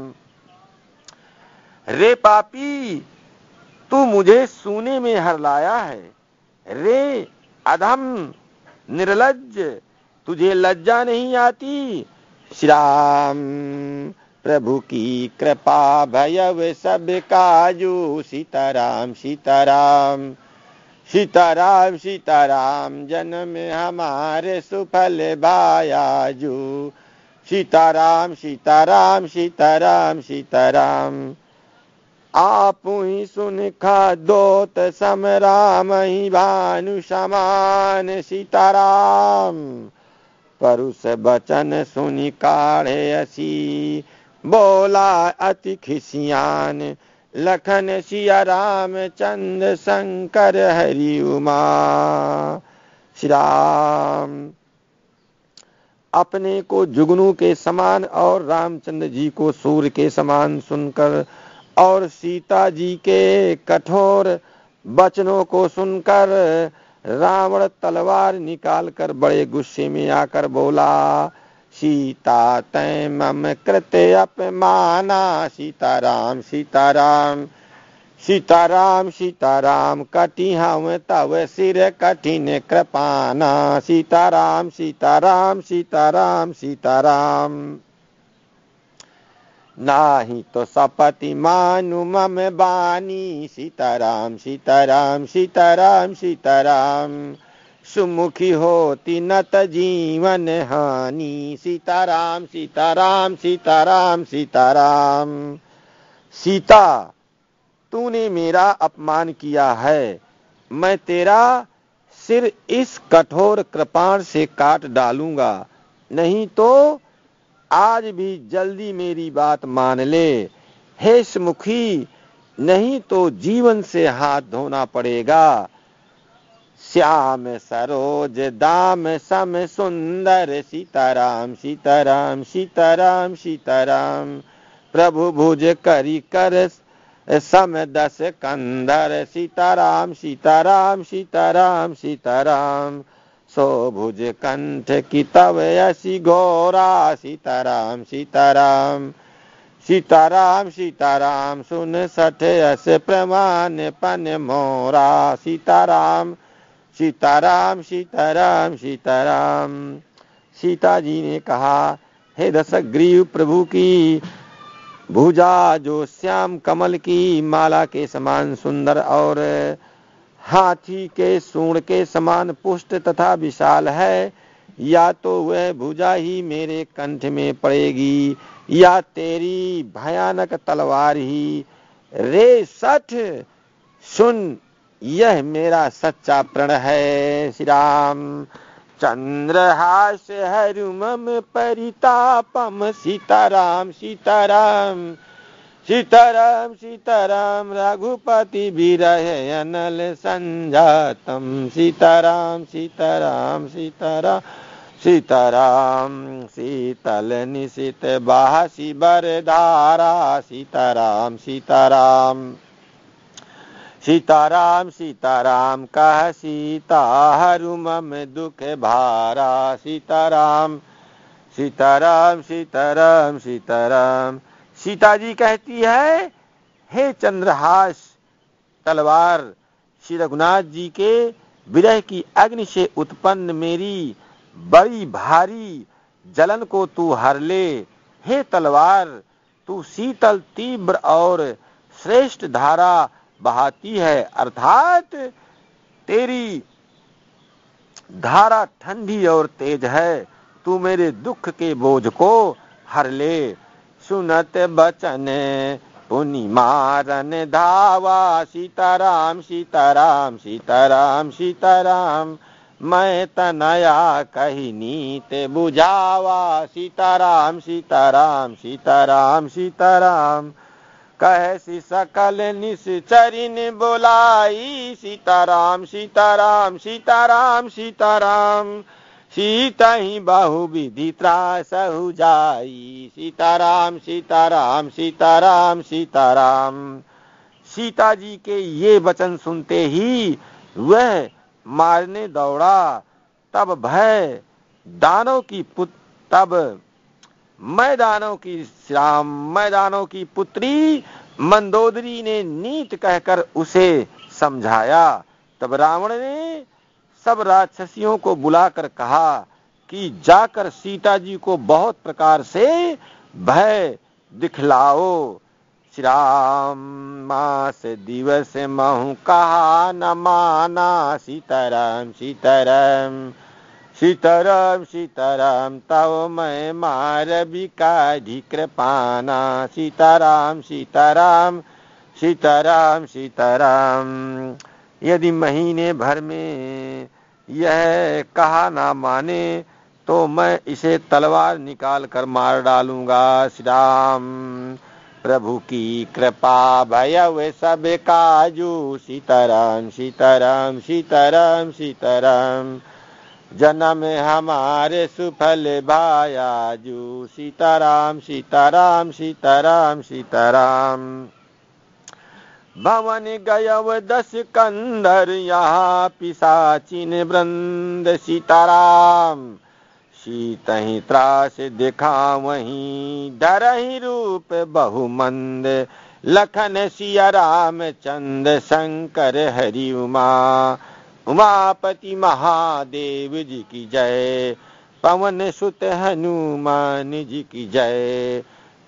रे पापी तू मुझे सोने में हरलाया है रे अधम निर्लज तुझे लज्जा नहीं आती श्री राम प्रभु की कृपा भयव सब काजू सीताराम सीताराम सीताराम सीताराम जन्म हमारे सुफल भायाजू सीताराम सीताराम सीताराम सीताराम आप ही सुन दोत सम राम ही भानु समान सीताराम परुष बचन सुनी काढ़े असी बोला अति खिसियान लखन सिया राम चंद्र शंकर हरि उमा श्री राम अपने को जुगनू के समान और रामचंद्र जी को सूर्य के समान सुनकर और सीता जी के कठोर वचनों को सुनकर रावण तलवार निकालकर बड़े गुस्से में आकर बोला सीता तय मम कृत अपमाना सीताराम सीताराम सीताराम सीताराम कटी हम तव सिर कठिन कृपाना सीताराम सीताराम सीताराम सीताराम नाही तो सपति मानु मम बानी सीताराम सीताराम सीताराम सीताराम सुमुखी होती नत जीवन हानि सीताराम सीताराम सीताराम सीताराम सीता तूने मेरा अपमान किया है मैं तेरा सिर इस कठोर कृपाण से काट डालूंगा नहीं तो आज भी जल्दी मेरी बात मान ले हे मुखी नहीं तो जीवन से हाथ धोना पड़ेगा श्याम सरोज दाम सम सुंदर सीताराम सीताराम सीताराम सीताराम प्रभु भुज करी कर सम दस कंदर सीताराम सीताराम सीताराम सीताराम सोभुज कंठ की तब यसी घोरा सीताराम सीताराम सीताराम सीताराम सुन सठ अस प्रमाण पन मोरा सीताराम सीताराम सीताराम सीताराम सीता जी ने कहा हे दशक ग्रीव प्रभु की भुजा जो श्याम कमल की माला के समान सुंदर और हाथी के सूण के समान पुष्ट तथा विशाल है या तो वह भुजा ही मेरे कंठ में पड़ेगी या तेरी भयानक तलवार ही रे सठ सुन यह मेरा सच्चा प्रण है श्री राम चंद्रहास हरुम परितापम सीताराम सीताराम सीताराम सीताराम रघुपति विरहे अनल संजातम सीताराम सीताराम सीताराम सीताराम शीतल निशित बासी बर धारा सीताराम सीताराम सीताराम सीताराम कह सीता हरुम दुख भारा सीताराम सीताराम सीताराम सीताराम सीता जी कहती है हे चंद्रहास तलवार श्री रघुनाथ जी के विरह की अग्नि से उत्पन्न मेरी बड़ी भारी जलन को तू हर ले हे तलवार तू शीतल तीव्र और श्रेष्ठ धारा बहाती है अर्थात तेरी धारा ठंडी और तेज है तू मेरे दुख के बोझ को हर ले सुनत बचन पुनि मारन धावा सीताराम सीताराम सीताराम सीताराम मैं तनया कहनी ते बुझावा सीताराम सीताराम सीताराम सीताराम कहसी सकल निश्चरिन बोलाई सीताराम सीताराम सीताराम सीताराम सीता ही बाहु विधि त्रास हो जाई सीताराम सीताराम सीताराम सीताराम सीता जी के ये वचन सुनते ही वह मारने दौड़ा तब भय दानों की पुत तब मैदानों की श्याम मैदानों की पुत्री मंदोदरी ने नीत कहकर उसे समझाया तब रावण ने सब राक्षसियों को बुलाकर कहा कि जाकर सीता जी को बहुत प्रकार से भय दिखलाओ श्राम मास दिवस महु कहा न माना सीताराम सीताराम सीताराम सीताराम तव मैं मार विकाधि कृपाना सीताराम सीताराम सीताराम सीताराम यदि महीने भर में यह कहा ना माने तो मैं इसे तलवार निकाल कर मार डालूंगा श्री राम प्रभु की कृपा भय वे सब काजू सीताराम सीताराम सीताराम सीताराम जन्म हमारे सुफल भायाजू सीताराम सीताराम सीताराम सीताराम भवन गयव दस कंदर यहाँ पिसाचिन वृंद सीताराम सीत ही त्रास दिखा वही डर ही रूप बहुमंद लखन सिया राम चंद शंकर हरि उमा उमापति महादेव जी की जय पवन सुत हनुमान जी की जय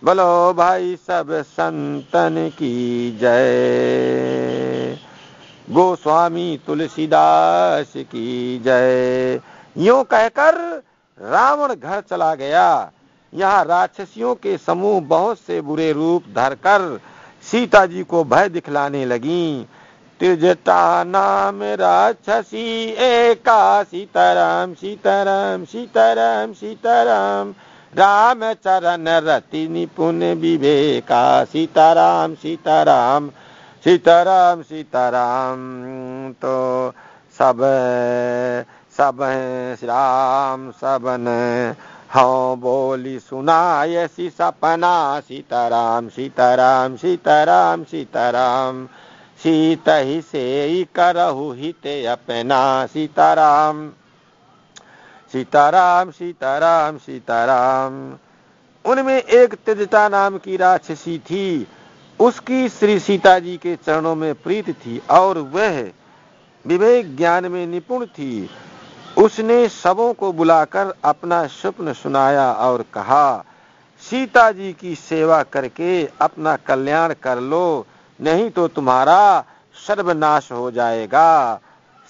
बोलो भाई सब संतन की जय गोस्वामी तुलसीदास की जय यो कहकर रावण घर चला गया यहाँ राक्षसियों के समूह बहुत से बुरे रूप धरकर सीता जी को भय दिखलाने लगी त्रिजता नाम राक्षसी एका सीताराम सीताराम सीताराम सीताराम, सीताराम राम चरण रति निपुण विवेका सीताराम सीताराम सीताराम सीताराम तो सब सब राम सबन हाँ बोली सुनाय सी सपना सीताराम सीताराम सीताराम सीताराम सीत ही से करहु हित अपना सीताराम सीताराम सीताराम सीताराम उनमें एक तिजता नाम की राक्षसी थी उसकी श्री सीता जी के चरणों में प्रीत थी और वह विवेक ज्ञान में निपुण थी उसने सबों को बुलाकर अपना स्वप्न सुनाया और कहा सीता जी की सेवा करके अपना कल्याण कर लो नहीं तो तुम्हारा सर्वनाश हो जाएगा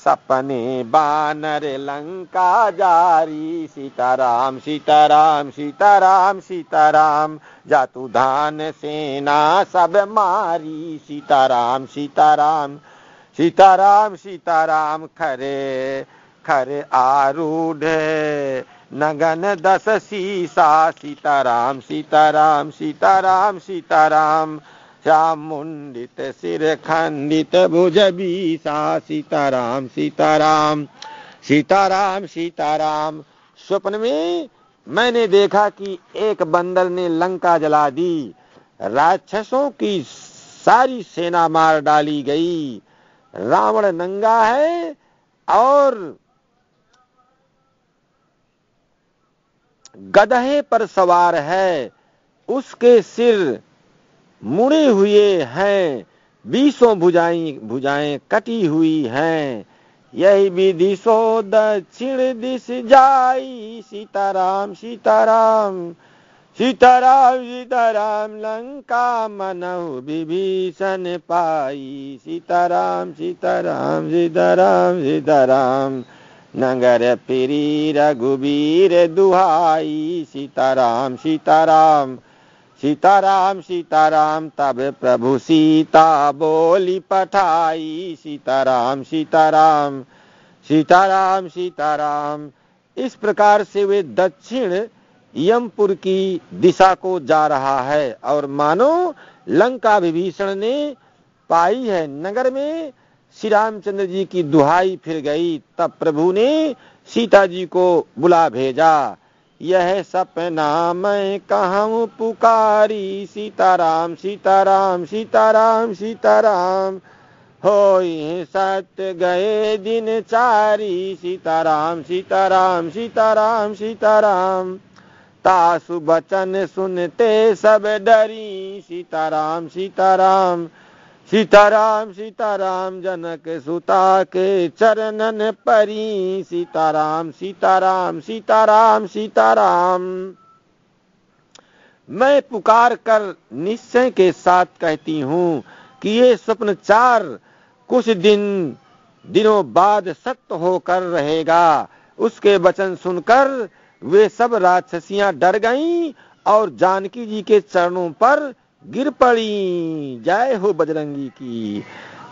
सपने बानर लंका जारी सीताराम सीताराम सीताराम सीताराम जातु धान सेना सब मारी सीताराम सीताराम सीताराम सीताराम खरे खरे आरूढ़ नगन दस सीसा सीताराम सीताराम सीताराम सीताराम मुंडित सिर खंडित भुज बीसा सीताराम सीताराम सीताराम सीताराम स्वप्न में मैंने देखा कि एक बंदर ने लंका जला दी राक्षसों की सारी सेना मार डाली गई रावण नंगा है और गधे पर सवार है उसके सिर मुड़े हुए हैं बीसों भुजाई भुजाएं कटी हुई हैं यही विधि सो दक्षिण दिश जाई सीताराम सीताराम सीताराम सीताराम लंका मनहु विभीषण पाई सीताराम सीताराम सीताराम सीताराम नगर फिरी रघुबीर दुहाई सीताराम सीताराम सीताराम सीताराम तब प्रभु सीता बोली पठाई सीताराम सीताराम सीताराम सीताराम इस प्रकार से वे दक्षिण यमपुर की दिशा को जा रहा है और मानो लंका विभीषण ने पाई है नगर में श्री रामचंद्र जी की दुहाई फिर गई तब प्रभु ने सीता जी को बुला भेजा यह सपना मैं कहूँ पुकारी सीताराम सीताराम सीताराम सीताराम हो सत्य गए दिन चारी सीताराम सीताराम सीताराम सीताराम तासु बचन सुनते सब डरी सीताराम सीताराम सीताराम सीताराम जनक सुता के चरणन परी सीताराम सीताराम सीताराम सीताराम मैं पुकार कर निश्चय के साथ कहती हूँ कि ये स्वप्न चार कुछ दिन दिनों बाद सत्य होकर रहेगा उसके वचन सुनकर वे सब राक्षसियां डर गईं और जानकी जी के चरणों पर गिर पड़ी जय हो बजरंगी की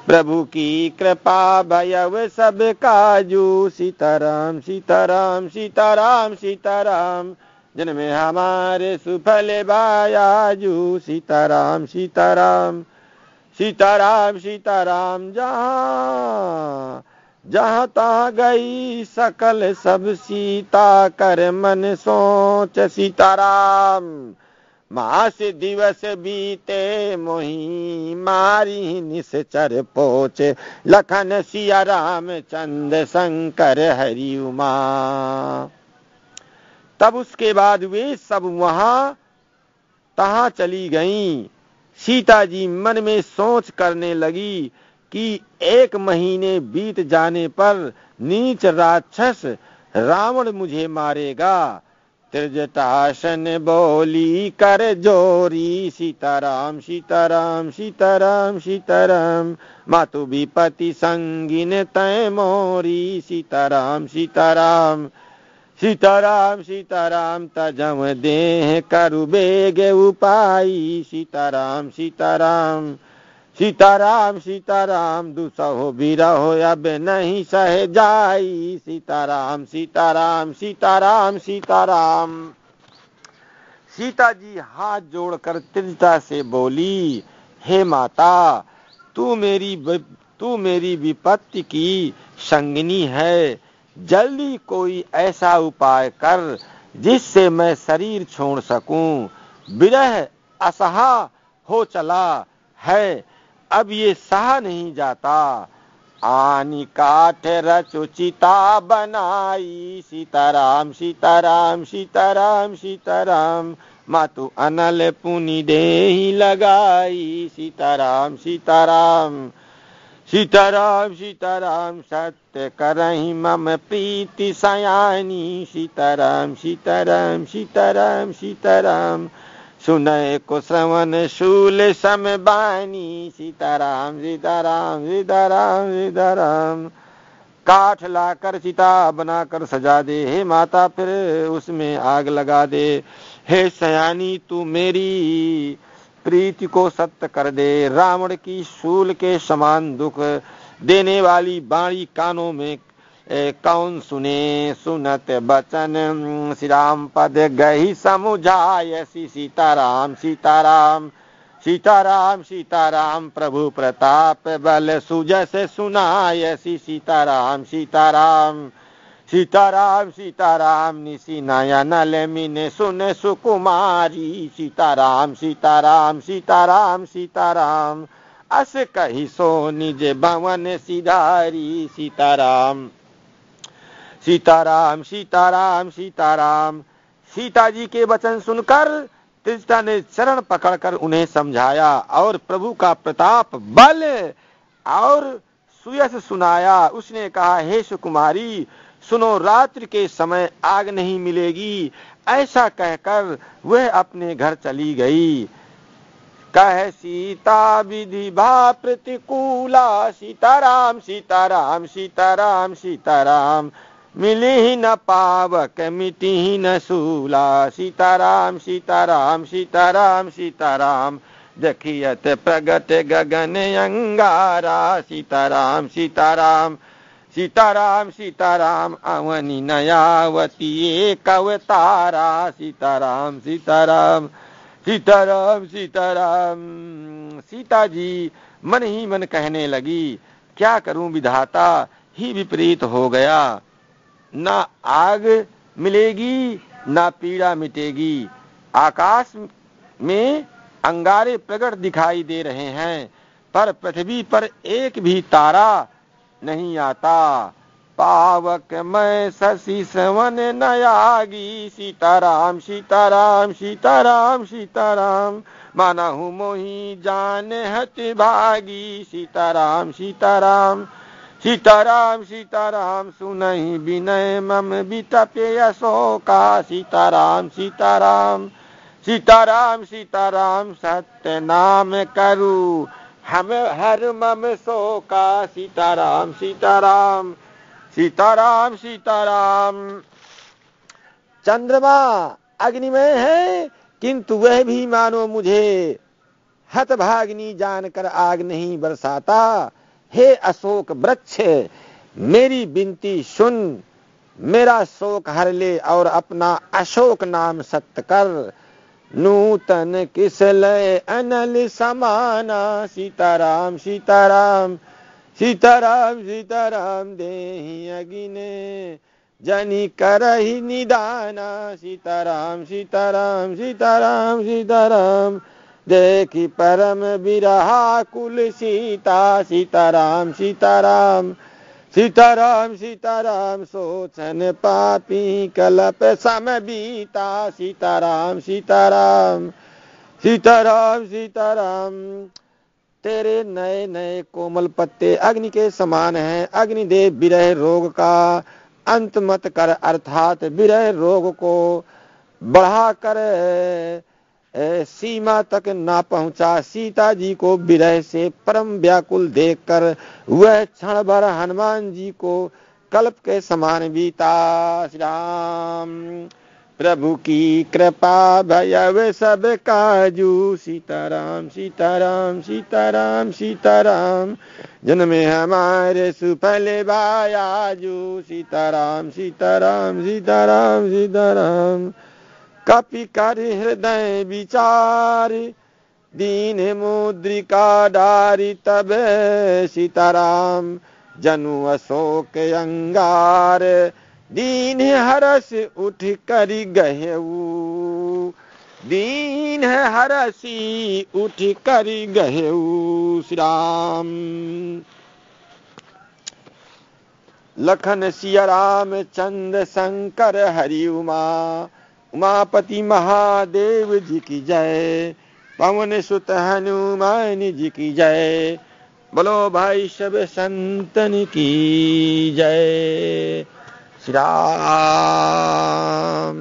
प्रभु की कृपा भयव सब काजू सीताराम सीताराम सीताराम सीताराम जन हमारे सुफल बायाजू सीताराम सीताराम सीताराम सीताराम जहा जहाँ तह गई सकल सब सीता कर मन सोच सीताराम मास दिवस बीते मोही मारी निश्चर पोचे लखन सिया राम चंद शंकर हरि उमा तब उसके बाद वे सब वहां तहा चली गईं सीता जी मन में सोच करने लगी कि एक महीने बीत जाने पर नीच राक्षस रावण मुझे मारेगा त्रिजटासन बोली कर जोरी सीताराम सीताराम सीताराम सीताराम मातु विपति संगीन तय मोरी सीताराम सीताराम सीताराम सीताराम तजम देह करु बेग उपाई सीताराम सीताराम सीताराम सीताराम दूसरा हो बीरा हो या बे नहीं सहे जाई सीताराम सीताराम सीताराम सीताराम सीता जी हाथ जोड़कर तीर्थता से बोली हे माता तू मेरी तू मेरी विपत्ति की संगनी है जल्दी कोई ऐसा उपाय कर जिससे मैं शरीर छोड़ सकूं विरह असहा हो चला है अब ये सहा नहीं जाता आनी काठ रचुचिता बनाई सीताराम सीताराम सीताराम सीताराम मातु अनल पुनी दे लगाई सीताराम सीताराम सीताराम सीताराम सत्य करही मम प्रीति सयानी सीताराम सीताराम सीताराम सीताराम सुनय को श्रवण शूल समबानी सीताराम सीताराम सीताराम सीताराम काठ लाकर सीता बनाकर सजा दे हे माता फिर उसमें आग लगा दे हे सयानी तू मेरी प्रीति को सत्य कर दे रावण की शूल के समान दुख देने वाली बाणी कानों में कौन सुने सुनत बचन श्री राम पद गही समुझाय श्री सीताराम सीताराम सीताराम सीताराम प्रभु प्रताप बल सुजस सुनाय श्री सीताराम सीताराम सीताराम सीताराम निशी नयन मिन सुन सुकुमारी सीताराम सीताराम सीताराम सीताराम अस कही सो निज भवन सिधारी सीताराम सीताराम सीताराम सीताराम सीता जी के वचन सुनकर त्रिजता ने चरण पकड़कर उन्हें समझाया और प्रभु का प्रताप बल और सुयस सुनाया उसने कहा हे सुकुमारी सुनो रात्रि के समय आग नहीं मिलेगी ऐसा कहकर वह अपने घर चली गई कह सीता विधि भा प्रतिकूला सीताराम सीताराम सीताराम सीताराम मिली ही न पावक मिटी ही न सूला सीताराम सीताराम सीताराम सीताराम जखियत प्रगट गगन अंगारा सीताराम सीताराम सीताराम सीताराम अवनि नयावती एक अवतारा सीताराम सीताराम सीताराम सीताराम सीता जी मन ही मन कहने लगी क्या करूं विधाता ही विपरीत हो गया ना आग मिलेगी ना पीड़ा मिटेगी आकाश में अंगारे प्रकट दिखाई दे रहे हैं पर पृथ्वी पर एक भी तारा नहीं आता पावक मैं शशि सवन नयागी सीताराम सीताराम सीताराम सीताराम माना हूँ मोही जान हत भागी सीताराम सीताराम सीताराम सीताराम सुनहि विनय मम बितपे अशोका सीताराम सीताराम सीताराम सीताराम सत्य नाम करू हम हर मम शोका सीताराम सीताराम सीताराम सीताराम चंद्रमा अग्नि में है किंतु वह भी मानो मुझे हत भाग्नि जानकर आग नहीं बरसाता हे अशोक वृक्ष मेरी बिनती सुन मेरा शोक हर ले और अपना अशोक नाम सत्य कर नूतन किस लय अनल समाना सीताराम सीताराम सीताराम सीताराम दे अगिने जनी कर ही निदाना सीताराम सीताराम सीताराम सीताराम देखी परम विरहा कुल सीता सीताराम सीताराम सीताराम सीताराम सोचन पापी कलप सम बीता सीताराम सीताराम सीताराम सीताराम तेरे नए नए कोमल पत्ते अग्नि के समान हैं अग्निदेव विरह रोग का अंत मत कर अर्थात विरह रोग को बढ़ा कर सीमा तक ना पहुंचा सीता जी को विरह से परम व्याकुल देखकर वह क्षण भर हनुमान जी को कल्प के समान बीता राम प्रभु की कृपा वे सब काजू सीताराम सीताराम सीताराम सीताराम जन्मे हमारे सुफल भायाजू सीताराम सीताराम सीताराम सीताराम, सीताराम कपि कर हृदय विचार दीन मुद्रिका डारी तब सीताराम जनु अशोक अंगार दीन हरस उठ कर गहेऊ दीन हरसी उठ कर गहेऊ श्री राम लखन सिया राम चंद शंकर हरि उमा उमापति महादेव जी की जय पवन सुत हनुमान जी की जय बोलो भाई सब संतन की जय श्री राम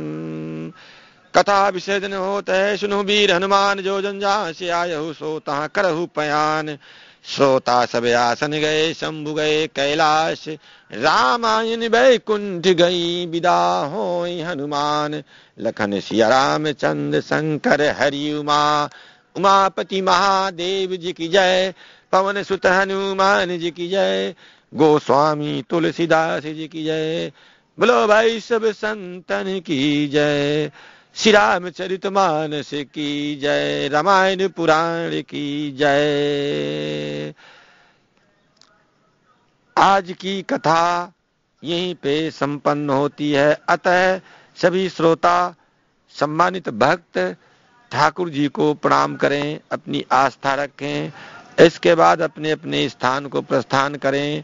कथा विसर्जन होत है सुनु वीर हनुमान जो जन से आयहु सो करहु पयान सोता सब आसन गए शंभु गए कैलाश रामायण वैकुंठ गई विदा हो हनुमान लखन सिया राम चंद्र शंकर हरि उमा उमापति महादेव जी की जय पवन सुत हनुमान जी की जय गोस्वामी तुलसीदास जी की जय बोलो भाई सब संतन की जय श्री चरित मानस की जय रामायण पुराण की जय आज की कथा यहीं पे संपन्न होती है अतः सभी श्रोता सम्मानित भक्त ठाकुर जी को प्रणाम करें अपनी आस्था रखें इसके बाद अपने अपने स्थान को प्रस्थान करें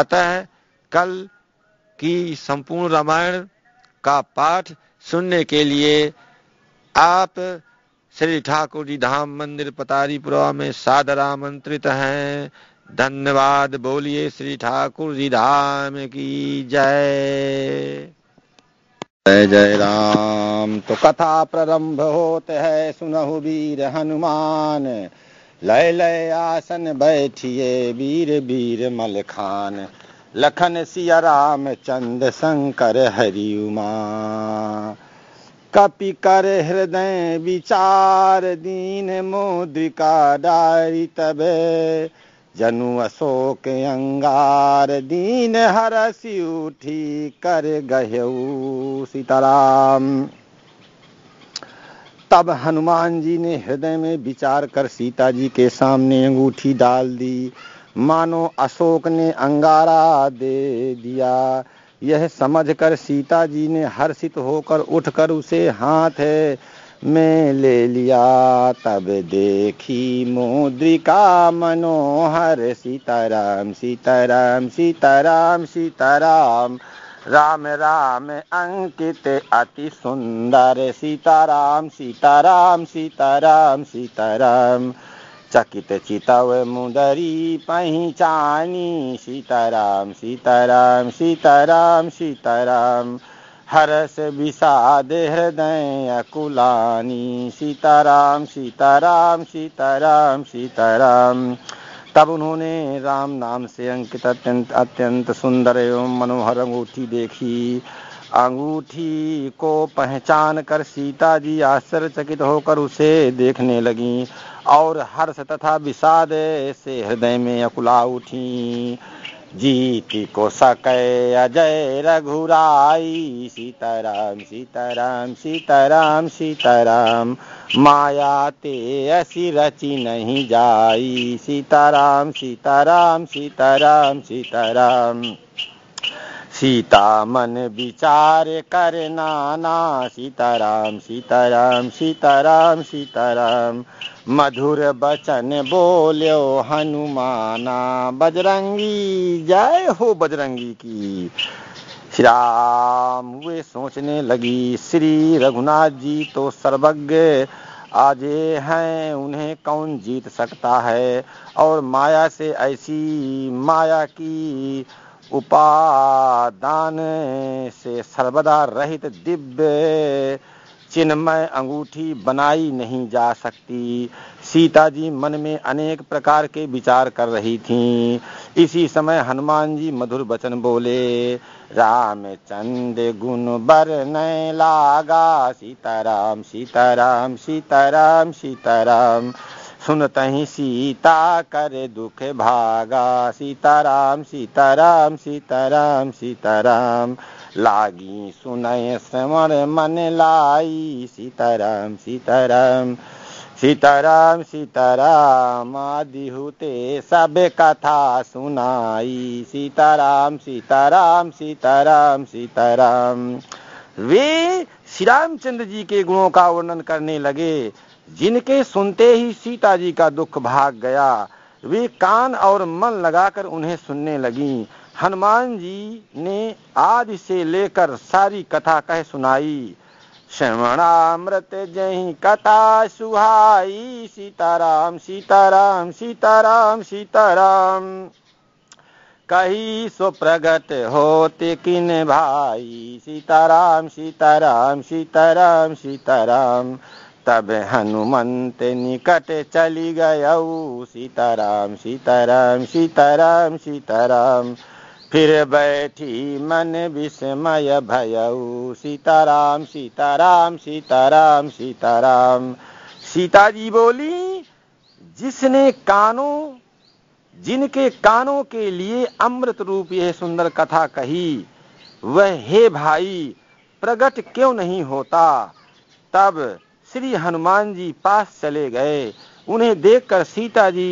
अतः कल की संपूर्ण रामायण का पाठ सुनने के लिए आप श्री ठाकुर जी धाम मंदिर पतारीपुरा में सादर आमंत्रित हैं धन्यवाद बोलिए श्री ठाकुर जी धाम की जय जय जय राम तो कथा प्रारंभ होते है सुनहु वीर हनुमान लय लय आसन बैठिए वीर वीर मलखान लखन सिया राम चंद शंकर हरि उमा कपि कर हृदय विचार दीन मोदिका डारी तबे जनु अशोक अंगार दीन सी उठी कर गहऊ सीताराम तब हनुमान जी ने हृदय में विचार कर सीता जी के सामने अंगूठी डाल दी मानो अशोक ने अंगारा दे दिया यह समझकर सीता जी ने हर्षित होकर उठकर उसे हाथ है मैं ले लिया तब देखी मुद्रिका मनोहर सीताराम सीताराम सीताराम सीताराम राम राम अंकित अति सुंदर सीताराम सीताराम सीताराम सीताराम चकित चितव मुदरी पहचानी सीताराम सीताराम सीताराम सीताराम, सीताराम हरस विषाद हृदय अकुलानी सीताराम सीताराम सीताराम सीताराम तब उन्होंने राम नाम से अंकित अत्यंत अत्यंत सुंदर एवं मनोहर अंगूठी देखी अंगूठी को पहचान कर सीता जी आश्चर्यचकित होकर उसे देखने लगी और हर्ष तथा विषाद से हृदय में अकुला उठी जीत को सके अजय रघुराई सीताराम सीताराम सीताराम सीताराम माया ते ऐसी रची नहीं जाई सीताराम सीताराम सीताराम सीताराम सीता मन विचार कर नाना सीताराम सीताराम सीताराम सीताराम मधुर बचन बोल्यो हनुमाना बजरंगी जय हो बजरंगी की श्री राम वे सोचने लगी श्री रघुनाथ जी तो सर्वज्ञ आजे हैं उन्हें कौन जीत सकता है और माया से ऐसी माया की उपादान से सर्वदा रहित दिव्य चिन्मय अंगूठी बनाई नहीं जा सकती सीता जी मन में अनेक प्रकार के विचार कर रही थीं। इसी समय हनुमान जी मधुर वचन बोले राम चंद गुण बर लागा सीताराम सीताराम सीताराम सीताराम सुनत ही सीता कर दुख भागा सीताराम सीताराम सीताराम सीताराम सीता लागी सुनय समर मन लाई सीताराम सीताराम सीताराम सीताराम आदि हुते सब कथा सुनाई सीताराम सीताराम सीताराम सीताराम वे श्री रामचंद्र जी के गुणों का वर्णन करने लगे जिनके सुनते ही सीता जी का दुख भाग गया वे कान और मन लगाकर उन्हें सुनने लगी हनुमान जी ने आदि से लेकर सारी कथा कह सुनाई श्रवणामृत जही कथा सुहाई सीताराम सीताराम सीताराम सीताराम कही सो प्रगट होते किन भाई सीताराम सीताराम सीताराम सीताराम तब हनुमंत निकट चली गय सीताराम सीताराम सीताराम सीताराम फिर बैठी मन विस्मय भयऊ सीताराम सीताराम सीताराम सीताराम सीता जी बोली जिसने कानों जिनके कानों के लिए अमृत रूप यह सुंदर कथा कही वह हे भाई प्रगट क्यों नहीं होता तब श्री हनुमान जी पास चले गए उन्हें देखकर सीता जी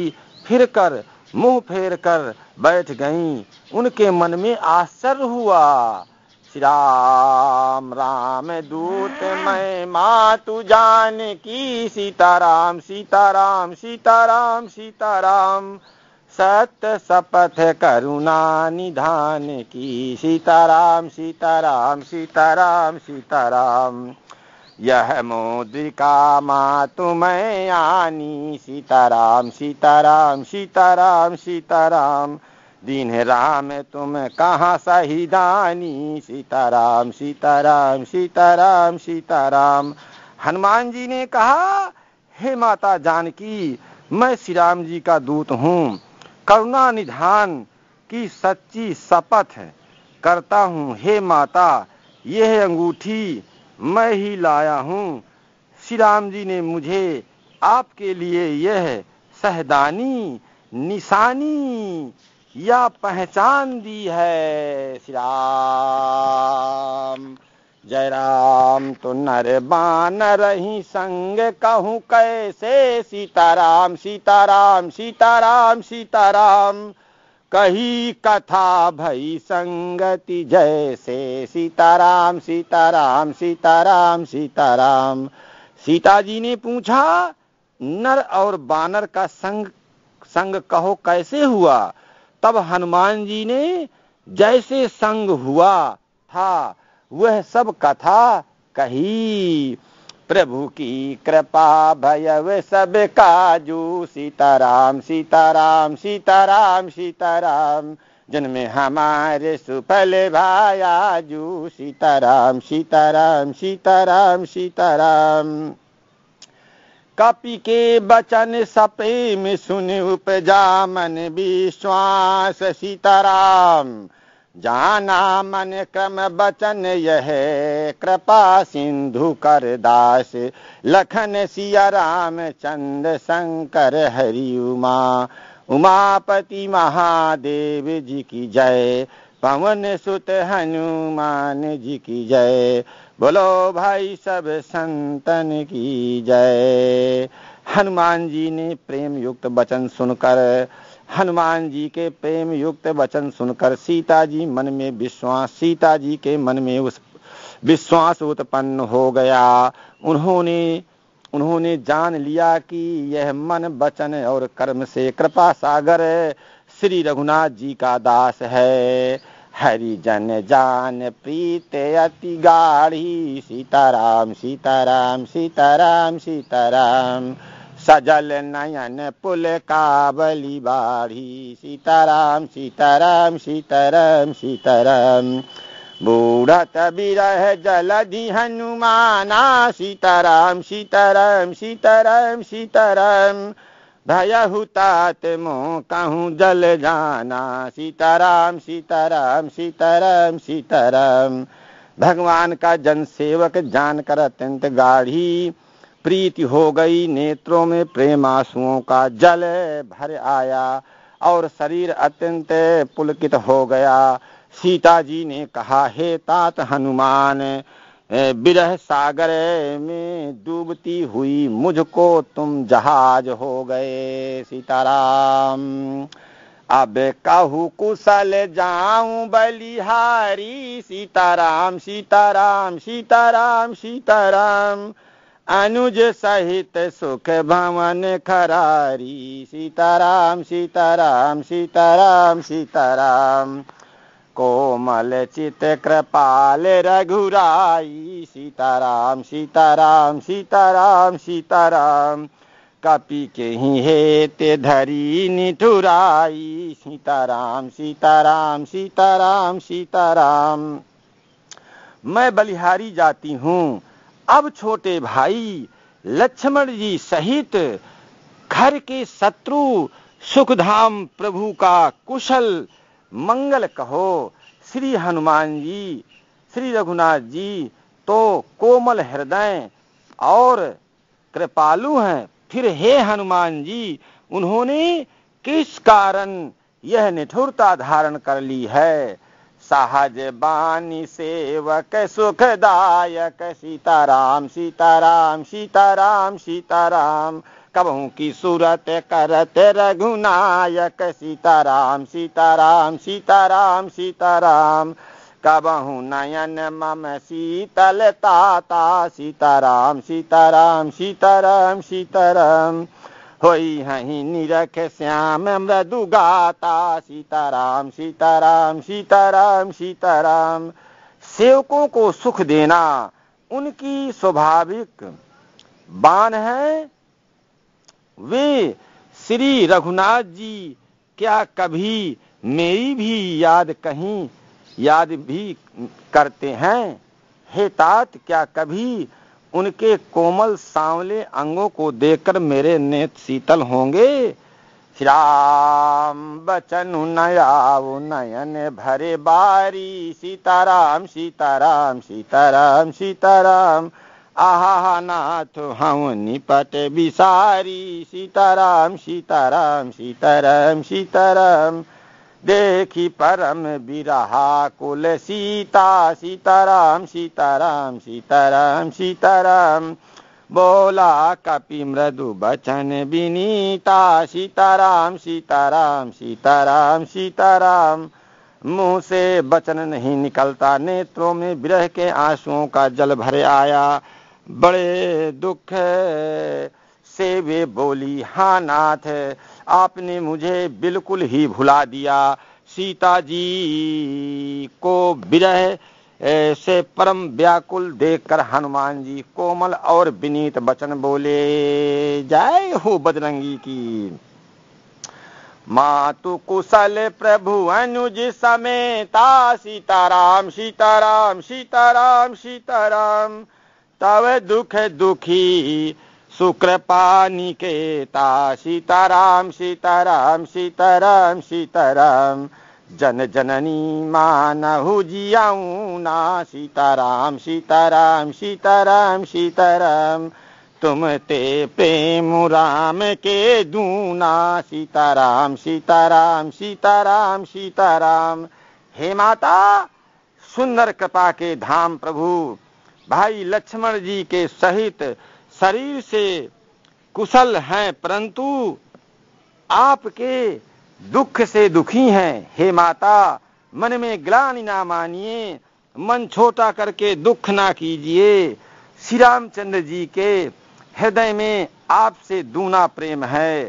फिर कर मुंह फेर कर बैठ गईं उनके मन में आश्चर्य हुआ श्री राम राम दूत मैं माँ तू जान की सीताराम सीताराम सीताराम सीताराम सत्य शपथ करुणा निधान की सीताराम सीताराम सीताराम सीताराम यह मोद्रिका माँ तुम्हें आनी सीताराम सीताराम सीताराम सीताराम दिन राम तुम कहाँ सहिदानी सीताराम सीताराम सीताराम सीताराम हनुमान जी ने कहा हे माता जानकी मैं श्री राम जी का दूत हूँ करुणा निधान की सच्ची शपथ करता हूँ हे माता यह अंगूठी मैं ही लाया हूँ श्री राम जी ने मुझे आपके लिए यह सहदानी निशानी यह पहचान दी है श्री राम जय राम तो नर बानर ही संग कहूँ कैसे सीताराम सीताराम सीताराम सीताराम कही कथा भई संगति जैसे सीताराम सीताराम सीताराम सीताराम सीता जी ने पूछा नर और बानर का संग संग कहो कैसे हुआ तब हनुमान जी ने जैसे संग हुआ था वह सब कथा कही प्रभु की कृपा भयव सब काजू सीताराम सीताराम सीताराम सीताराम जिनमें हमारे सुफल भाया जू सीताराम सीताराम सीताराम सीताराम कपि के बचन सपेम सुन उपजा मन विश्वास सीताराम जाना मन क्रम बचन यह कृपा सिंधु कर दास लखन सिया राम चंद्र शंकर हरि उमा उमापति महादेव जी की जय पवन सुत हनुमान जी की जय बोलो भाई सब संतन की जय हनुमान जी ने प्रेम युक्त वचन सुनकर हनुमान जी के प्रेम युक्त वचन सुनकर सीता जी मन में विश्वास सीता जी के मन में उस विश्वास उत्पन्न हो गया उन्होंने उन्होंने जान लिया कि यह मन वचन और कर्म से कृपा सागर श्री रघुनाथ जी का दास है हरिजन जान प्रीत अति गाढ़ी सीताराम सीताराम सीताराम सीताराम सजल नयन पुल काबली बाढ़ी सीताराम सीताराम सीताराम सीताराम बूढ़त बिरह जलधि हनुमाना सीताराम सीताराम सीताराम सीताराम भय तात मो कहूँ जल जाना सीताराम सीताराम सीताराम सीताराम भगवान का जन सेवक जानकर अत्यंत गाढ़ी प्रीति हो गई नेत्रों में प्रेम आंसुओं का जल भर आया और शरीर अत्यंत पुलकित हो गया सीता जी ने कहा हे तात हनुमान बिरह सागर में डूबती हुई मुझको तुम जहाज हो गए सीताराम अब कहू कुशल जाऊं बलिहारी सीताराम सीताराम सीताराम सीताराम अनुज सहित सुख भवन खरारी सीताराम सीताराम सीताराम सीताराम, सीताराम चित कृपाल रघुराई सीताराम सीताराम सीताराम सीताराम कपि के ही हे ते धरी निठुराई सीताराम सीताराम सीताराम सीताराम मैं बलिहारी जाती हूँ अब छोटे भाई लक्ष्मण जी सहित घर के शत्रु सुखधाम प्रभु का कुशल मंगल कहो श्री हनुमान जी श्री रघुनाथ जी तो कोमल हृदय और कृपालु हैं फिर हे हनुमान जी उन्होंने किस कारण यह निठुरता धारण कर ली है सहज बानी सेवक सुखदायक सीताराम सीताराम सीताराम सीताराम सीता कबू की सूरत करत रघुनायक सीताराम सीताराम सीताराम सीताराम कबहू नयन मम शीतल ताता सीताराम सीताराम सीताराम सीताराम होई निरख श्याम मृदु गाता सीताराम सीताराम सीताराम सीताराम सेवकों को सुख देना उनकी स्वाभाविक बान है वे श्री रघुनाथ जी क्या कभी मेरी भी याद कहीं याद भी करते हैं हे तात क्या कभी उनके कोमल सांवले अंगों को देखकर मेरे नेत शीतल होंगे श्याम बचन नयाव नयन भरे बारी सीताराम सीताराम सीताराम सीताराम, सीताराम आहा नाथ हूँ निपट बिसारी सीताराम सीताराम सीताराम सीताराम देखी परम बिरहा कुल सीता सीताराम सीताराम सीताराम सीताराम बोला कपि मृदु बचन विनीता सीताराम सीताराम सीताराम सीताराम मुंह से बचन नहीं निकलता नेत्रों में विरह के आंसुओं का जल भरे आया बड़े दुख से वे बोली हाँ नाथ आपने मुझे बिल्कुल ही भुला दिया सीता जी को विरह से परम व्याकुल देखकर हनुमान जी कोमल और विनीत बचन बोले जाए हो बजरंगी की मातु कुशल प्रभु अनुज समेता सीताराम सीताराम सीताराम सीताराम, सीताराम तब दुख दुखी शुक्र पानी के ता सीताराम सीताराम सीताराम सीताराम जन जननी मानहु जियाऊ ना सीताराम सीताराम सीताराम सीताराम तुम ते प्रेम राम के दूना सीताराम सीताराम सीताराम सीताराम हे माता सुंदर कृपा के धाम प्रभु भाई लक्ष्मण जी के सहित शरीर से कुशल हैं परंतु आपके दुख से दुखी हैं हे माता मन में ग्लानि ना मानिए मन छोटा करके दुख ना कीजिए श्री रामचंद्र जी के हृदय में आपसे दूना प्रेम है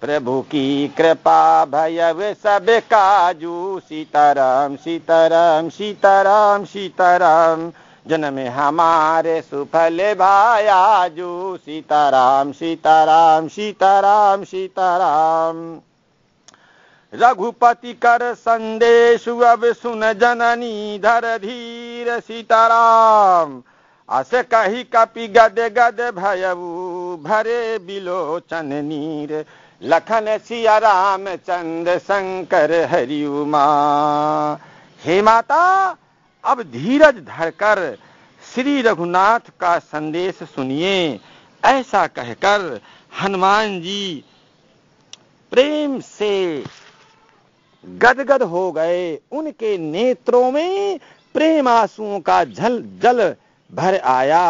प्रभु की कृपा भयव सब काजू सीताराम सीताराम सीताराम सीताराम, सीताराम जन्म हमारे सुफल भाया जू सीताराम सीताराम सीताराम सीताराम रघुपति कर संदेश अब सुन जननी धर धीर सीताराम अस कही कपि गद गद भयऊ भरे बिलोचन नीर लखन सिया राम चंद शंकर हरिउमा हे माता अब धीरज धरकर श्री रघुनाथ का संदेश सुनिए ऐसा कहकर हनुमान जी प्रेम से गदगद हो गए उनके नेत्रों में प्रेम आंसुओं का जल जल भर आया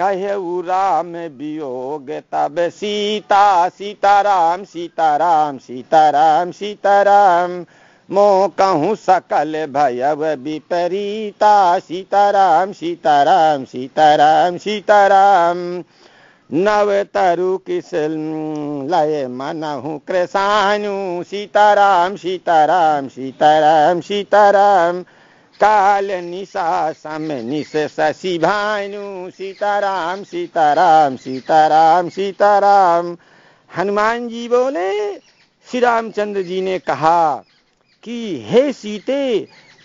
कहे राम वियोग तब सीता सीताराम सीताराम सीताराम सीताराम सीता कहूँ सकल भयव विपरीता सीताराम सीताराम सीताराम सीताराम नव तरु किस लय मनहु कृषानु सीताराम सीताराम सीताराम सीताराम काल निशा सम निश शशि भानु सीताराम सीताराम सीताराम सीताराम हनुमान जी बोले श्री रामचंद्र जी ने कहा कि हे सीते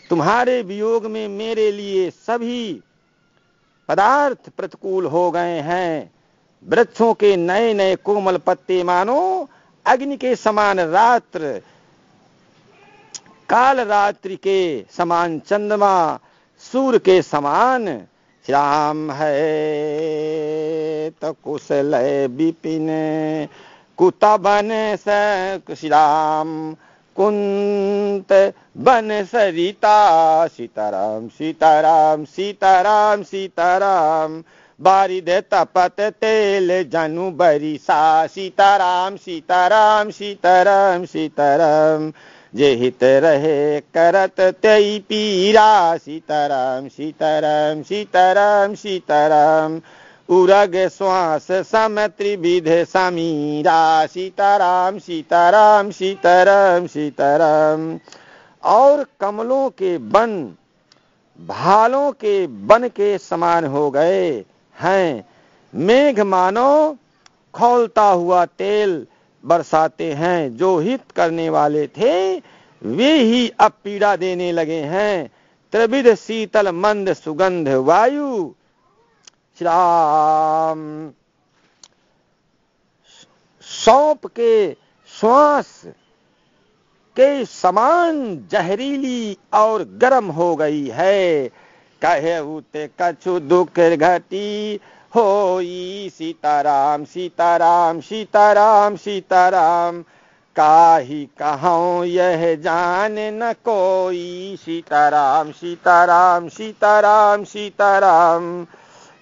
तुम्हारे वियोग में मेरे लिए सभी पदार्थ प्रतिकूल हो गए हैं वृक्षों के नए नए कोमल पत्ते मानो अग्नि के समान रात्र काल रात्रि के समान चंद्रमा सूर्य के समान राम है तो कुशल विपिन कुतबन स श्री राम कुंत बन सरिता सीताराम सीताराम सीताराम सीताराम बारिद तपत तेल जनु बरिसा सीताराम सीताराम सीताराम सीताराम जे हित रहे करत तेई पीरा सीताराम सीताराम सीताराम सीताराम उरग श्वास समत्रिविधे समीरा सीताराम सीताराम सीताराम सीताराम और कमलों के बन भालों के बन के समान हो गए हैं मेघ मानो खोलता हुआ तेल बरसाते हैं जो हित करने वाले थे वे ही अब पीड़ा देने लगे हैं त्रिविध शीतल मंद सुगंध वायु श्री सौंप के श्वास के समान जहरीली और गर्म हो गई है कहे उते कछु दुख घटी हो सीताराम सीताराम सीताराम सीताराम काही कहो यह जान न कोई सीताराम सीताराम सीताराम, सीताराम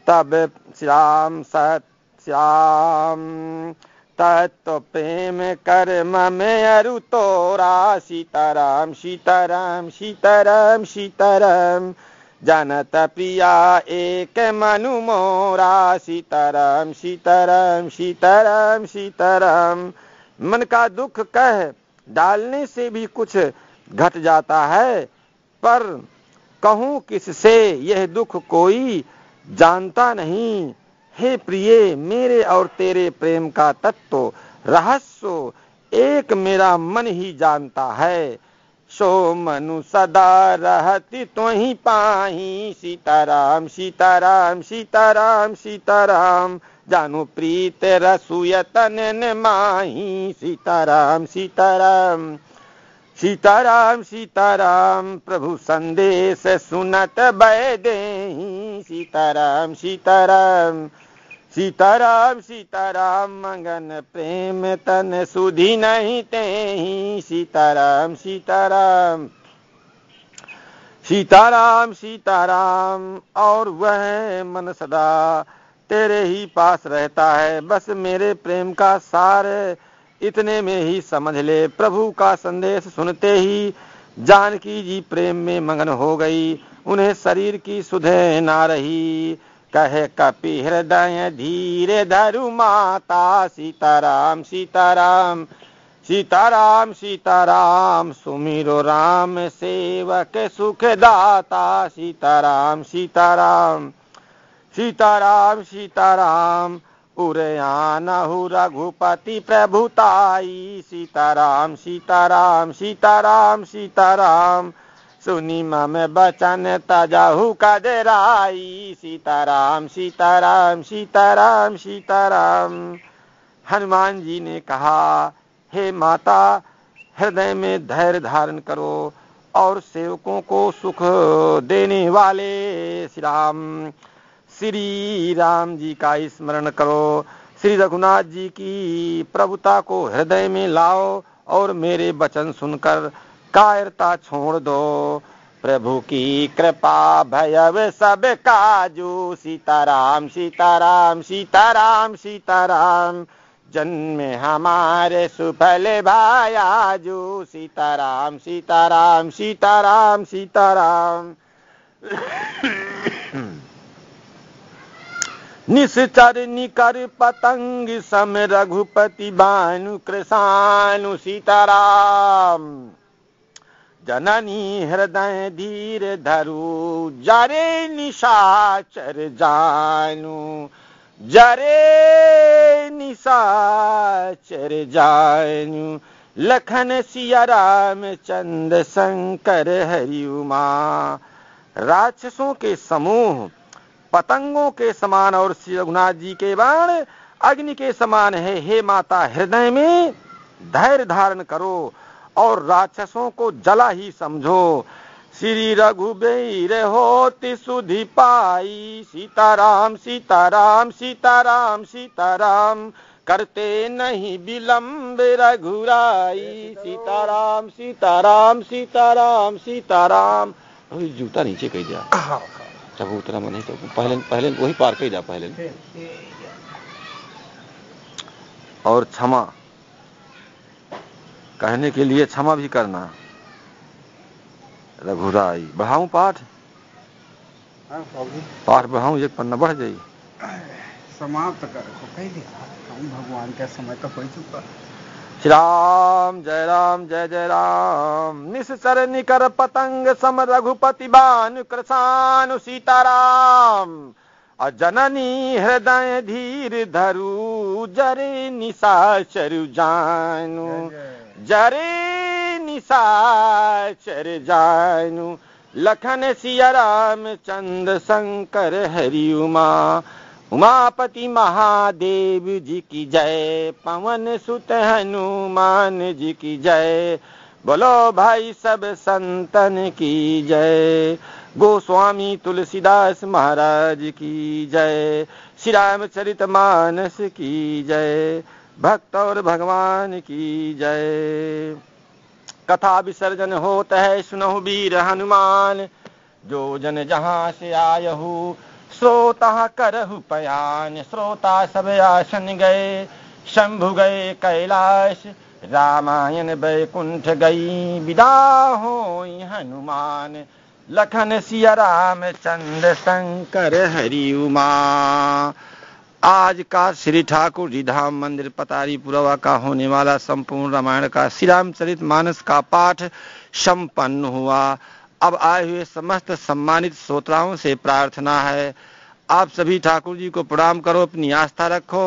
तब श्याम सत श्याम तत्व प्रेम कर्म में अरु तोरा सीताराम सीताराम सीताराम सीताराम जनत प्रिया एक मनु मोरा सीताराम सीताराम सीताराम सीताराम मन का दुख कह डालने से भी कुछ घट जाता है पर कहूं किससे यह दुख कोई जानता नहीं हे प्रिय मेरे और तेरे प्रेम का तत्व रहस्य एक मेरा मन ही जानता है सो मनु सदा रहती तो ही पाही सीताराम सीताराम सीताराम सीताराम जानु प्रीत रसुयतन माही सीताराम सीताराम सीताराम सीताराम प्रभु संदेश सुनत बैदे सीताराम सीताराम सीताराम सीताराम मंगन प्रेम तन सुधी नहीं ते सीताराम सीताराम सीताराम सीताराम और वह मन सदा तेरे ही पास रहता है बस मेरे प्रेम का सार इतने में ही समझ ले प्रभु का संदेश सुनते ही जानकी जी प्रेम में मगन हो गई उन्हें शरीर की सुधे ना रही कह कपि हृदय धीरे धरु माता सीताराम सीताराम सीताराम सीताराम सुमिरो राम सेवक सुखदाता सीताराम सीताराम सीताराम सीताराम उरयान रघुपति प्रभुताई सीताराम सीताराम सीताराम सीताराम सुनी मम बचन तजाहु कदराई सीताराम सीताराम सीताराम सीताराम हनुमान जी ने कहा हे माता हृदय में धैर्य धारण करो और सेवकों को सुख देने वाले श्री राम श्री राम जी का स्मरण करो श्री रघुनाथ जी की प्रभुता को हृदय में लाओ और मेरे वचन सुनकर कायरता छोड़ दो प्रभु की कृपा भयव सब काजू सीताराम सीताराम सीताराम सीताराम जन्म हमारे सुफल भायाजू सीताराम सीताराम सीताराम सीताराम निश्चर निकर पतंग सम रघुपति बानु कृषानु सीताराम जननी हृदय धीर धरु जरे निशाचर जानु जरे निशाचर जानु लखन सिया राम चंद्र शंकर हरिउमा राक्षसों के समूह पतंगों के समान और श्री रघुनाथ जी के बाण अग्नि के समान है हे माता हृदय में धैर्य धारण करो और राक्षसों को जला ही समझो श्री रघुबीर हो तिशुधि पाई सीताराम सीताराम सीताराम सीताराम करते नहीं विलंब रघुराई सीताराम सीताराम सीताराम सीताराम जूता नीचे कह दिया हाँ। चबूतरा में नहीं तो पहले पहले वही पार कर जा पहले और क्षमा कहने के लिए क्षमा भी करना रघुराई बढ़ाऊ पाठ हाँ, पाठ बढ़ाऊ एक पन्ना बढ़ जाए समाप्त कर भगवान का समय तो हो चुका राम जय राम जय जय राम निसर निकर पतंग सम रघुपति बानु कृषानु सीताराम जननी हृदय धीर धरु निशा चरु जानु जरे निशाचर जानु लखन सिया राम चंद्र शंकर हरि उमा उमापति महादेव जी की जय पवन सुत हनुमान जी की जय बोलो भाई सब संतन की जय गोस्वामी तुलसीदास महाराज की जय श्री रामचरित मानस की जय भक्त और भगवान की जय कथा विसर्जन होत है सुनहु वीर हनुमान जो जन जहां से आयहू श्रोता करहु पयान श्रोता सब आसन गए शंभु गए कैलाश रामायण बैकुंठ गई विदा हो हनुमान लखन सिया राम चंद्र शंकर हरि उमा आज का श्री ठाकुर जी धाम मंदिर पतारी पुरवा का होने वाला संपूर्ण रामायण का श्री रामचरित मानस का पाठ संपन्न हुआ अब आए हुए समस्त सम्मानित श्रोताओं से प्रार्थना है आप सभी ठाकुर जी को प्रणाम करो अपनी आस्था रखो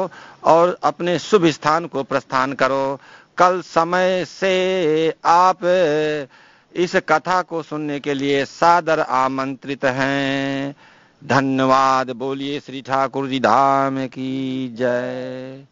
और अपने शुभ स्थान को प्रस्थान करो कल समय से आप इस कथा को सुनने के लिए सादर आमंत्रित हैं धन्यवाद बोलिए श्री ठाकुर जी धाम की जय